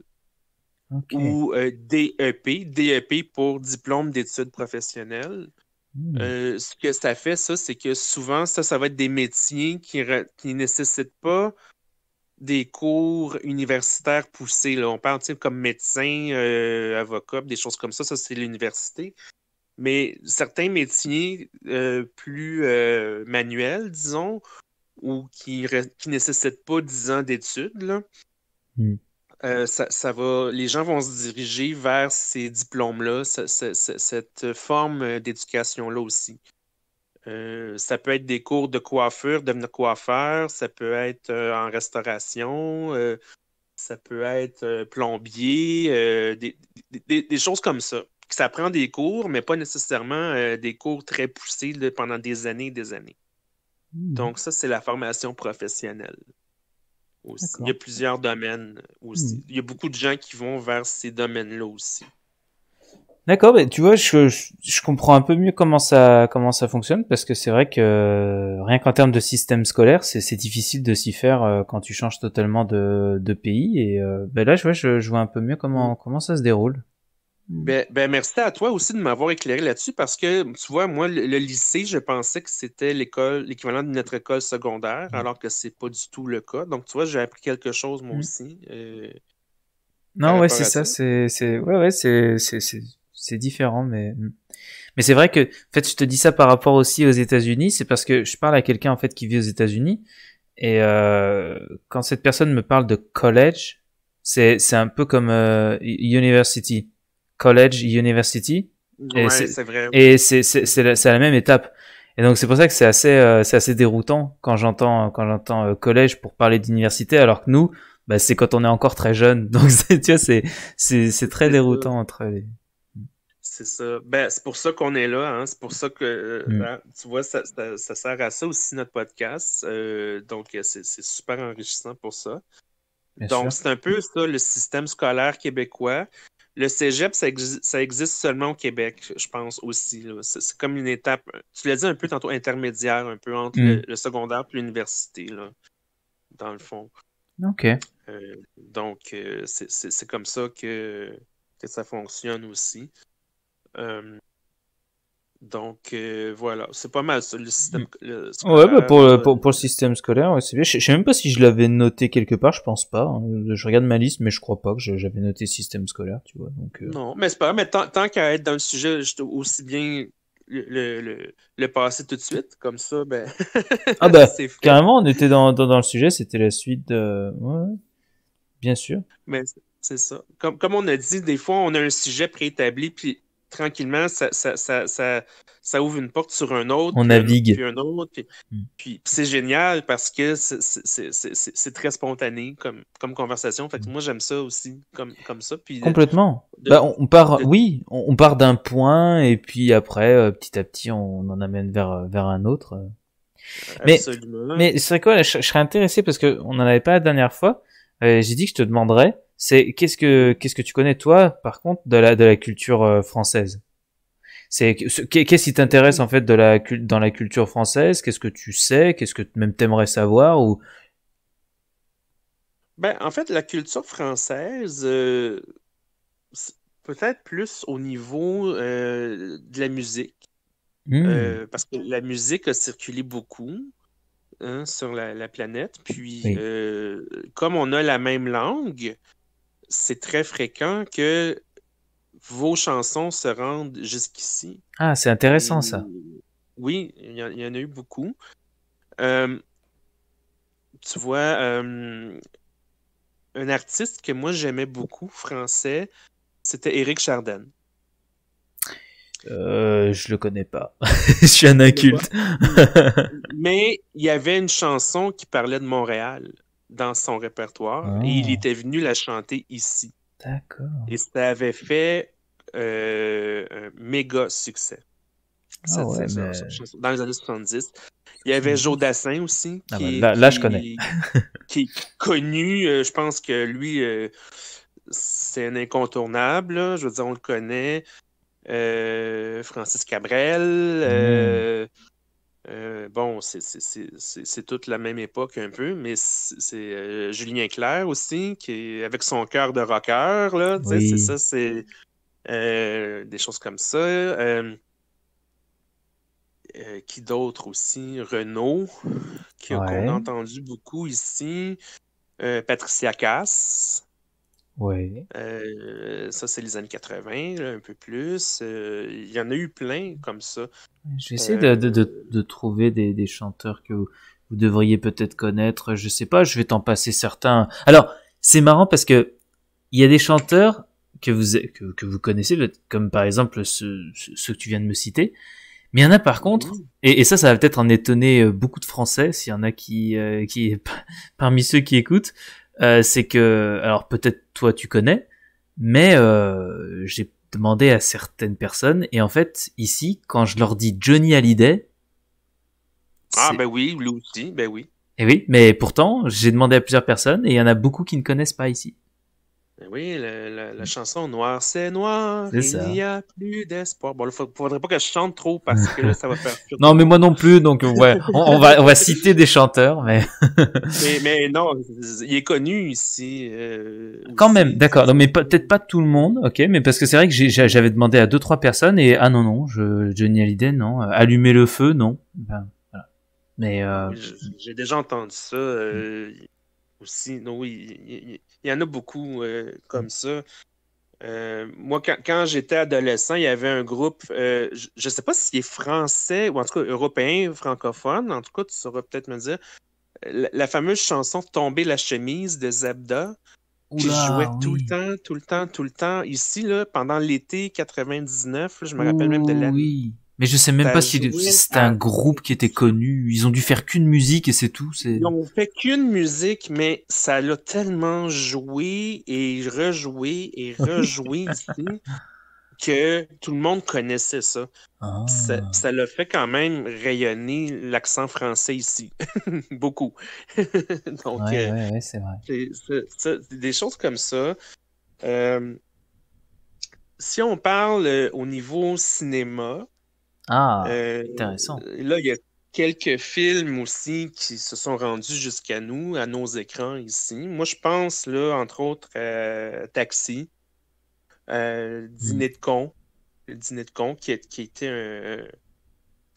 Ou euh, DEP, DEP pour diplôme d'études professionnelles. Hmm. Euh, ce que ça fait, ça, c'est que souvent, ça, ça va être des métiers qui ne nécessitent pas des cours universitaires poussés. On parle comme médecin, euh, avocat, des choses comme ça, ça, c'est l'université. Mais certains métiers plus manuels, disons, ou qui ne nécessitent pas 10 ans d'études, là, hmm. Euh, ça, va, les gens vont se diriger vers ces diplômes-là, cette forme euh, d'éducation-là aussi. Euh, ça peut être des cours de coiffure, devenir coiffeur, ça peut être en restauration, ça peut être plombier, des, choses comme ça. Ça prend des cours, mais pas nécessairement des cours très poussés pendant des années et des années. Mmh. Donc ça, c'est la formation professionnelle. Il y a plusieurs domaines euh, aussi. Hmm. Il y a beaucoup de gens qui vont vers ces domaines-là aussi. D'accord, mais ben, tu vois, je, je, comprends un peu mieux comment ça comment ça fonctionne parce que c'est vrai que euh, rien qu'en termes de système scolaire, c'est difficile de s'y faire euh, quand tu changes totalement de, de pays et ben là, je vois, je, je vois un peu mieux comment hmm. comment ça se déroule. Mm. Ben, ben, merci à toi aussi de m'avoir éclairé là-dessus parce que, tu vois, moi, le, lycée, je pensais que c'était l'école, l'équivalent de notre école secondaire, mm. alors que c'est pas du tout le cas. Donc, tu vois, j'ai appris quelque chose, moi mm. aussi. Euh, non, ouais, c'est ça. C'est, c'est, ouais, ouais, c'est, différent, mais, mais c'est vrai que, en fait, je te dis ça par rapport aussi aux États-Unis, c'est parce que je parle à quelqu'un, en fait, qui vit aux États-Unis, et euh, quand cette personne me parle de college, c'est, c'est un peu comme euh, university college, university. Ouais, c'est vrai. Et c'est la, la, même étape. Et donc c'est pour ça que c'est assez, euh, c'est assez déroutant quand j'entends quand j'entends euh, collège pour parler d'université, alors que nous, bah, c'est quand on est encore très jeune. *laughs* Donc tu vois, c'est c'est très déroutant entre les. C'est ça. Ben, c'est pour ça qu'on est là. Hein. C'est pour ça que, euh, mm. ben, tu vois, ça, ça, sert à ça aussi notre podcast. donc, c'est super enrichissant pour ça. donc, c'est un peu ça le système scolaire québécois le cégep, ça, existe seulement au Québec, je pense aussi. C'est comme une étape, tu l'as dit un peu tantôt, intermédiaire, un peu entre mm. le, secondaire et l'université, dans le fond. OK. Euh, donc, euh, c'est comme ça que, ça fonctionne aussi. Euh, donc euh, voilà, c'est pas mal le système Ouais, bah pour, le, euh, pour, le système scolaire, c'est bien. Je, sais même pas si je l'avais noté quelque part, je pense pas. Hein. Je regarde ma liste, mais je crois pas que j'avais noté système scolaire, tu vois. Donc, euh. Non, mais c'est pas mais tant, qu'à être dans le sujet, je aussi bien le, le, le, passer tout de suite, comme ça, ben. ah ben, *laughs* carrément, on était dans, dans, dans le sujet, c'était la suite de. Ouais, bien sûr. Mais c'est ça. Comme, comme on a dit, des fois, on a un sujet préétabli, puis tranquillement, ça, ouvre une porte sur un autre. On puis navigue. Puis un autre. Puis, hmm. c'est génial parce que c'est très spontané comme, comme conversation. Fait hmm. moi, j'aime ça aussi, comme, comme ça. Euh, Complètement. Bah, on part, oui, on, part d'un point et puis après, euh, petit à petit, on en amène vers, euh, vers un autre. Mais, mais c'est quoi, je, serais intéressé parce qu'on n'en avait pas la dernière fois. J'ai dit que je te demanderais c'est qu'est-ce que qu'est-ce que tu connais toi, par contre, de la de la culture euh, française C'est qu'est-ce qui t'intéresse en fait de la dans la culture française Qu'est-ce que tu sais Qu'est-ce que même t'aimerais savoir ben, en fait, la culture française, euh, peut-être plus au niveau euh, de la musique. Mmh. parce que la musique a circulé beaucoup hein, sur la, planète. Puis, comme on a la même langue, c'est très fréquent que vos chansons se rendent jusqu'ici. Ah, c'est intéressant ça. Oui, il y, en a eu beaucoup. Euh, tu vois, euh, un artiste que moi j'aimais beaucoup, français, c'était Éric Chardin. Je euh, je le connais pas. *laughs* je suis un inculte. *laughs* Mais il y avait une chanson qui parlait de Montréal dans son répertoire ah. et il était venu la chanter ici. D'accord. Et ça avait fait euh, un méga succès. Ça, ah Dans les années 70. Il y avait mhm. Joe Dassin aussi. Ah qui, ben, là, je connais. *laughs* qui est connu. Euh, je pense que lui, euh, c'est un incontournable. Je veux dire, on le connaît. Francis Cabrel. Mhm. Euh, bon, c'est toute la même époque un peu, mais c'est euh, Julien Clerc aussi, qui avec son cœur de rocker, là, c'est ça, c'est euh, des choses comme ça. qui d'autre aussi? Renaud, qu'on a entendu beaucoup ici. Patricia Cass. Ouais. Euh, ça, c'est les années 80, un peu plus. Euh, il y en a eu plein comme ça. j'essaie de, de, de, euh, de trouver des, des, chanteurs que vous, devriez peut-être connaître. Je sais pas, je vais t'en passer certains. Alors, c'est marrant parce que il y a des chanteurs que vous que, que vous connaissez comme par exemple ceux, que tu viens de me citer mais il y en a par contre et, et ça ça va peut-être en étonner euh, beaucoup de français s'il y en a qui qui *laughs* parmi ceux qui écoutent euh, c'est que, alors peut-être toi tu connais, mais euh, j'ai demandé à certaines personnes, et en fait, ici, quand je leur dis Johnny Hallyday. Ah, ben oui, lui aussi, ben oui. Et eh oui, mais pourtant, j'ai demandé à plusieurs personnes, et il y en a beaucoup qui ne connaissent pas ici. Ben oui, la chanson Noir, c'est noir, il n'y a plus d'espoir. Bon, il ne faudrait pas que je chante trop parce que ça va faire. *laughs* non, mais moi non plus, donc ouais, *laughs* on, va, on va citer des chanteurs, mais. *laughs* mais, mais, non, il est connu ici. Euh, Quand même, d'accord. Non, mais peut-être pas tout le monde, ok, mais parce que c'est vrai que j'avais demandé à deux, trois personnes et ah non, non, je, Johnny Hallyday, non. Allumer le feu, non. Ben, voilà. Mais. Euh, j'ai déjà entendu ça. Euh, mm aussi. non oui, il, y en a beaucoup euh, comme mm. ça. Euh, moi, quand, j'étais adolescent, il y avait un groupe, euh, je ne sais pas s'il est français ou en tout cas européen, francophone, en tout cas, tu sauras peut-être me dire, la, fameuse chanson Tomber la chemise de Zabda, qui jouait tout le temps, tout le temps, tout le temps. Ici, là, pendant l'été 99, je me rappelle même de oh, l'année. Oui. Mais je sais même pas si c'était un groupe qui était connu. Ils ont dû faire qu'une musique et c'est tout. Ils ont fait qu'une musique, mais ça l'a tellement joué et rejoué et *laughs* rejoué que tout le monde connaissait ça. Ah. Ça l'a fait quand même rayonner l'accent français ici. *laughs* Beaucoup. *laughs* Donc, euh, ouais, c'est vrai. des choses comme ça. Euh, si on parle euh, au niveau cinéma, ah, euh, intéressant. Là, il y a quelques films aussi qui se sont rendus jusqu'à nous, à nos écrans ici. Moi, je pense, là, entre autres, euh, Taxi, euh, Dîner de con, Dîner de qui, a qui était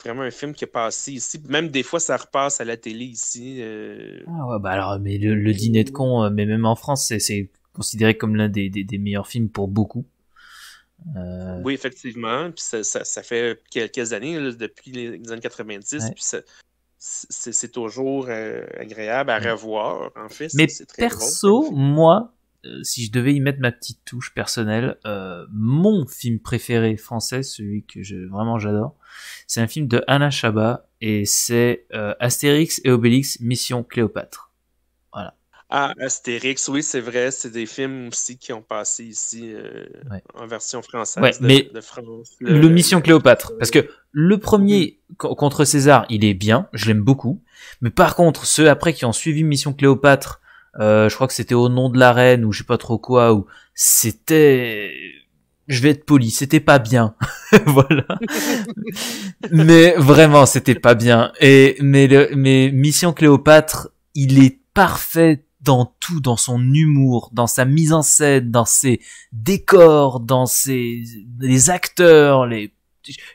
vraiment un film qui est passé ici. Même des fois, ça repasse à la télé ici. Ah ouais, bah alors, mais le, Dîner de con, mais même en France, c'est considéré comme l'un des, meilleurs films pour beaucoup. Euh, oui, effectivement. Puis ça, fait quelques années, depuis les années 90, puis c'est toujours euh, agréable à revoir, en fait. Mais perso, moi, euh, si je devais y mettre ma petite touche personnelle, mon film préféré français, celui que je, vraiment j'adore, c'est un film de Anna Chabat et c'est Astérix et Obélix, Mission Cléopâtre. Ah, Astérix, oui, c'est vrai. C'est des films aussi qui ont passé ici euh, en version française mais Le, le, Mission Cléopâtre. Parce que le premier contre César, il est bien. Je l'aime beaucoup. Mais par contre, ceux après qui ont suivi Mission Cléopâtre, euh, je crois que c'était au nom de la reine ou je sais pas trop quoi, ou c'était je vais être poli, c'était pas bien. *laughs* voilà. mais vraiment, c'était pas bien. Et mais le mais Mission Cléopâtre, il est parfait dans tout, dans son humour, dans sa mise en scène, dans ses décors, dans ses les acteurs, les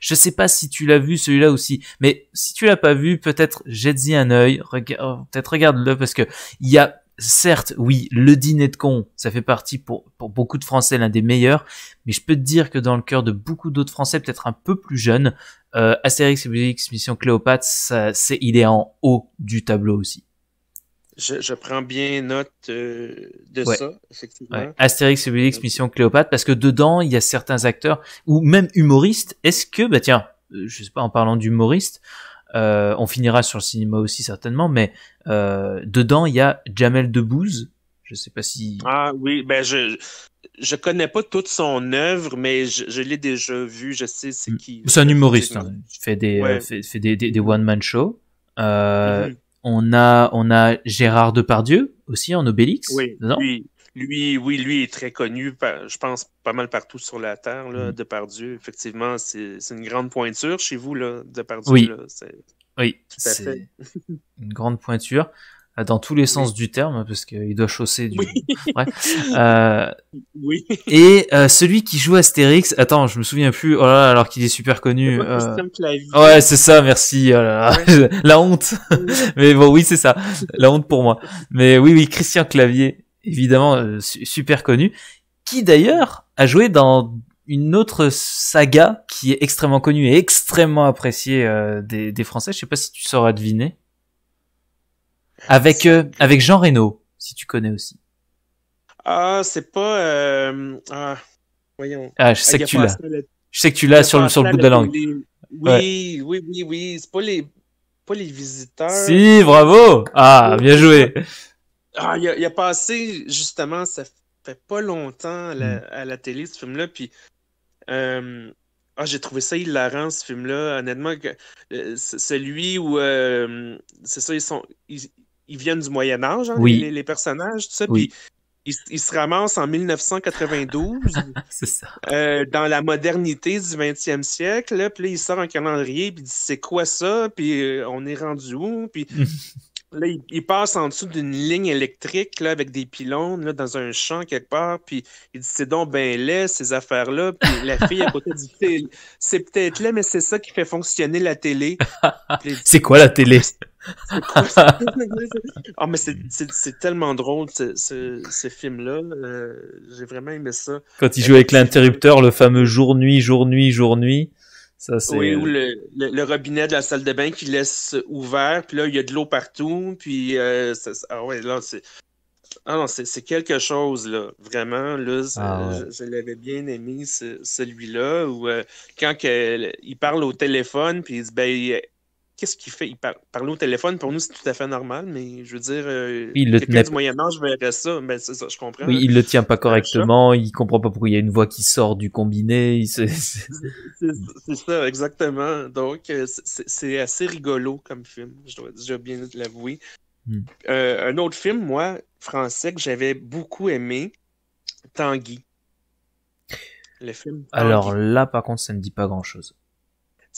je sais pas si tu l'as vu celui-là aussi, mais si tu l'as pas vu, peut-être jette-y un œil, euh, peut-être regarde-le parce que il y a certes, oui, le dîner de con, ça fait partie pour, pour beaucoup de Français l'un des meilleurs, mais je peux te dire que dans le cœur de beaucoup d'autres Français, peut-être un peu plus jeunes, euh, Astérix et Obélix, Mission Cléopâtre, ça, c'est, il est en haut du tableau aussi. Je, prends bien note euh, de ça, effectivement. Astérix et euh, Mission Cléopâtre, parce que dedans, il y a certains acteurs, ou même humoristes. Est-ce que, bah tiens, euh, je sais pas, en parlant d'humoristes, on finira sur le cinéma aussi certainement, mais dedans, il y a Jamel Debbouze. Je sais pas si... Ah oui, ben je... Je connais pas toute son œuvre, mais je, l'ai déjà vu, je sais c'est qui. C'est un humoriste, hein. il fait des, des, one-man shows. Euh, mhm. On a, on a Gérard Depardieu aussi en Obélix. Oui, lui, oui, lui est très connu, je pense, pas mal partout sur la Terre, là, mm. Depardieu. Effectivement, c'est une grande pointure chez vous, là, Depardieu. Oui, oui c'est une grande pointure. Euh, dans tous les sens du terme, parce qu'il doit chausser du. *laughs* Ouais. *laughs* Euh, oui. Et euh, celui qui joue Astérix, attends, je me souviens plus. Oh là là, alors qu'il est super connu. Euh, ouais, c'est ça. Merci. Oh *laughs* la honte. Mais bon, oui, c'est ça. La honte pour moi. Mais oui, oui, Christian Clavier, évidemment, super connu, qui d'ailleurs a joué dans une autre saga qui est extrêmement connue et extrêmement appréciée des, des Français. Je sais pas si tu sauras deviner. Avec, euh, avec Jean Reno, si tu connais aussi. Ah, c'est pas. Euh, ah, voyons. Ah, ah je sais que tu l'as. sur, le, bout de la langue. Oui, oui, oui, oui, C'est pas les, pas les visiteurs. Si, bravo! Ah, bien joué. Ah, il, a, passé, justement, ça fait pas longtemps à la, hmm. télé, ce film-là. Euh, ah, j'ai trouvé ça hilarant, ce film-là. Honnêtement, que, celui où. c'est ça, ils sont ils viennent du Moyen Âge, hein, les, personnages, tout ça. Puis ils, se ramassent en 1992 *laughs* euh, dans la modernité du 20e siècle. puis là, ils sortent un calendrier, puis ils disent c'est quoi ça, puis euh, on est rendu où, puis *laughs* là, ils, passent en dessous d'une ligne électrique avec des pylônes dans un champ quelque part, puis il disent c'est donc ben laid ces affaires-là, puis la fille à côté dit c'est peut-être là, mais c'est ça qui fait fonctionner la télé. *laughs* c'est quoi la télé? Ah, mais c'est tellement drôle, ce, film-là. Euh, j'ai vraiment aimé ça. Quand il euh, joue avec l'interrupteur, le fameux jour-nuit, jour-nuit, jour-nuit. Ça, Oui, ou le, robinet de la salle de bain qui laisse ouvert, puis là, il y a de l'eau partout, puis... Euh, ah ouais, là, c'est... Ah non, c'est, quelque chose, là. Vraiment, là, ah je, l'avais bien aimé, celui-là, où quand il parle au téléphone, puis il dit, ben, qu'est-ce qu'il fait? Il parle au téléphone, pour nous, c'est tout à fait normal, mais je veux dire, euh, Moyen-Âge ben, ça, je comprends. Oui, il le tient pas ah, correctement, il comprend pas pourquoi il y a une voix qui sort du combiné. *laughs* C'est ça, exactement. Donc, euh, c'est assez rigolo comme film, je dois, bien l'avouer. Hmm. Euh, un autre film, moi, français, que j'avais beaucoup aimé, Tanguy. Le film. Tanguy. Alors là, par contre, ça ne dit pas grand-chose.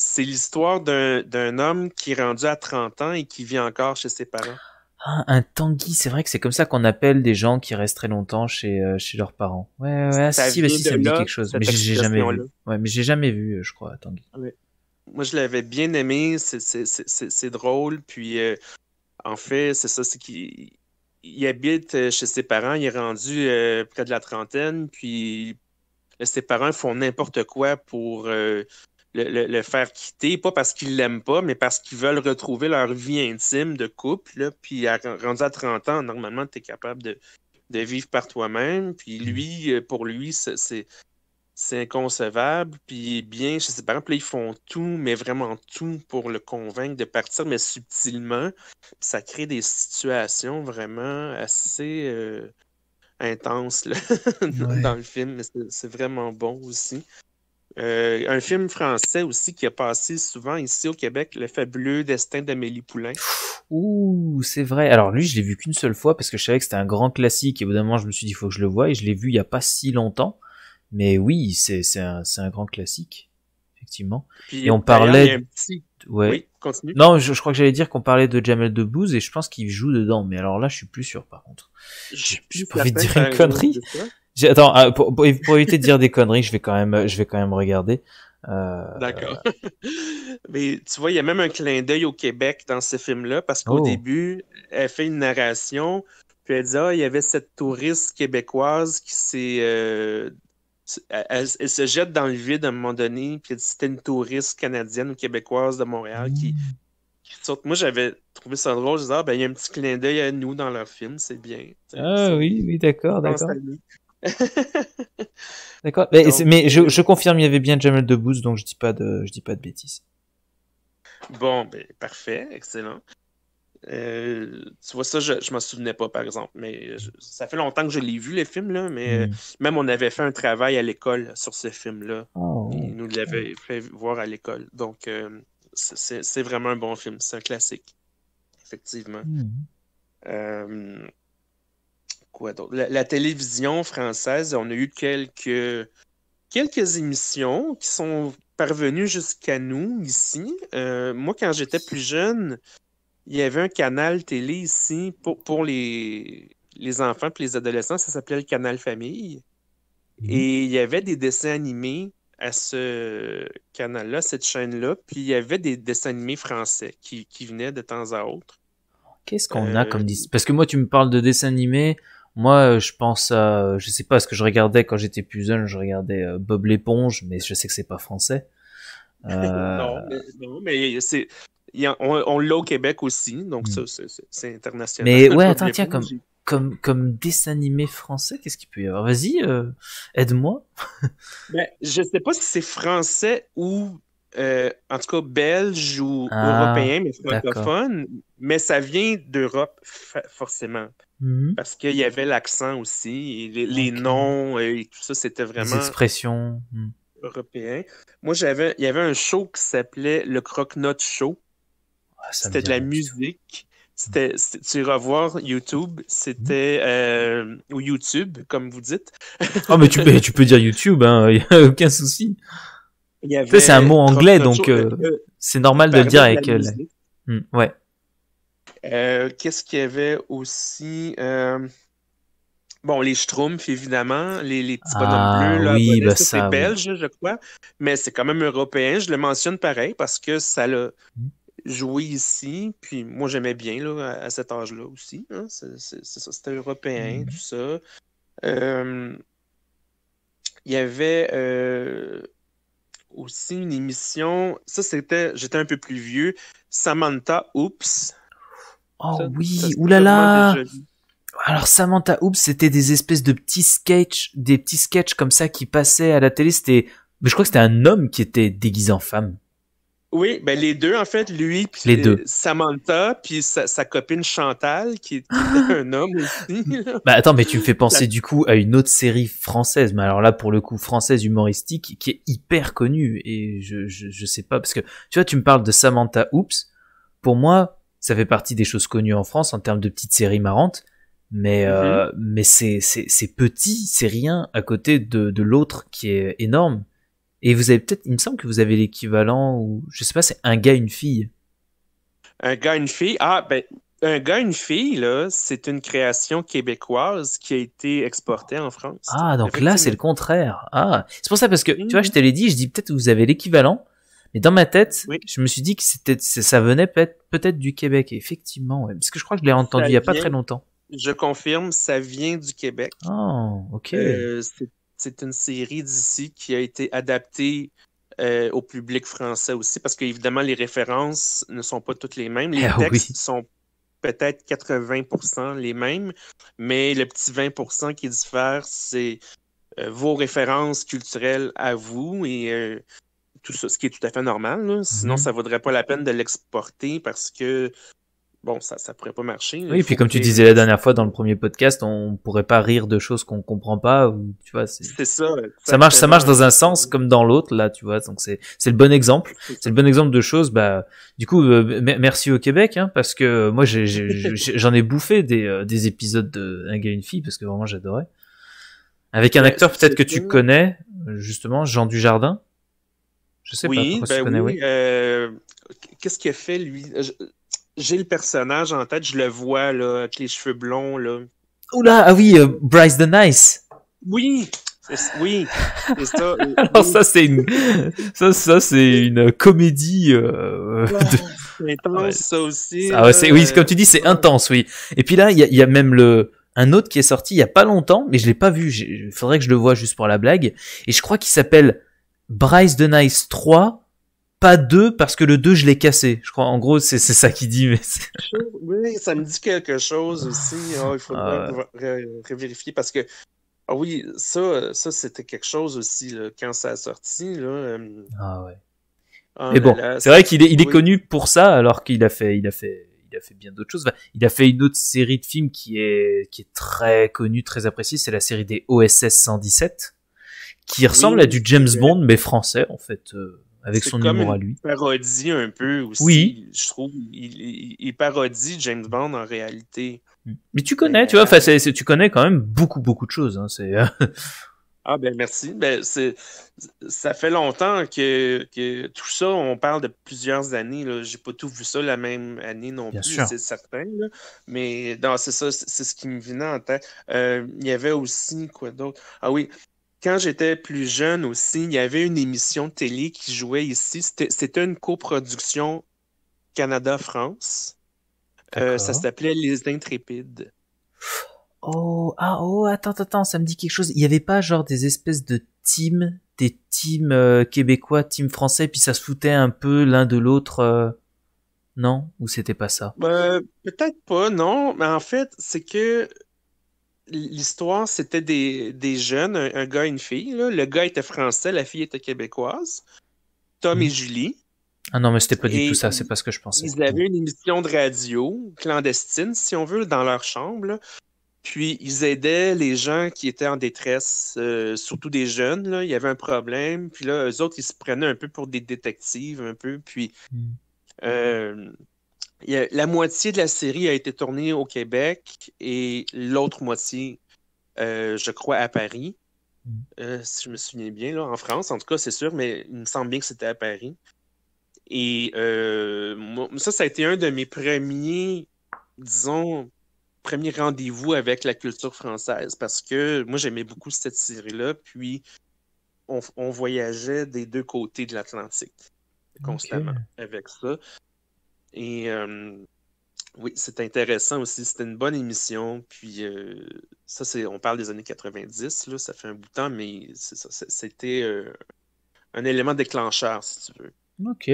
C'est l'histoire d'un homme qui est rendu à 30 ans et qui vit encore chez ses parents. Ah, un tanguy, c'est vrai que c'est comme ça qu'on appelle des gens qui restent très longtemps chez, euh, chez leurs parents. Ouais, ouais, ah, ça si, bah, ça me dit quelque chose. Mais j'ai jamais vu. Ouais, mais j'ai jamais vu, euh, je crois, tanguy. Ah, moi, je l'avais bien aimé. C'est drôle. Puis, euh, en fait, c'est ça, c'est qu'il habite chez ses parents. Il est rendu près de la trentaine. Puis, ses parents font n'importe quoi pour le, faire quitter, pas parce qu'ils l'aiment pas, mais parce qu'ils veulent retrouver leur vie intime de couple. puis à, rendu à 30 ans, normalement, tu es capable de, vivre par toi-même. Puis mm. lui, euh, pour lui, c'est c'est inconcevable. Puis bien je ses parents, ils font tout, mais vraiment tout pour le convaincre de partir, mais subtilement. ça crée des situations vraiment assez euh, intenses *laughs* dans le film. Mais c'est vraiment bon aussi. Euh, un film français aussi qui a passé souvent ici au Québec, Le fabuleux destin d'Amélie Poulain. Ouh, c'est vrai. Alors lui, je l'ai vu qu'une seule fois parce que je savais que c'était un grand classique et je me suis dit, il faut que je le voie et je l'ai vu il n'y a pas si longtemps. Mais oui, c'est un, grand classique, effectivement. et on parlait... Oui, continue. Non, je, crois que j'allais dire qu'on parlait de Jamel Debbouze et je pense qu'il joue dedans. Mais alors là, je suis plus sûr par contre. J'ai plus envie de dire une connerie. Attends, ah, pour, éviter de dire des conneries, je vais quand même, je vais quand même regarder. Euh, d'accord. *laughs* Mais tu vois, il y a même un clin d'œil au Québec dans ce film-là, parce qu'au oh. début, elle fait une narration, puis elle dit Ah, il y avait cette touriste québécoise qui s'est. Euh, elle, se jette dans le vide à un moment donné, puis elle dit C'était une touriste canadienne ou québécoise de Montréal qui, hmm. Moi, j'avais trouvé ça drôle. Je disais Ah, ben, il y a un petit clin d'œil à nous dans leur film, c'est bien. Ah, oui, oui, d'accord, d'accord. *laughs* D'accord. Mais, euh, je, confirme, il y avait bien Jamel Debbouze, donc je dis pas de, dis pas de bêtises. Bon, ben, parfait, excellent. Euh, tu vois, ça, je, je m'en souvenais pas, par exemple. Mais ça fait longtemps que je l'ai vu, les films là. Mais hmm. euh, même, on avait fait un travail à l'école sur ces films là oh. Ils nous l'avaient fait voir à l'école. Donc, c'est vraiment un bon film. C'est un classique, effectivement. Hmm quoi d'autre? La, télévision française, on a eu quelques, quelques émissions qui sont parvenues jusqu'à nous ici. Euh, moi, quand j'étais plus jeune, il y avait un canal télé ici pour, les, les enfants et les adolescents. Ça s'appelait le Canal Famille. Mhm. Et il y avait des dessins animés à ce canal-là, cette chaîne-là. Puis il y avait des dessins animés français qui, venaient de temps à autre. Qu'est-ce qu'on a euh, comme... Parce que moi, tu me parles de dessins animés. Moi, euh, je pense à, je sais pas ce que je regardais quand j'étais plus jeune, je regardais euh, Bob l'éponge, mais je sais que c'est pas français. *laughs* Euh, non, mais, c'est, on, l'a au Québec aussi, donc hmm. c'est, international. Mais ouais, attends, tiens, comme, comme, dessin animé français, qu'est-ce qu'il peut y avoir Vas-y, aide-moi. *laughs* Ben, je sais pas si c'est français ou en tout cas belge ou ah, européen, mais francophone, mais ça vient d'Europe forcément. Mhm. Parce qu'il y avait l'accent aussi, les, noms euh, et tout ça, c'était vraiment. Les expressions. Hmm. Européen. Moi, j'avais, il y avait un show qui s'appelait le croque Note Show. Ah, c'était de la musique. Hmm. C'était, tu voir YouTube, hmm. c'était euh, ou YouTube, comme vous dites. Ah, oh, mais tu peux, *laughs* tu peux dire YouTube, hein, il n'y a aucun souci. Tu c'est un mot anglais, donc euh, c'est normal de le dire avec. La... Euh, ouais. Euh, qu'est-ce qu'il y avait aussi? Euh, bon, les Schtroumpfs, évidemment, les, petits bonhommes ah bleus, ben c'est belge, je crois, mais c'est quand même européen. Je le mentionne pareil parce que ça l'a mm. joué ici, puis moi j'aimais bien à, cet âge-là aussi. Hein, c'était européen, mm. tout ça. Euh, il y avait aussi une émission, ça c'était, j'étais un peu plus vieux, Samantha Oups Oh oui, oulala. Alors Samantha Oops, c'était des espèces de petits sketchs, des petits sketchs comme ça qui passaient à la télé. C'était, je crois que c'était un homme qui était déguisé en femme. Oui, ben les deux en fait, lui puis les deux. Samantha puis sa, copine Chantal qui, est *laughs* un homme aussi. bah attends, mais tu me fais penser du coup à une autre série française, mais alors là pour le coup française humoristique qui est hyper connue et je, je, sais pas parce que tu vois tu me parles de Samantha Oops, pour moi ça fait partie des choses connues en France en termes de petites séries marrantes, mais, euh, mhm. mais c'est petit, c'est rien à côté de, de l'autre qui est énorme. Et vous avez peut-être, il me semble que vous avez l'équivalent, ou je sais pas, c'est un gars, une fille. Un gars, une fille. Ah, ben, un gars, une fille, là, c'est une création québécoise qui a été exportée en France. Ah, donc là, c'est le contraire. Ah, c'est pour ça parce que, tu vois, je mhm. te dit, je dis peut-être que vous avez l'équivalent, mais dans ma tête, je me suis dit que ça venait peut-être du Québec. effectivement, parce que je crois que je l'ai entendu il n'y a pas très longtemps. Je confirme, ça vient du Québec. Oh, ok. Euh, c'est une série d'ici qui a été adaptée euh, au public français aussi, parce qu'évidemment, les références ne sont pas toutes les mêmes. Les ah textes sont peut-être 80% les mêmes, mais le petit 20% qui diffère, c'est euh, vos références culturelles à vous et tout ça, ce qui est tout à fait normal. Sinon, mhm. ça vaudrait pas la peine de l'exporter parce que bon, ça ne pourrait pas marcher. Oui, et puis comme tu disais la euh, dernière fois dans le premier podcast, on pourrait pas rire de choses qu'on comprend pas. Ou, tu vois, c'est ça. Ça marche, ça marche dans un sens comme dans l'autre, là, tu vois. Donc c'est le bon exemple. C'est le bon exemple de choses. Bah, du coup, euh, merci au Québec, hein, parce que moi *laughs* j'en ai, bouffé des, euh, des épisodes de Un gars et une fille parce que vraiment j'adorais. Avec un acteur peut-être que tu connais, justement, Jean Dujardin. Je sais oui, pas oui. Ben oui. Euh, qu'est-ce qu'il a fait, lui? Euh, j'ai le personnage en tête, je le vois, là, avec les cheveux blonds, là. Oula, ah oui, euh, Bryce the Nice. Oui, oui, ça. *laughs* Alors ça, c'est une, ça, c'est une comédie. Intense, ça aussi. Ah oui, comme tu dis, c'est intense, oui. Et puis là, il y a, y a même le, un autre qui est sorti il y a pas longtemps, mais je l'ai pas vu. Il faudrait que je le voie juste pour la blague. Et je crois qu'il s'appelle Bryce de Nice 3, pas 2 parce que le 2 je l'ai cassé. Je crois en gros c'est ça qu'il dit mais oui, ça me dit quelque chose aussi. Ah. Oh, il faudrait ah, vérifier parce que ah oui, ça ça c'était quelque chose aussi le quand ça a sorti là. Euh, ah ouais. Ah, mais bon, c'est vrai qu'il est, connu pour ça alors qu'il a fait il a fait il a fait bien d'autres choses. il a fait une autre série de films qui est qui est très connue, très appréciée, c'est la série des OSS 117 qui ressemble à du James Bond, mais français, en fait, euh, avec son humour à lui. parodie un peu aussi, oui. je trouve. Il, parodie James Bond en réalité. Mm. Mais tu connais, tu vois, euh, tu connais quand même beaucoup, beaucoup de choses. Hein, c'est... Euh, *laughs* ah ben merci. Ben, ça fait longtemps que, tout ça, on parle de plusieurs années. J'ai pas tout vu ça la même année non plus, c'est certain. Mais c'est ça, c'est, ce qui me venait en tête. il y avait aussi quoi d'autre? Ah oui, quand j'étais plus jeune aussi, il y avait une émission télé qui jouait ici. C'était une coproduction Canada-France. Euh, ça s'appelait Les Intrépides. Oh, ah, oh, attends, attends, ça me dit quelque chose. Il n'y avait pas genre des espèces de teams, des teams euh, québécois, teams français, puis ça se foutait un peu l'un de l'autre, euh, non Ou c'était pas ça bah, Peut-être pas, non. Mais en fait, c'est que l'histoire, c'était des, jeunes, un, gars et une fille. Le gars était français, la fille était québécoise. Tom mm. et Julie. Ah non, mais c'était pas du tout ça, c'est pas ce que je pensais. Ils avaient une émission de radio clandestine, si on veut, dans leur chambre. Puis ils aidaient les gens qui étaient en détresse, euh, surtout des jeunes. Il y avait un problème. Puis là, eux autres, ils se prenaient un peu pour des détectives, un peu. Puis. Mm. Euh, la moitié de la série a été tournée au Québec et l'autre moitié, euh, je crois, à Paris. Mm-hmm. Euh, si je me souviens bien, là, en France, en tout cas, c'est sûr, mais il me semble bien que c'était à Paris. Et euh, ça, ça a été un de mes premiers, disons, premiers rendez-vous avec la culture française parce que moi, j'aimais beaucoup cette série-là. Puis, on, voyageait des deux côtés de l'Atlantique constamment avec ça. Et euh, oui, c'est intéressant aussi. C'était une bonne émission. Puis euh, ça, c'est, on parle des années 90, là, ça fait un bout de temps, mais c'était euh, un élément déclencheur, si tu veux. OK.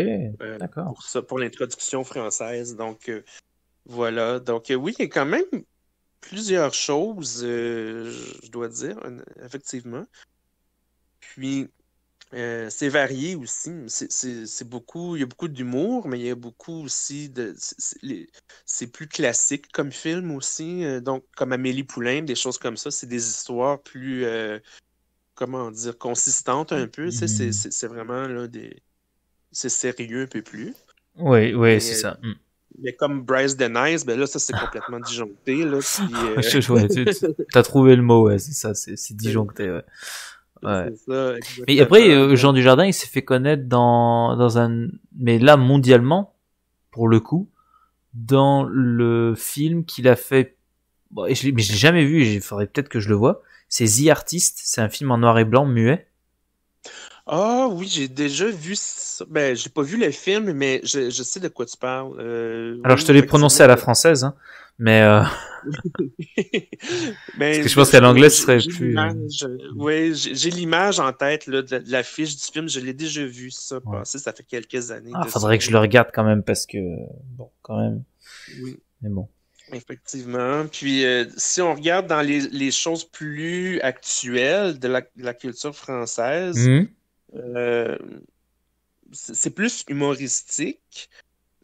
D'accord. Pour ça, pour l'introduction française. Donc voilà. Donc oui, il y a quand même plusieurs choses, je dois dire, effectivement. Puis euh, c'est varié aussi. C'est beaucoup. Il y a beaucoup d'humour, mais il y a beaucoup aussi de. C'est plus classique comme film aussi. Euh, donc, comme Amélie Poulain, des choses comme ça. C'est des histoires plus. Euh, comment dire Consistantes un peu. Mm-hmm. C'est vraiment là des. C'est sérieux un peu plus. Oui, oui, c'est ça. Mm. Mais comme Bryce Denise, ben là, ça c'est complètement disjoncté. Là, *laughs* tu as trouvé le mot, c'est ça, c'est *laughs* disjoncté mais après, Jean euh, Jean Dujardin, il s'est fait connaître dans, dans un. Mais là, mondialement, pour le coup, dans le film qu'il a fait. je mais je l'ai jamais vu, il faudrait peut-être que je le vois. C'est The Artist, c'est un film en noir et blanc, muet. Ah oui, j'ai déjà vu. Ça. Ben, j'ai pas vu le film, mais je, sais de quoi tu parles. Euh, Alors, je te l'ai prononcé à la française, hein, mais. Euh, *laughs* parce ben, que je pense qu'à l'anglais, ce serait plus. Oui, j'ai l'image en tête de, l'affiche du film. Je l'ai déjà vu, ça Ça fait quelques années. Ah, faudrait que je le regarde quand même, parce que. Bon, quand même. Oui. Mais bon. Effectivement. Puis, euh, si on regarde dans les, choses plus actuelles de la, culture française, mmh. Euh, c'est plus humoristique.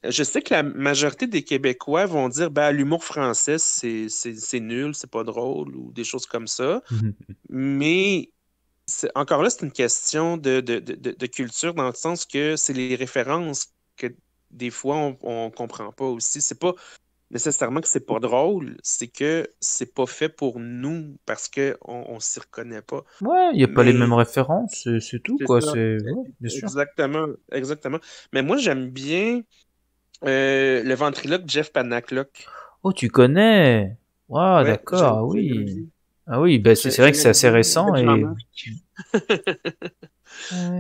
Je sais que la majorité des Québécois vont dire bah l'humour français, c'est, nul, c'est pas drôle ou des choses comme ça. *laughs* Mais encore là, c'est une question de, culture dans le sens que c'est les références que des fois on, on comprend pas aussi. C'est pas nécessairement que c'est pas drôle, c'est que c'est pas fait pour nous parce que on, s'y reconnaît pas. Ouais, il n'y a pas les mêmes références, c'est tout quoi. Exactement, exactement. Mais moi j'aime bien euh, le ventriloque Jeff Panaclock. Oh, tu connais. Ah, d'accord, ah oui. Ah oui, ben c'est vrai que c'est euh, assez récent *laughs*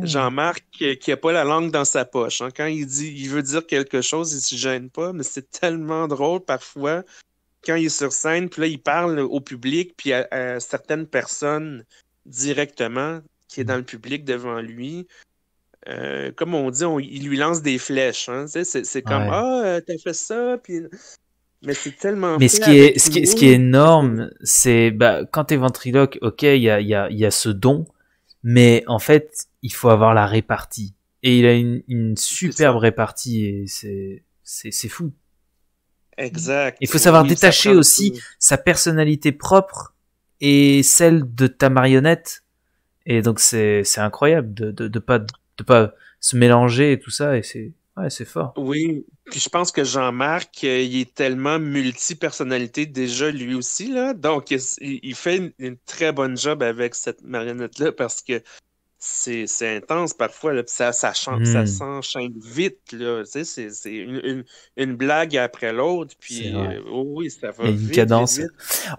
Jean-Marc, qui n'a pas la langue dans sa poche. Hein. Quand il dit, il veut dire quelque chose, il ne se gêne pas, mais c'est tellement drôle parfois quand il est sur scène, puis là, il parle au public, puis à, certaines personnes directement qui est dans le public devant lui. Euh, comme on dit, il lui lance des flèches. Hein. c'est comme Ah, t'as fait ça, Mais c'est tellement. Mais ce qui, est, ce, qui, est énorme, c'est bah, quand t'es ventriloque, ok, il y y a, ce don, mais en fait, il faut avoir la répartie. Et il a une, superbe répartie et c'est, c'est, fou. Exact. Il faut savoir détacher aussi sa personnalité propre et celle de ta marionnette. Et donc c'est, c'est incroyable de, de, pas, de pas se mélanger et tout ça et c'est, Ouais, c'est fort. Oui, puis je pense que Jean-Marc, euh, il est tellement multi-personnalité déjà lui aussi, là. Donc, il, fait une, une, très bonne job avec cette marionnette-là parce que c'est intense parfois, ça, ça, ça hmm. s'enchaîne vite. C'est une, une, une, blague après l'autre, puis euh, oh oui, ça va vite, une cadence.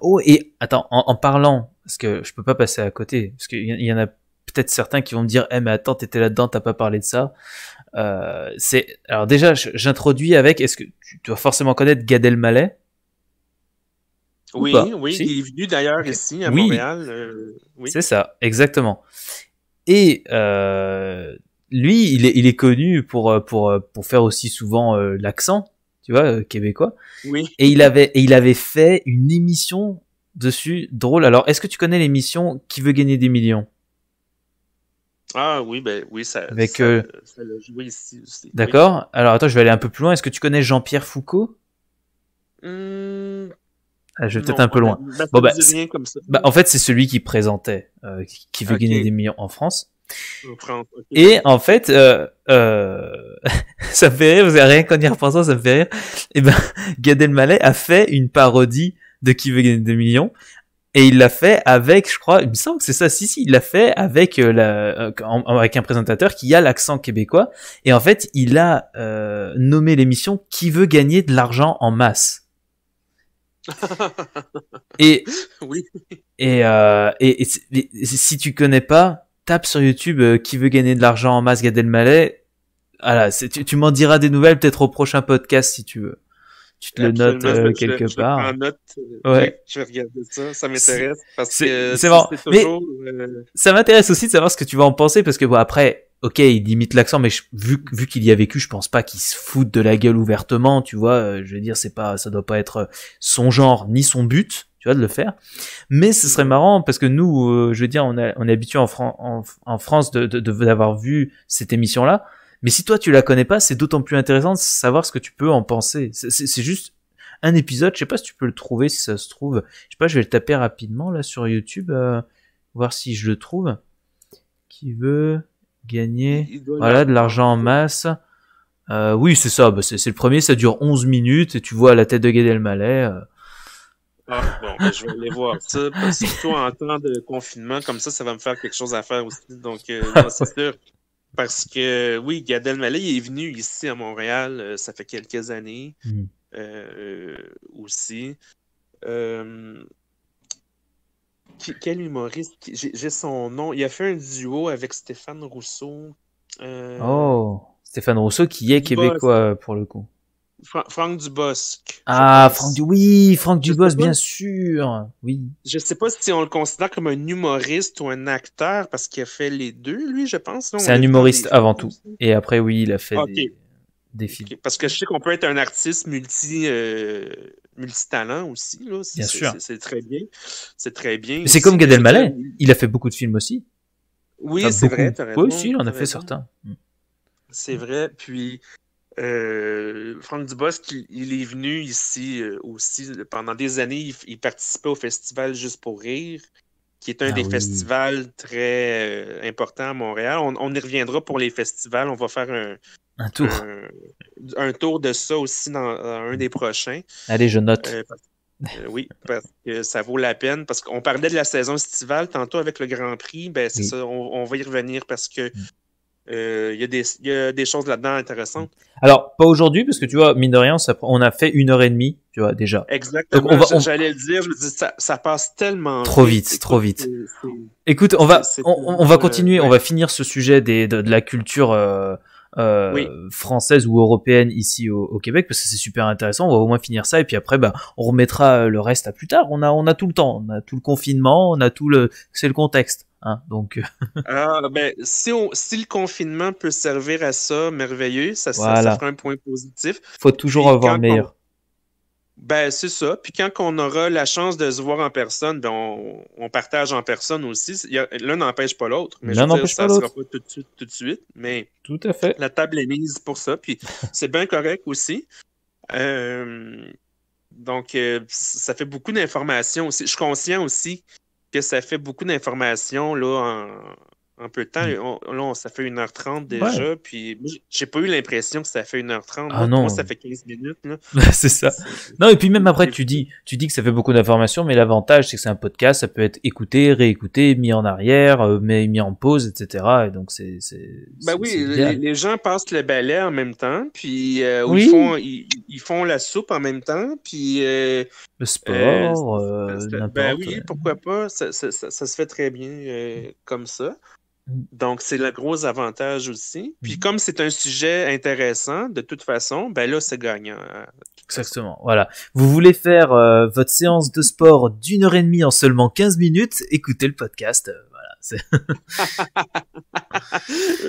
Oh, et attends, en, parlant, parce que je peux pas passer à côté, parce qu'il y, y, en a peut-être certains qui vont me dire, eh mais attends, t'étais là-dedans, t'as pas parlé de ça. Euh, c'est alors déjà, j'introduis avec, est-ce que tu dois forcément connaître Gad Elmaleh Oui, oui, il est venu d'ailleurs ici à Montréal. Euh, c'est ça, exactement. Et euh, lui, il est, il est connu pour, euh, pour, euh, pour faire aussi souvent euh, l'accent, tu vois, québécois. Oui. Et il avait, et il avait fait une émission dessus, drôle. Alors, est-ce que tu connais l'émission Qui veut gagner des millions ah oui, ben oui, ça, Avec, ça, l'a joué ici D'accord. Alors attends, je vais aller un peu plus loin. Est-ce que tu connais Jean-Pierre Foucault hum, ah, je vais peut-être un peu loin. Bah, bah, en fait, c'est celui qui présentait, euh, qui, veut ah, gagner des millions en France. Et en fait, euh, euh *laughs* ça me fait rire, vous avez rien qu'en y repensant, ça me fait rire. Et eh ben, *laughs* Gad Elmaleh a fait une parodie de qui veut gagner des millions. Et il l'a fait avec, je crois, il me semble que c'est ça, si, si, il l'a fait avec, euh, la, avec un présentateur qui a l'accent québécois. Et en fait, il a nommé l'émission Qui veut gagner de l'argent en masse et, *laughs* et, euh, et, si tu connais pas, tape sur YouTube euh, qui veut gagner de l'argent en masse Gad Elmaleh. Voilà, ah tu, tu m'en diras des nouvelles peut-être au prochain podcast si tu veux. Tu te le notes euh, quelque part. Euh, ouais. je, vais regarder ça, ça m'intéresse parce que c'est bon. Mais ça m'intéresse aussi de savoir ce que tu vas en penser parce que bon après ok, il limite l'accent, mais vu, vu qu'il y a vécu, je pense pas qu'il se foute de la gueule ouvertement, tu vois. Euh, je veux dire, c'est pas, ça doit pas être euh, son genre ni son but, tu vois, de le faire. Mais ce serait marrant parce que nous, euh, je veux dire, on, on est habitué en, en, France de d'avoir de, vu cette émission-là. Mais si toi tu la connais pas, c'est d'autant plus intéressant de savoir ce que tu peux en penser. C'est juste un épisode. Je sais pas si tu peux le trouver, si ça se trouve. Je sais pas, je vais le taper rapidement là sur YouTube, voir si je le trouve. Qui veut gagner voilà, de l'argent en masse. Euh, oui, c'est ça. Bah, c'est le premier, ça dure 11 minutes et tu vois la tête de Gad Elmaleh. Euh. Ah, bon, ben, je vais aller voir ça. Surtout en temps de confinement, comme ça, ça va me faire quelque chose à faire aussi. Donc, euh, c'est *laughs* sûr. Parce que, oui, Gad Elmaleh est venu ici à Montréal, ça fait quelques années mmh. aussi. aussi quel humoriste J'ai son nom. Il a fait un duo avec Stéphane Rousseau. Euh, oh, Stéphane Rousseau qui est québécois euh, pour le coup. Franck Dubosc. Ah, Franck, oui, Franck Dubosc, bien sûr. Oui. Je sais pas si on le considère comme un humoriste ou un acteur parce qu'il a fait les deux, lui, je pense. C'est un humoriste avant tout. Et après, oui, il a fait des, films. Parce que je sais qu'on peut être un artiste multi. Euh, multitalent aussi. Là. C'est très bien. C'est très bien. C'est comme Gad euh, Elmaleh. Il a fait beaucoup de films aussi. Oui, c'est vrai. Oui, il en a fait certains. C'est vrai. Puis, euh, Franck Dubosc, il, est venu ici euh, aussi. Pendant des années, il, participait au festival Juste pour rire, qui est un ah des festivals très importants à Montréal. On, y reviendra pour les festivals. On va faire un, un tour un tour de ça aussi dans, euh, un des prochains. Allez, je note. Euh, euh, oui, parce que ça vaut la peine. Parce qu'on parlait de la saison estivale tantôt avec le Grand Prix. Ben, c'est ça, on, va y revenir parce que mm. il y, a des choses là-dedans intéressantes. Mm. Alors, pas aujourd'hui, parce que tu vois, mine de rien, on a fait une heure et demie, tu vois, déjà. Exactement. J'allais le dire, je ça, passe tellement trop vite. trop vite. Écoute, on va, on, va continuer, on va finir ce sujet de la culture euh, française ou européenne ici au, Québec parce que c'est super intéressant. On va au moins finir ça et puis après, ben on remettra euh, le reste à plus tard. On a, on a tout le temps, on a tout le confinement, on a tout le, c'est le contexte. Hein, donc, euh. *laughs* ah, ben, si, on, si le confinement peut servir à ça, merveilleux, ça, ça, fera un point positif. Faut toujours avoir meilleur. Ben, c'est ça. Puis quand on aura la chance de se voir en personne, ben on, partage en personne aussi. L'un n'empêche pas l'autre. Mais n'empêche Ça ne sera pas tout, de suite, mais tout à fait. la table est mise pour ça. Puis *laughs* c'est bien correct aussi. Euh, donc, euh, ça fait beaucoup d'informations aussi. Je suis conscient aussi que ça fait beaucoup d'informations là, en, un peu de temps. Mm. là, ça fait 1h30 déjà. Puis j'ai pas eu l'impression que ça fait 1h30. Ah non. ça fait 15 minutes. *laughs* c'est ça. Non, et puis même après, tu dis, tu dis que ça fait beaucoup d'informations, mais l'avantage, c'est que c'est un podcast. Ça peut être écouté, réécouté, mis en arrière, euh, mis en pause, etc. Et donc, c'est. bah ben oui, les, gens passent le balai en même temps. Puis euh, ils, font, la soupe en même temps. Puis. Euh, le sport. ben oui, pourquoi pas. ça se fait très bien comme ça. Donc, c'est le gros avantage aussi. Puis, mhm. comme c'est un sujet intéressant, de toute façon, ben là, c'est gagnant. Exactement, voilà. Vous voulez faire euh, votre séance de sport d'une heure et demie en seulement 15 minutes, écoutez le podcast. Euh,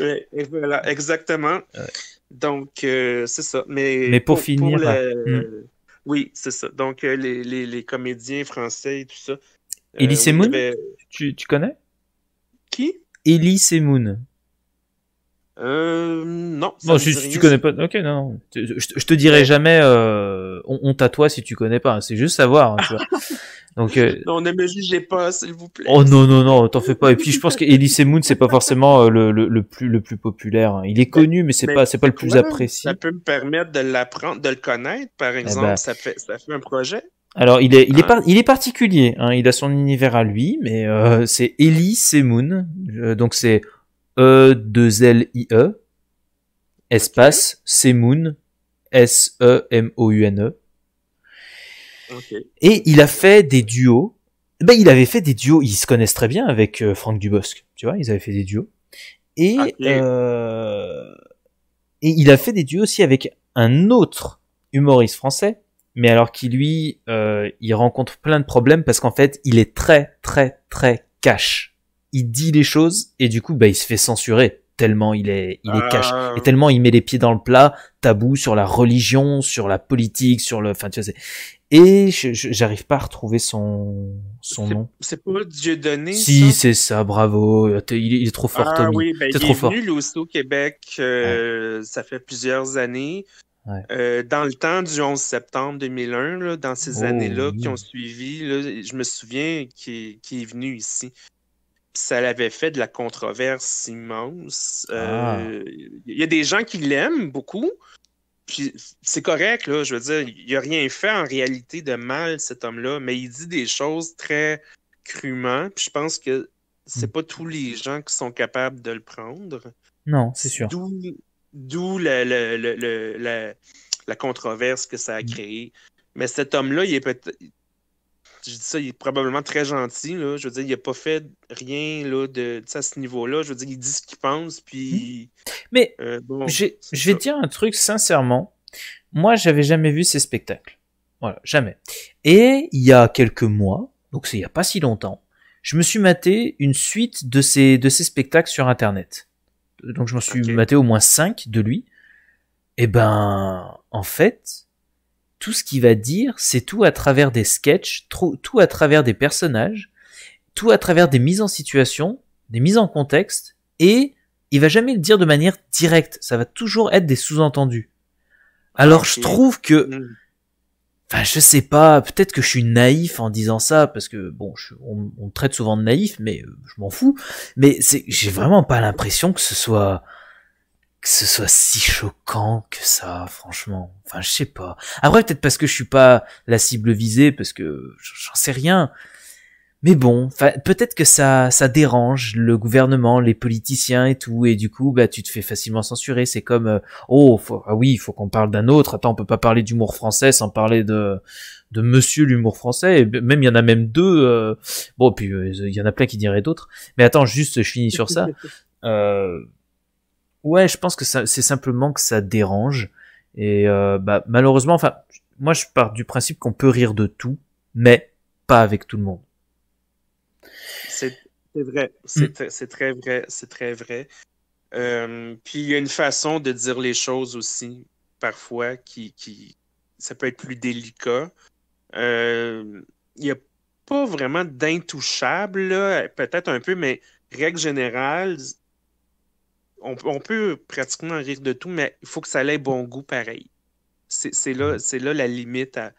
*laughs* *laughs* voilà. exactement. Donc, euh, c'est ça. Mais, pour, finir. Hein. Hmm. Oui, c'est ça. Donc, les, comédiens français et tout ça. Elise Moon, tu, tu connais Qui Ellie Semoun euh, non. non, si, tu connais pas, ok, non. Je, je te dirai jamais, euh, on, on si tu connais pas. Hein. C'est juste savoir. Hein, tu vois. *laughs* Donc, euh... non, ne me pas, s'il vous plaît. Oh non, non, non, t'en fais pas. Et puis, je pense qu'Elise Moon, c'est pas forcément euh, le, le, le, plus le plus populaire. Hein. Il est connu, mais c'est pas c'est pas le plus apprécié. Ça peut me permettre de l'apprendre, de le connaître, par eh exemple. Ben. Ça fait ça fait un projet. Alors il est, il est, ah. il est particulier, hein. il a son univers à lui, mais euh, c'est Eli Semoun, euh, donc c'est E-2-L-I-E, e. espace, Semoun, S-E-M-O-U-N-E. E. Et il a fait des duos, ben, il avait fait des duos, ils se connaissent très bien avec euh, Franck Dubosc, tu vois, ils avaient fait des duos. Et, et il a fait des duos aussi avec un autre humoriste français, mais alors qu'il lui, euh, il rencontre plein de problèmes parce qu'en fait, il est très très très cash. Il dit les choses et du coup, bah, il se fait censurer tellement il est il est cash ah. et tellement il met les pieds dans le plat, tabou sur la religion, sur la politique, sur le, enfin tu sais. Et j'arrive pas à retrouver son son nom. C'est pas Dieu donné. Si c'est ça, bravo. Il, est trop fort, ah, Oui, ben, il est fort. aussi au Québec. Euh, Ça fait plusieurs années. Euh, dans le temps du 11 septembre 2001, dans ces oh, années-là qui ont suivi, là, je me souviens qu'il est venu ici. ça l'avait fait de la controverse immense. Il euh, ah. y a des gens qui l'aiment beaucoup. Puis c'est correct, là, je veux dire, il n'a rien fait en réalité de mal, cet homme-là, mais il dit des choses très crûment. je pense que c'est hmm. pas tous les gens qui sont capables de le prendre. Non, c'est sûr. D'où la, controverse que ça a mm. créée. Mais cet homme-là, il est peut Je dis ça, il est probablement très gentil. Je veux dire, il n'a pas fait rien de, à ce niveau-là. Je veux dire, il dit ce qu'il pense, puis. Mm. Mais euh, je vais dire un truc sincèrement. Moi, je n'avais jamais vu ces spectacles. Voilà, jamais. Et il y a quelques mois, donc c'est il n'y a pas si longtemps, je me suis maté une suite de ces, de ces spectacles sur Internet donc je m'en suis maté au moins 5 de lui. Et eh ben, en fait, tout ce qu'il va dire, c'est tout à travers des sketchs, tout à travers des personnages, tout à travers des mises en situation, des mises en contexte, et il va jamais le dire de manière directe. Ça va toujours être des sous-entendus. Alors je trouve que hmm. Enfin, je sais pas, peut-être que je suis naïf en disant ça, parce que bon, on, me traite souvent de naïf, mais euh, je m'en fous. Mais j'ai vraiment pas l'impression que ce soit que ce soit si choquant que ça, franchement. Enfin, je sais pas. Après, peut-être parce que je suis pas la cible visée, parce que j'en sais rien. Mais bon, peut-être que ça, ça dérange le gouvernement, les politiciens et tout, et du coup, bah, tu te fais facilement censurer. C'est comme, euh, oh, ah oui, il faut qu'on parle d'un autre. Attends, on peut pas parler d'humour français sans parler de, de Monsieur l'humour français. Et même il y en a même deux. Euh, bon, puis euh, il y en a plein qui diraient d'autres. Mais attends, juste, je finis sur ça. *laughs* ouais, je pense que c'est simplement que ça dérange. Et bah, malheureusement, enfin, moi, je pars du principe qu'on peut rire de tout, mais pas avec tout le monde. C'est vrai. Mm. C'est très vrai. C'est très vrai. Euh, puis il y a une façon de dire les choses aussi, parfois, qui, ça peut être plus délicat. Euh, il n'y a pas vraiment d'intouchable, peut-être un peu, mais règle générale, on, peut pratiquement rire de tout, mais il faut que ça ait bon goût pareil. C'est là, mm. là la limite à,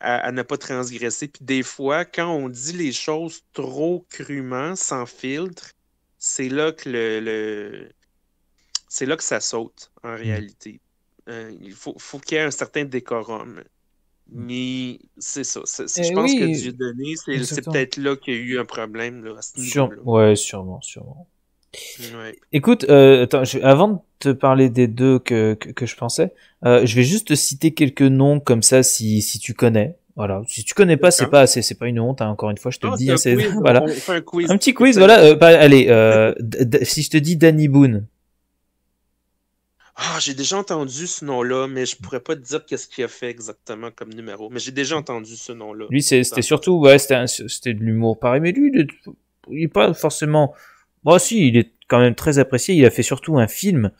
à, ne pas transgresser. Puis des fois, quand on dit les choses trop crûment, sans filtre, c'est là que le, c'est là que ça saute en mm. réalité. Euh, il faut, faut qu'il y ait un certain décorum. Mm. Mais c'est ça. je eh pense que Dieu donné, c'est peut-être là qu'il y a eu un problème. ouais, sûrement, sûrement. Écoute, euh, avant de te parler des deux que, que, je pensais. Euh, je vais juste te citer quelques noms comme ça si, si tu connais. Voilà. Si tu connais pas, c'est pas c'est pas une honte. Hein. Encore une fois, je te le dis. *laughs* voilà. un, petit quiz. Voilà. Euh, allez, euh, si je te dis Danny Boone. Ah, j'ai déjà entendu ce nom-là, mais je pourrais pas te dire qu'est-ce qu'il a fait exactement comme numéro. Mais j'ai déjà entendu ce nom-là. Lui, c'était surtout, ouais, c'était de l'humour pareil, mais lui, il est, pas forcément. Bon, bah, si, il est quand même très apprécié. Il a fait surtout un film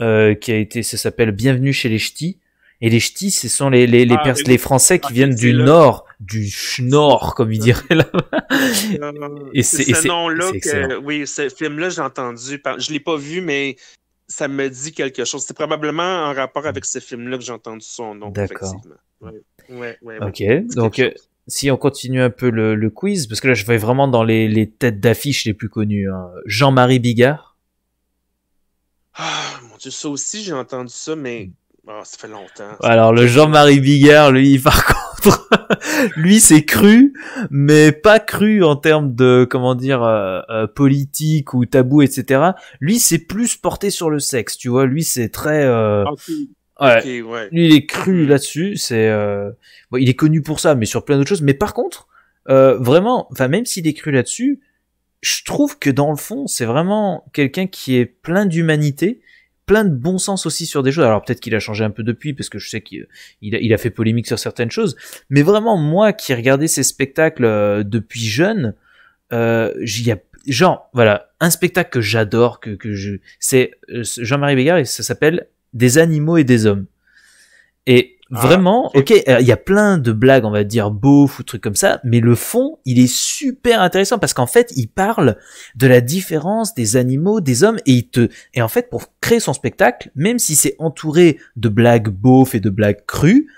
euh, qui a été, ça s'appelle Bienvenue chez les Ch'tis. Et les Ch'tis, ce sont les les, les, ah, Français qui ah, viennent du nord, du ch-nord comme ils diraient là. *laughs* et c'est ce nom-là, oui, ce film-là, j'ai entendu, je l'ai pas vu, mais ça me dit quelque chose. C'est probablement en rapport avec ce film-là que j'ai entendu son nom. D'accord. Ouais. ok, donc euh, si on continue un peu le, quiz, parce que là je vais vraiment dans les, les têtes d'affiche les plus connues. Hein. Jean-Marie Bigard. Ah, Dieu, ça aussi, j'ai entendu ça, mais hmm. ah, ça fait longtemps. Alors, le Jean-Marie Bigard, lui, par *laughs* contre, lui, c'est cru, mais pas cru en termes de, comment dire, euh, euh, politique ou tabou, etc. Lui, c'est plus porté sur le sexe, tu vois. Lui, c'est très... Euh, ouais. Lui, il est cru hmm. là-dessus. C'est, bon, il est connu pour ça, mais sur plein d'autres choses. Mais par contre, vraiment, enfin, même s'il est cru là-dessus, je trouve que dans le fond, c'est vraiment quelqu'un qui est plein d'humanité plein de bon sens aussi sur des choses. Alors peut-être qu'il a changé un peu depuis, parce que je sais qu'il a, il a fait polémique sur certaines choses. Mais vraiment, moi qui regardais ces spectacles euh, depuis jeune, euh, j'y a, genre, voilà, un spectacle que j'adore, que, que je, c'est euh, Jean-Marie Bégard et ça s'appelle Des animaux et des hommes. Et ah, Vraiment, ok, euh, il y a plein de blagues, on va dire beauf ou trucs comme ça, mais le fond, il est super intéressant parce qu'en fait, il parle de la différence des animaux, des hommes, et il te, et en fait, pour créer son spectacle, même si c'est entouré de blagues beauf et de blagues crues,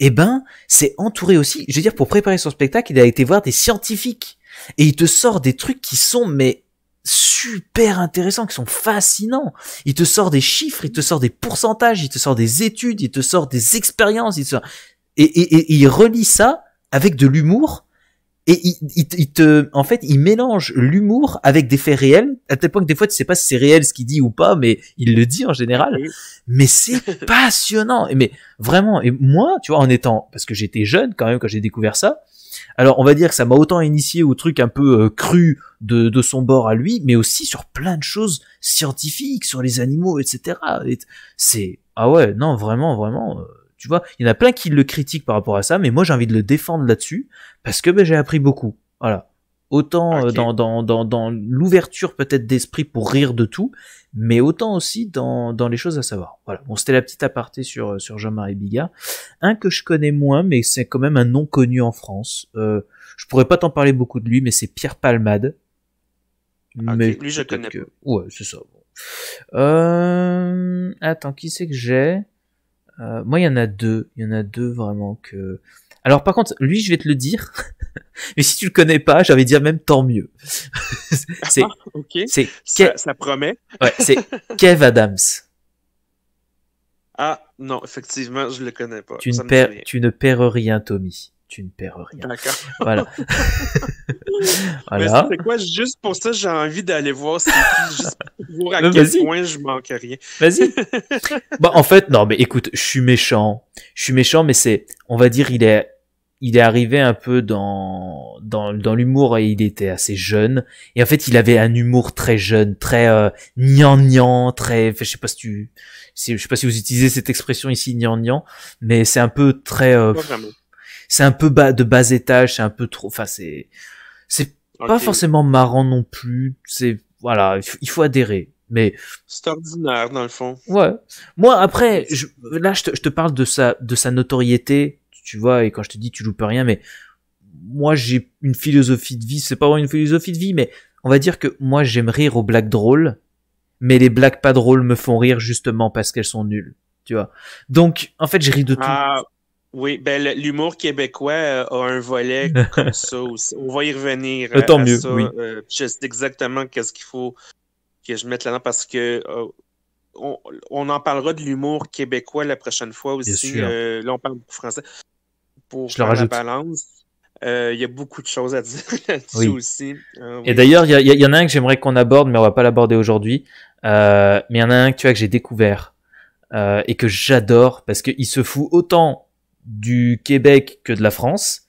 eh ben, c'est entouré aussi. Je veux dire, pour préparer son spectacle, il a été voir des scientifiques et il te sort des trucs qui sont mais super intéressants, qui sont fascinants. Il te sort des chiffres, il te sort des pourcentages, il te sort des études, il te sort des expériences, il te sort... et, et, et, il relie ça avec de l'humour et il, te, en fait, il mélange l'humour avec des faits réels, à tel point que des fois tu sais pas si c'est réel ce qu'il dit ou pas, mais il le dit en général. Mais c'est *laughs* passionnant. Et mais vraiment, et moi, tu vois, en étant, parce que j'étais jeune quand même quand j'ai découvert ça, alors on va dire que ça m'a autant initié au truc un peu euh, cru de, son bord à lui, mais aussi sur plein de choses scientifiques, sur les animaux, etc. c'est ah ouais, non vraiment, vraiment. Euh, tu vois, il y en a plein qui le critiquent par rapport à ça, mais moi j'ai envie de le défendre là-dessus parce que ben, j'ai appris beaucoup. Voilà autant euh, dans, dans, dans, dans l'ouverture peut-être d'esprit pour rire de tout, mais autant aussi dans, dans les choses à savoir. Voilà, bon, c'était la petite aparté sur, euh, sur Jean-Marie Bigard. Un que je connais moins, mais c'est quand même un nom connu en France. Euh, je pourrais pas t'en parler beaucoup de lui, mais c'est Pierre Palmade. Ah, mais lui, je connais. Que... Ouais, c'est ça. Attends, qui c'est que j'ai Moi, il y en a deux. Il y en a deux vraiment que alors par contre, lui, je vais te le dire. *laughs* mais si tu le connais pas, j'avais dire même tant mieux. *laughs* c'est ah, ça, promet. c'est *laughs* Kev Adams. Ah non, effectivement, je le connais pas. Tu, ne, tu ne perds rien, Tommy tu ne perds rien. D'accord. Voilà. *laughs* *laughs* voilà. c'est quoi, juste pour ça, j'ai envie d'aller voir juste pour voir à quel point je manque rien. Vas-y. *laughs* Bah, en fait, non, mais écoute, je suis méchant. Je suis méchant, mais c'est, on va dire, il est, il est arrivé un peu dans, dans, dans l'humour et il était assez jeune. Et en fait, il avait un humour très jeune, très euh, niant très, je sais pas si tu, je sais pas si vous utilisez cette expression ici, niant mais c'est un peu très, euh, c'est un peu bas de bas étage, c'est un peu trop, enfin c'est c'est pas forcément marrant non plus. C'est voilà, il faut, adhérer. Mais c'est ordinaire dans le fond. Ouais. Moi après, je, là je te, parle de sa de sa notoriété, tu vois, et quand je te dis tu loupes rien, mais moi j'ai une philosophie de vie, c'est pas vraiment une philosophie de vie, mais on va dire que moi j'aime rire aux blagues drôles, mais les blagues pas drôles me font rire justement parce qu'elles sont nulles, tu vois. Donc en fait je ris de tout. Ah, oui, ben, l'humour québécois euh, a un volet *laughs* comme ça aussi. On va y revenir. Euh, mieux. Ça. Euh, je sais exactement qu'est-ce qu'il faut que je mette là-dedans parce que on, en parlera de l'humour québécois la prochaine fois aussi. là, on parle beaucoup français. Pour je la balance. Il y a beaucoup de choses à dire *laughs* là-dessus aussi. Ah, et d'ailleurs, il y, en a un que j'aimerais qu'on aborde, mais on va pas l'aborder aujourd'hui. mais il y en a un que, tu vois, que j'ai découvert et que j'adore parce qu'il se fout autant du Québec que de la France.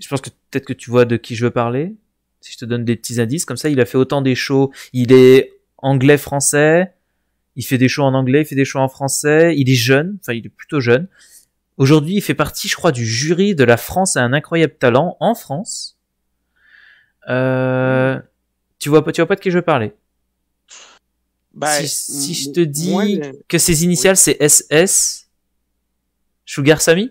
Je pense que peut-être que tu vois de qui je veux parler. Si je te donne des petits indices, comme ça, il a fait autant des shows. Il est anglais-français. Il fait des shows en anglais, il fait des shows en français. Il est jeune, enfin, il est plutôt jeune. Aujourd'hui, il fait partie, je crois, du jury de la France à un incroyable talent en France. Euh, tu vois pas, tu vois pas de qui je veux parler. Bah, si, je te dis que ses initiales c'est SS, Sugar Sammy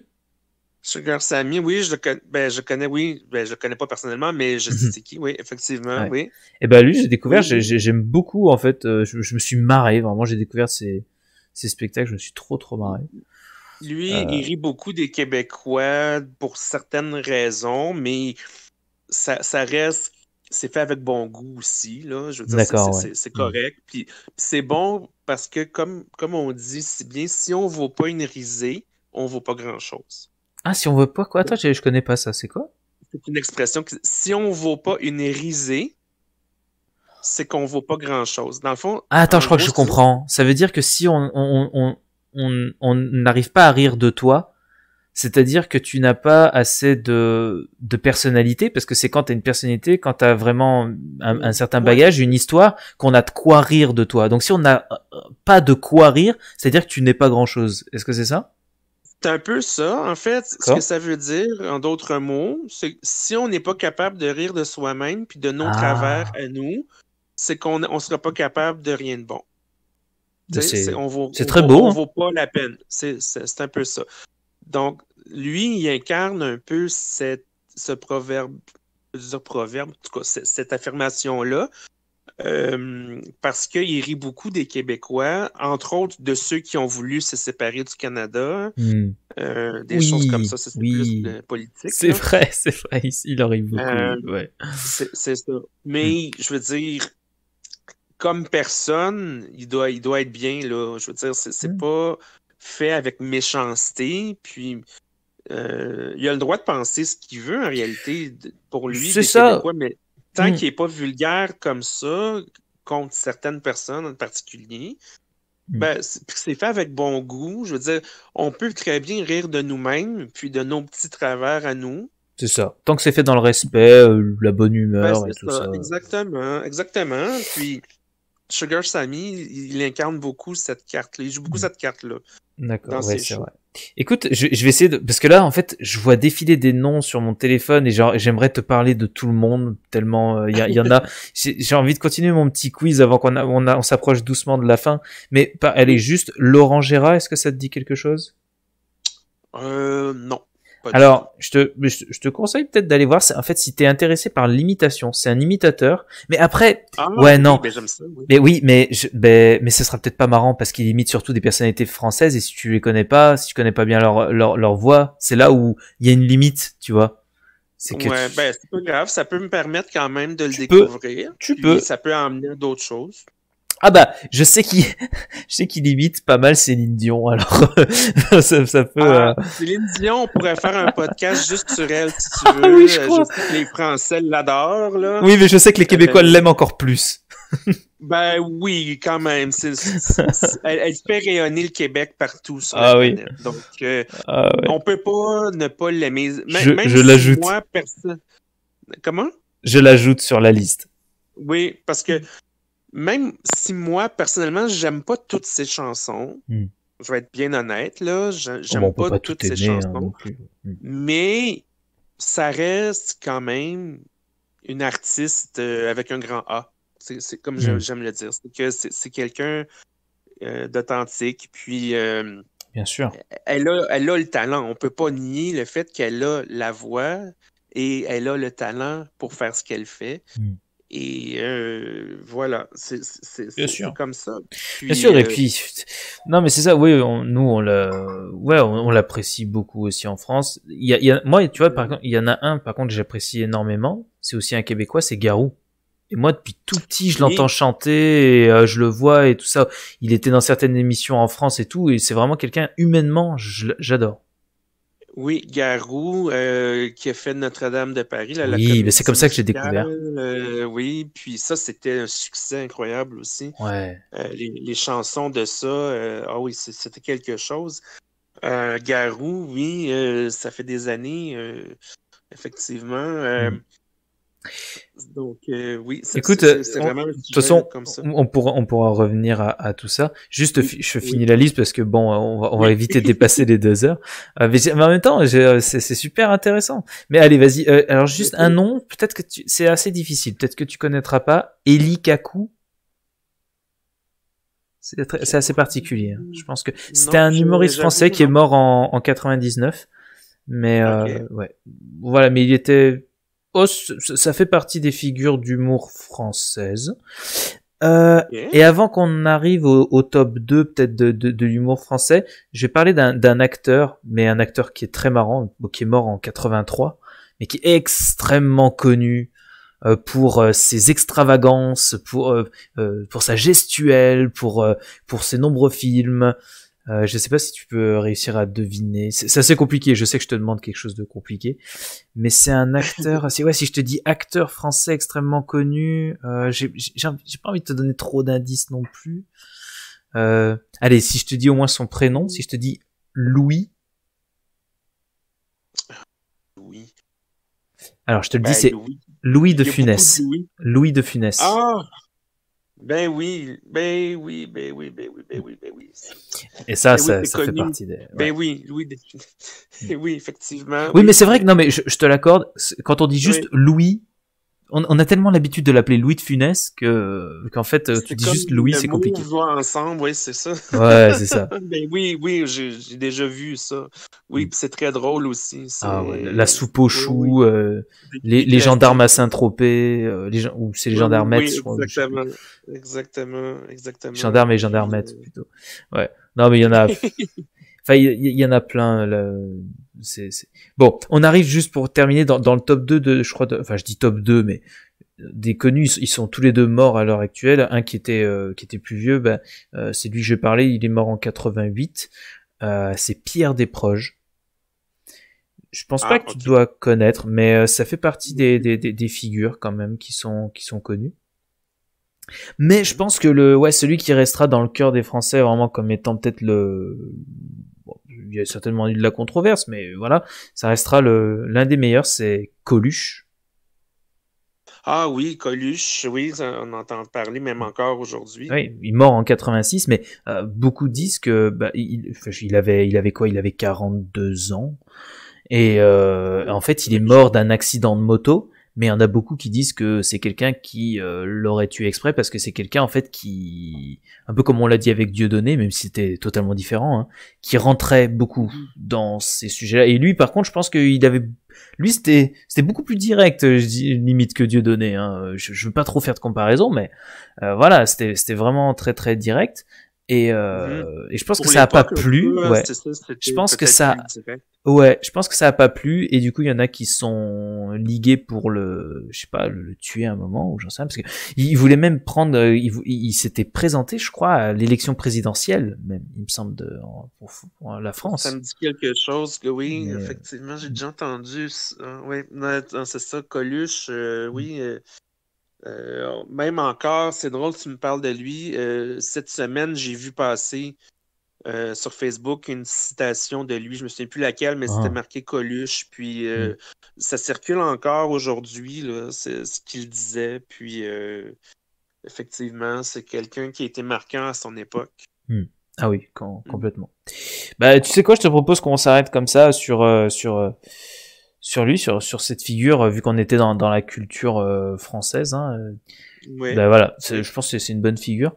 Sugar Sammy, oui, je le ben, je connais, oui, ben, je le connais pas personnellement, mais je mhm. sais qui, oui, effectivement, oui. Et eh ben lui, j'ai découvert, j'aime beaucoup en fait, euh, je, me suis marré, vraiment, j'ai découvert ces, spectacles, je me suis trop trop marré. Lui, euh. il rit beaucoup des Québécois pour certaines raisons, mais ça, reste, c'est fait avec bon goût aussi, là, je veux dire, c'est correct, puis c'est bon parce que comme, comme on dit si bien, si on vaut pas une risée, on ne vaut pas grand-chose. Ah, si on veut pas quoi Attends, je connais pas ça. C'est quoi C'est une expression si on vaut pas une risée, c'est qu'on vaut pas grand chose. Dans le fond. Ah, attends, je crois que je comprends. Ça veut dire que si on on, n'arrive pas à rire de toi, c'est-à-dire que tu n'as pas assez de, de personnalité, parce que c'est quand tu as une personnalité, quand tu as vraiment un, certain bagage, une histoire, qu'on a de quoi rire de toi. Donc si on n'a euh, pas de quoi rire, c'est-à-dire que tu n'es pas grand-chose. Est-ce que c'est ça c'est un peu ça. En fait, ce que ça veut dire, en d'autres mots, c'est si on n'est pas capable de rire de soi-même puis de nos ah. travers à nous, c'est qu'on ne sera pas capable de rien de bon. Ben, c'est très beau. On ne hein. vaut pas la peine. C'est un peu ça. Donc, lui, il incarne un peu ce proverbe, je proverbe, en tout cas, cette affirmation-là, euh, parce qu'il rit beaucoup des Québécois, entre autres de ceux qui ont voulu se séparer du Canada, hmm. euh, des choses comme ça, c'est plus politique. C'est vrai, *laughs* c'est vrai, il en rit beaucoup. Euh, c'est ça. Mais hmm. je veux dire, comme personne, il doit, il doit être bien, là. Je veux dire, c'est hmm. pas fait avec méchanceté, puis il a le droit de penser ce qu'il veut en réalité pour lui. C'est ça. mais tant hmm. qu'il n'est pas vulgaire comme ça contre certaines personnes en particulier, hmm. ben, c'est fait avec bon goût. Je veux dire, on peut très bien rire de nous-mêmes, puis de nos petits travers à nous. C'est ça. Tant que c'est fait dans le respect, euh, la bonne ben, humeur et tout ça. Exactement, exactement. Puis Sugar Sammy, il incarne beaucoup cette carte-là. Il joue beaucoup hmm. cette carte-là. D'accord, c'est vrai. Écoute, je, vais essayer de... Parce que là, en fait, je vois défiler des noms sur mon téléphone et j'aimerais te parler de tout le monde, tellement il euh, y, en a... *laughs* J'ai envie de continuer mon petit quiz avant qu'on s'approche doucement de la fin. Mais elle est juste Laurent Gérard, est-ce que ça te dit quelque chose euh, Non. Alors, je te, je te conseille peut-être d'aller voir. En fait, si t'es intéressé par l'imitation, c'est un imitateur. Mais après, ah, ouais, non. Mais, oui. mais, je, ben, mais ce sera peut-être pas marrant parce qu'il imite surtout des personnalités françaises et si tu les connais pas, si tu connais pas bien leur leur, leur voix, c'est là où il y a une limite, tu vois. C'est que ouais, ben, pas grave, ça peut me permettre quand même de le découvrir. tu peux. Ça peut amener d'autres choses. Ah bah, je sais qu'il, *laughs* je sais qu'il imite pas mal Céline Dion. Alors, euh, *laughs* ça, peut. Ah, euh. Céline Dion, on pourrait faire un podcast juste sur elle si tu *laughs* ah veux. Ah oui, euh, je, crois. sais que les Français l'adorent là. Oui, mais je sais que les Québécois l'aiment encore plus. ben oui, quand même. elle, fait rayonner le Québec partout ah oui. Donc, ah on peut pas ne pas l'aimer. Je, l'ajoute. Moi, personne. Comment? Je l'ajoute sur la liste. Oui, parce que même si moi, personnellement, j'aime pas toutes ces chansons, hmm. je vais être bien honnête, là, j'aime pas, toutes ces hein, chansons, hmm. mais ça reste quand même une artiste euh, avec un grand A. C'est comme hmm. j'aime le dire. C'est que c'est quelqu'un euh, d'authentique, puis. Euh, bien sûr. Elle a, elle a le talent. On peut pas nier le fait qu'elle a la voix et elle a le talent pour faire ce qu'elle fait. Et euh, voilà, c'est comme ça. Bien sûr, et euh, puis, non, mais c'est ça, oui, on, nous, on l'apprécie ouais, on, l'apprécie beaucoup aussi en France. Il y a, moi, tu vois, par contre, il y en a un, par contre, j'apprécie énormément, c'est aussi un Québécois, c'est Garou. Et moi, depuis tout petit, je l'entends chanter, et, euh, je le vois et tout ça. Il était dans certaines émissions en France et tout, et c'est vraiment quelqu'un humainement, j'adore. Oui, Garou, euh, qui a fait Notre-Dame de Paris. Là, oui, mais c'est comme ça que j'ai découvert. Euh, oui, puis ça, c'était un succès incroyable aussi. Ouais. Euh, les, chansons de ça, ah oui, c'était quelque chose. Garou, oui, ça fait des années, effectivement. Hmm. Donc euh, oui, c'est euh, vraiment de toute façon, on pourra on pourra revenir à, à, tout ça. Juste, je finis la liste parce que bon, euh, on va, on va éviter de *laughs* dépasser les deux heures. mais, en même temps, c'est super intéressant. Mais allez, vas-y. alors juste un nom, peut-être que c'est assez difficile. Peut-être que tu connaîtras pas Eli Kaku. C'est assez particulier. Hein. Je pense que c'était un humoriste français qui est mort en, en 99. Mais ouais, voilà. Mais il était ça fait partie des figures d'humour françaises. Euh, et avant qu'on arrive au, top 2 peut-être de, l'humour français, j'ai parlé d'un acteur, mais un acteur qui est très marrant, qui est mort en 83, mais qui est extrêmement connu euh, pour euh, ses extravagances, pour pour sa gestuelle, pour pour ses nombreux films. Euh, je ne sais pas si tu peux réussir à deviner. C'est compliqué. Je sais que je te demande quelque chose de compliqué, mais c'est un acteur. si *laughs* ouais, si je te dis acteur français extrêmement connu, euh, j'ai pas envie de te donner trop d'indices non plus. Euh, allez, si je te dis au moins son prénom, si je te dis Louis. Louis. Alors je te le dis, bah, c'est Louis. de Funès. Louis. de Funès. Ben oui, ben oui, ben oui, ben oui, ben oui, ben oui. Et ça, ben ça, fait partie des. Ben oui, oui, *laughs* oui, effectivement. Oui, mais c'est vrai que non, mais je te l'accorde. Quand on dit juste Louis, on, a tellement l'habitude de l'appeler Louis de Funès qu'en fait euh, tu dis juste Louis, c'est compliqué. On voit ensemble, oui, c'est ça. Ouais, *laughs* c'est ça. Ben oui, oui, j'ai déjà vu ça. Oui, mm. c'est très drôle aussi. Ah, La soupe aux choux, euh, les, gendarmes à Saint-Tropez, euh, les ou c'est les gendarmes, oui, exactement, exactement, exactement. Gendarmes et gendarmettes plutôt. Ouais. Non, mais il y en a. *laughs* enfin, il y, en a plein c'est bon. On arrive juste pour terminer dans, le top 2 de, je crois, enfin je dis top 2, mais euh, des connus, ils sont tous les deux morts à l'heure actuelle. Un qui était euh, plus vieux, ben, euh, c'est lui que je parlais, il est mort en 88. c'est Pierre Desproges. Je pense ah, pas que tu dois connaître, mais ça fait partie des, des, figures quand même qui sont qui sont connues. Mais je pense que le ouais celui qui restera dans le cœur des Français vraiment comme étant peut-être le il y a certainement eu de la controverse, mais voilà, ça restera l'un des meilleurs, c'est Coluche. Ah oui, Coluche, oui, on entend parler même encore aujourd'hui. Oui, il est mort en 86, mais euh, beaucoup disent que bah, il, avait, il avait quoi Il avait 42 ans. Et euh, en fait, il est mort d'un accident de moto mais il y en a beaucoup qui disent que c'est quelqu'un qui euh, l'aurait tué exprès parce que c'est quelqu'un en fait qui, un peu comme on l'a dit avec dieu donné même si c'était totalement différent, hein, qui rentrait beaucoup mm. dans ces sujets-là. Et lui, par contre, je pense qu'il avait, lui c'était c'était beaucoup plus direct, euh, je dis, limite que Dieudonné. Hein. Je, je veux pas trop faire de comparaison, mais euh, voilà, c'était c'était vraiment très très direct. Et, euh, mhm. et, je pense que ça a pas plu. Euh, ouais. je pense que ça, ouais, je pense que ça a pas plu. Et du coup, il y en a qui sont ligués pour le, je sais pas, le, tuer à un moment ou j'en sais rien, parce que il voulait même prendre, il, euh, il, s'était présenté, je crois, à l'élection présidentielle, même, il me semble, de, pour, la France. Ça me dit quelque chose, que oui, euh, effectivement, j'ai déjà hmm. entendu. oui, c'est ça, Coluche, oui. Hmm. Euh, même encore, c'est drôle, tu me parles de lui. Euh, cette semaine, j'ai vu passer euh, sur Facebook une citation de lui, je ne me souviens plus laquelle, mais c'était ah. marqué Coluche. Puis mm. ça circule encore aujourd'hui, c'est ce qu'il disait. Puis effectivement, c'est quelqu'un qui a été marquant à son époque. Mm. Ah oui, mm. complètement. Ben, tu sais quoi, je te propose qu'on s'arrête comme ça sur. sur sur lui, sur, sur cette figure, euh, vu qu'on était dans, dans la culture euh, française. Hein, euh. ben voilà, je pense que c'est une bonne figure.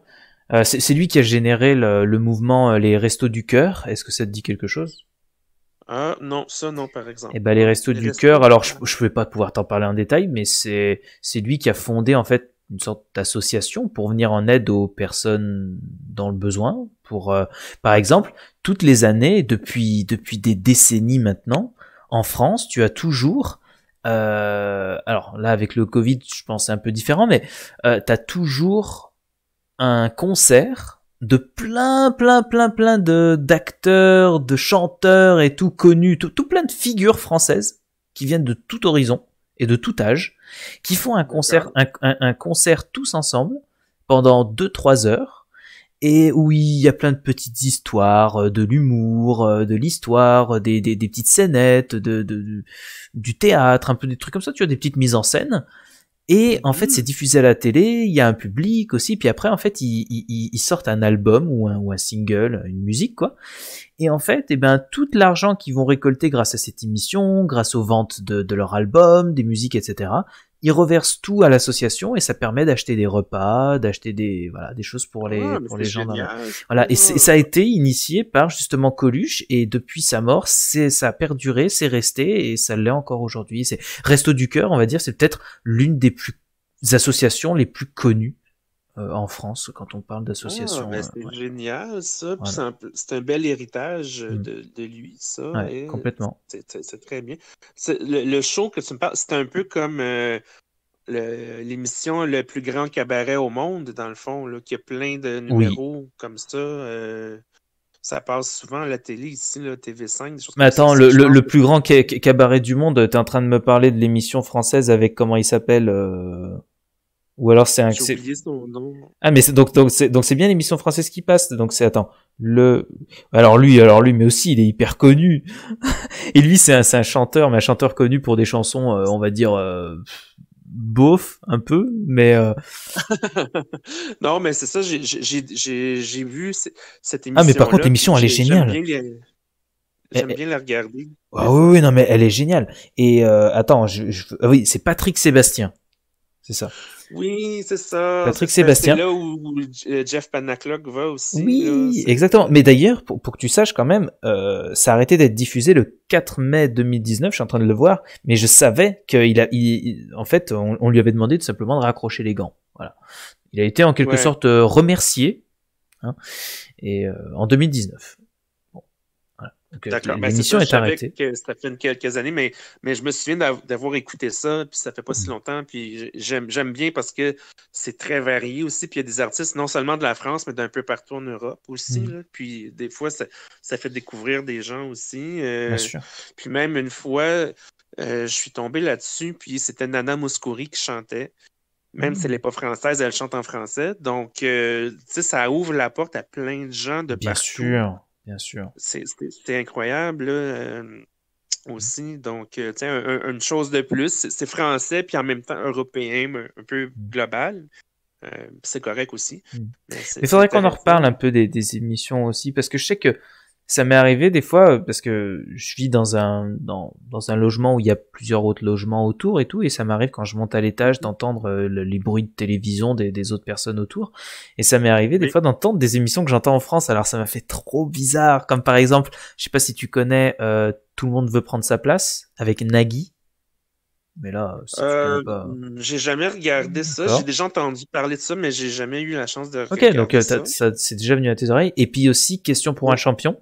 c'est lui qui a généré le, le mouvement Les Restos du Cœur. Est-ce que ça te dit quelque chose ah non, ça non, par exemple. Et eh ben, les Restos du Cœur, alors je ne vais pas pouvoir t'en parler en détail, mais c'est lui qui a fondé en fait une sorte d'association pour venir en aide aux personnes dans le besoin. Pour, par exemple, toutes les années, depuis, depuis des décennies maintenant, en France, tu as toujours, euh, alors là avec le Covid, je pense c'est un peu différent, mais euh, tu as toujours un concert de plein, plein, plein, plein de d'acteurs, de chanteurs et tout connus, tout, plein de figures françaises qui viennent de tout horizon et de tout âge, qui font un concert, un, un concert tous ensemble pendant deux, trois heures et où il y a plein de petites histoires, euh, de l'humour, euh, de l'histoire, euh, des, petites scénettes, de, du théâtre, un peu des trucs comme ça, tu vois, des petites mises en scène. Et en fait, c'est mm. diffusé à la télé, il y a un public aussi, puis après, en fait, ils, ils, sortent un album ou un, ou un, single, une musique, quoi. Et en fait, eh ben, tout l'argent qu'ils vont récolter grâce à cette émission, grâce aux ventes de, de leur album, des musiques, etc., il reverse tout à l'association et ça permet d'acheter des repas, d'acheter des voilà des choses pour les ah, pour les gens. Voilà et ça a oh. été initié par justement Coluche et depuis sa mort, c'est ça a perduré, c'est resté et ça l'est encore aujourd'hui. C'est Resto du cœur, on va dire, c'est peut-être l'une des plus associations les plus connues euh, en France quand on parle d'association. Ah, ben, euh, c'est génial, ça. C'est un, bel héritage euh, mm. de, lui, ça. complètement. C'est très bien. Le, show que tu me parles, c'est un peu comme l'émission le, plus grand cabaret au monde, dans le fond, qui a plein de numéros comme ça. ça passe souvent à la télé ici, le TV5. Mais attends, le, plus grand cabaret du monde, tu en train de me parler de l'émission française avec comment il s'appelle ou alors c'est un. Ah mais c'est donc donc c'est donc c'est bien l'émission française qui passe. Donc c'est attends le. Alors lui alors lui mais aussi il est hyper connu. *laughs* Et lui c'est un c'est un chanteur mais un chanteur connu pour des chansons euh, on va dire. Euh, bof un peu mais euh, *laughs* non mais c'est ça j'ai j'ai vu cette émission ah mais par contre l'émission elle est géniale J'aime eh, eh. bien la regarder. Ah oui, oui, non, mais elle est géniale. Et attends, je, ah oui, c'est Patrick Sébastien. C'est ça. Oui, c'est ça. Patrick Sébastien. C'est là où euh, Jeff Panaclock va aussi. Oui, exactement. Mais d'ailleurs, pour, pour, que tu saches quand même, euh, ça a arrêté d'être diffusé le 4 mai 2019. Je suis en train de le voir, mais je savais qu'il a, en fait, on, lui avait demandé tout simplement de raccrocher les gants. Voilà. Il a été en quelque sorte euh, remercié hein, et en 2019. Euh, D'accord. Ben, l'émission est, arrêtée. Que ça fait quelques années, mais, je me souviens d'avoir écouté ça, puis ça fait pas si mm. longtemps, puis j'aime bien parce que c'est très varié aussi, puis il y a des artistes non seulement de la France, mais d'un peu partout en Europe aussi, mm. puis des fois, ça, fait découvrir des gens aussi. Euh, bien sûr. Puis même une fois, euh, je suis tombé là-dessus, puis c'était Nana Mouskouri qui chantait. Même si elle n'est mm. pas française, elle chante en français. Donc, tu sais, ça ouvre la porte à plein de gens de partout. Bien sûr. Bien sûr. C'était incroyable. Euh, aussi, donc, euh, tiens, une chose de plus, c'est français, puis en même temps européen, un, peu mm. global. Euh, c'est correct aussi. Mm. Il faudrait qu'on en reparle un peu des, émissions aussi, parce que je sais que ça m'est arrivé des fois euh, parce que je vis dans un dans, dans un logement où il y a plusieurs autres logements autour et tout et ça m'arrive quand je monte à l'étage d'entendre euh, les bruits de télévision des, des, autres personnes autour et ça m'est arrivé des fois d'entendre des émissions que j'entends en France alors ça m'a fait trop bizarre comme par exemple je sais pas si tu connais euh, tout le monde veut prendre sa place avec Nagui mais là, mm, j'ai jamais regardé ça. J'ai déjà entendu parler de ça, mais j'ai jamais eu la chance de. Ok, donc ça c'est déjà venu à tes oreilles. Et puis aussi, question pour un champion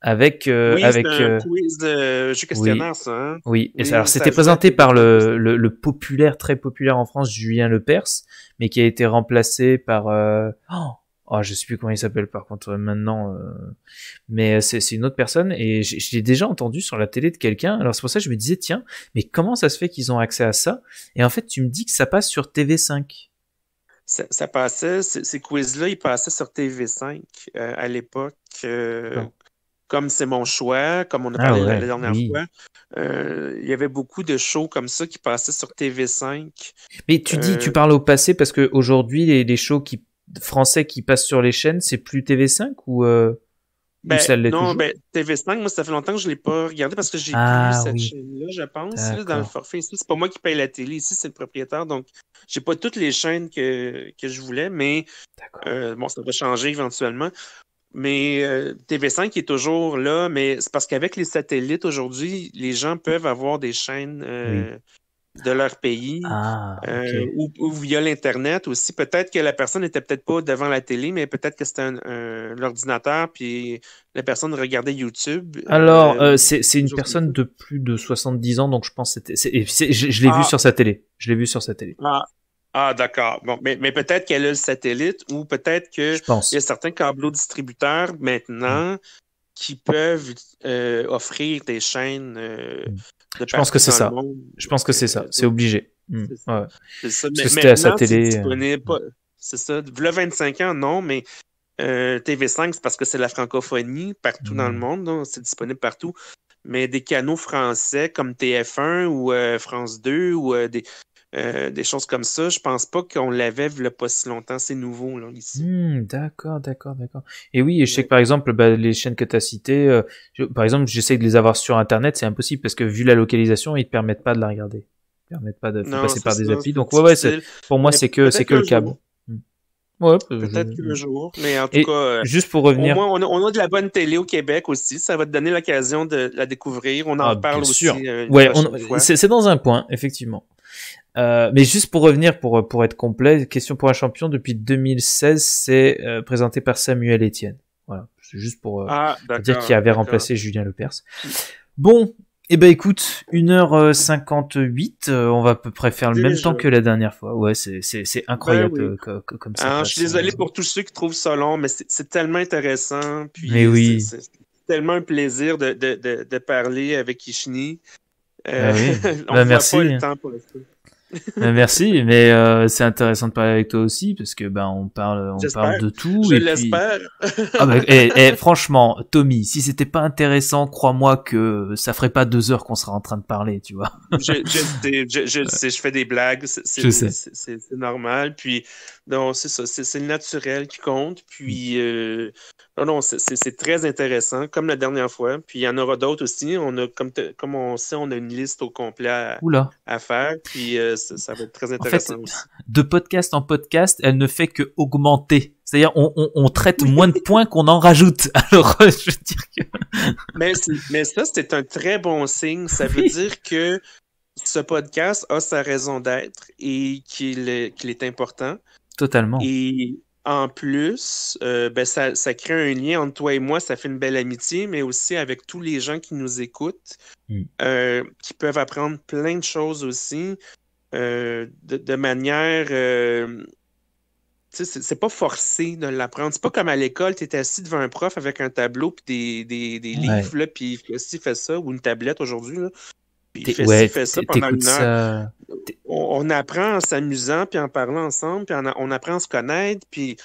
avec euh, euh, euh, oui, avec un hein. quiz de questionnaire oui, ça. Oui, alors c'était présenté par le, le, populaire très populaire en France Julien Lepers, mais qui a été remplacé par oh, je oh, je sais plus comment il s'appelle par contre maintenant, mais c'est une autre personne et je l'ai déjà entendu sur la télé de quelqu'un. Alors c'est pour ça que je me disais tiens, mais comment ça se fait qu'ils ont accès à ça Et en fait tu me dis que ça passe sur TV5. Ça, passait, ces, quiz-là, ils passaient sur TV5 à l'époque comme c'est mon choix, comme on a ah parlé la dernière fois. Euh, il y avait beaucoup de shows comme ça qui passaient sur TV5. Mais tu dis, tu euh, parles au passé parce qu'aujourd'hui, les, les shows qui, français qui passent sur les chaînes, c'est plus TV5 ou, euh, ben, Non, mais ben, TV5, moi, ça fait longtemps que je ne l'ai pas regardé parce que j'ai ah plus cette chaîne-là, je pense, dans le forfait. Ici, c'est pas moi qui paye la télé, ici, c'est le propriétaire. Donc, j'ai pas toutes les chaînes que, que je voulais, mais euh, bon, ça va changer éventuellement. Mais euh, TV5 est toujours là, mais c'est parce qu'avec les satellites aujourd'hui, les gens peuvent avoir des chaînes euh, de leur pays ah, euh, ou, via l'Internet aussi. Peut-être que la personne n'était peut-être pas devant la télé, mais peut-être que c'était l'ordinateur, puis la personne regardait YouTube. Alors, c'est une personne de plus de 70 ans, donc je pense que c'était. Je, l'ai ah. vu sur sa télé. Je l'ai vu sur sa télé. Ah. Ah, d'accord. Bon, mais, mais peut-être qu'elle a le satellite ou peut-être qu'il y a certains câbleaux distributeurs maintenant mm. qui peuvent euh, offrir des chaînes euh, de Je pense que c'est ça. Je pense que c'est ça. C'est obligé. C'est ça. Mais, maintenant, C'est euh, ça. Le 25 ans, non, mais TV5, c'est parce que c'est la francophonie partout dans le mm. monde. Hein. C'est disponible partout. Mais des canaux français comme TF1 ou France 2 ou des euh, des choses comme ça. Je pense pas qu'on l'avait il pas si longtemps. C'est nouveau, là, ici. Hmm, d'accord, d'accord, d'accord. Et oui, je sais que, par exemple, bah, les chaînes que tu as citées, euh, par exemple, j'essaie de les avoir sur Internet, c'est impossible parce que vu la localisation, ils te permettent pas de la regarder. Ils te permettent pas de passer par des applis. Donc, ouais, ouais, pour moi, c'est que, c'est que le câble. Hmm. Ouais, Peut-être que le jour, mais en tout cas, euh, juste pour revenir, au moins, on, a, on a, de la bonne télé au Québec aussi. Ça va te donner l'occasion de la découvrir. On en ah, parle aussi. ouais, c'est dans un point, effectivement. Euh, mais juste pour revenir, pour, pour être complet, question pour un champion depuis 2016, c'est euh, présenté par Samuel Etienne. Voilà, c'est juste pour, euh, ah, dire qu'il avait remplacé Julien Lepers. Bon, et eh ben écoute, 1h58, on va à peu près faire le même temps que la dernière fois. Ouais, c'est ben incroyable comme ça. Ah, je suis désolé pour tous ceux qui trouvent ça long, mais c'est tellement intéressant. Puis mais oui. C'est tellement un plaisir de, de, de, de parler avec Ishni merci. merci, mais euh, c'est intéressant de parler avec toi aussi parce que ben on parle, on parle de tout. Je l'espère. et, ah, bah, *laughs* et, eh, eh, franchement, Tommy, si c'était pas intéressant, crois-moi que ça ferait pas deux heures qu'on serait en train de parler, tu vois. je, fais des blagues, c'est normal. Puis c'est ça, c'est le naturel qui compte. Puis euh, ah non, non, c'est très intéressant, comme la dernière fois. Puis il y en aura d'autres aussi. On a, comme, on sait, on a une liste au complet à, faire. Puis euh, ça, va être très intéressant De podcast en podcast, elle ne fait que augmenter. C'est-à-dire, on, traite moins de points qu'on en rajoute. *laughs* Alors, euh, je veux dire que. mais, ça, c'est un très bon signe. Ça veut dire que ce podcast a sa raison d'être et qu'il est important. Totalement. Et en plus, euh, ben, ça, crée un lien entre toi et moi, ça fait une belle amitié, mais aussi avec tous les gens qui nous écoutent, mm. euh, qui peuvent apprendre plein de choses aussi, euh, de, de, manière... Euh, c'est pas forcé de l'apprendre. C'est pas comme à l'école, tu es assis devant un prof avec un tableau, puis des, des, des livres, puis il fait ça, ou une tablette aujourd'hui. On, apprend en s'amusant, puis en parlant ensemble, puis on apprend à se connaître, puis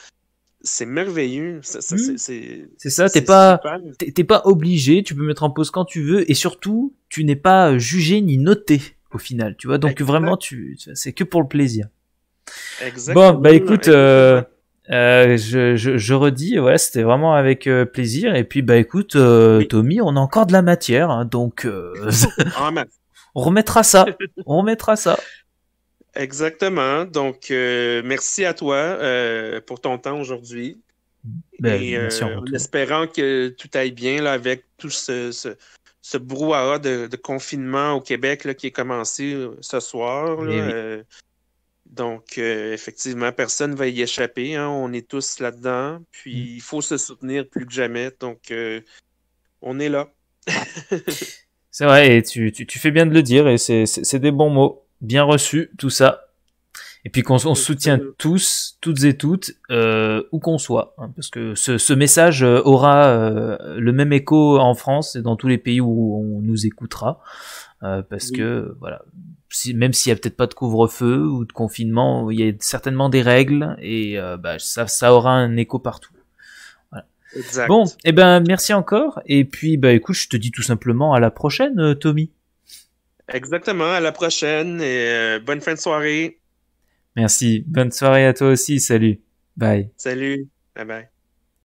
c'est merveilleux. Hmm. C'est ça, t'es pas, pas obligé, tu peux mettre en pause quand tu veux, et surtout, tu n'es pas euh, jugé ni noté au final, tu vois. Donc vraiment, tu, c'est que pour le plaisir. Bon, bah écoute, euh, euh, je, je, redis, ouais c'était vraiment avec plaisir. Et puis, bah écoute, Tommy, on a encore de la matière, hein, donc. *laughs* en on remettra ça. On remettra ça. Exactement. Donc, euh, merci à toi euh, pour ton temps aujourd'hui. Ben, en euh, espérant que tout aille bien avec tout ce, brouhaha de, confinement au Québec qui est commencé ce soir. Eh donc, effectivement, personne ne va y échapper. Hein. On est tous là-dedans. Puis, mm. il faut se soutenir plus que jamais. Donc, on est là. *laughs* C'est vrai, et tu, tu, fais bien de le dire, et c'est des bons mots, bien reçus, tout ça. Et puis qu'on on euh, soutient euh, tous, toutes et toutes, euh, où qu'on soit, hein, parce que ce, ce message aura le même écho en France et dans tous les pays où on nous écoutera, parce que voilà, si, même s'il y a peut-être pas de couvre-feu ou de confinement, il y a certainement des règles et bah, ça, ça aura un écho partout. Bon, eh ben merci encore. Et puis bah écoute, je te dis tout simplement à la prochaine, euh, Tommy. Exactement, à la prochaine et euh, bonne fin de soirée. Merci. Bonne soirée à toi aussi. Salut. Bye. Salut. Bye bye.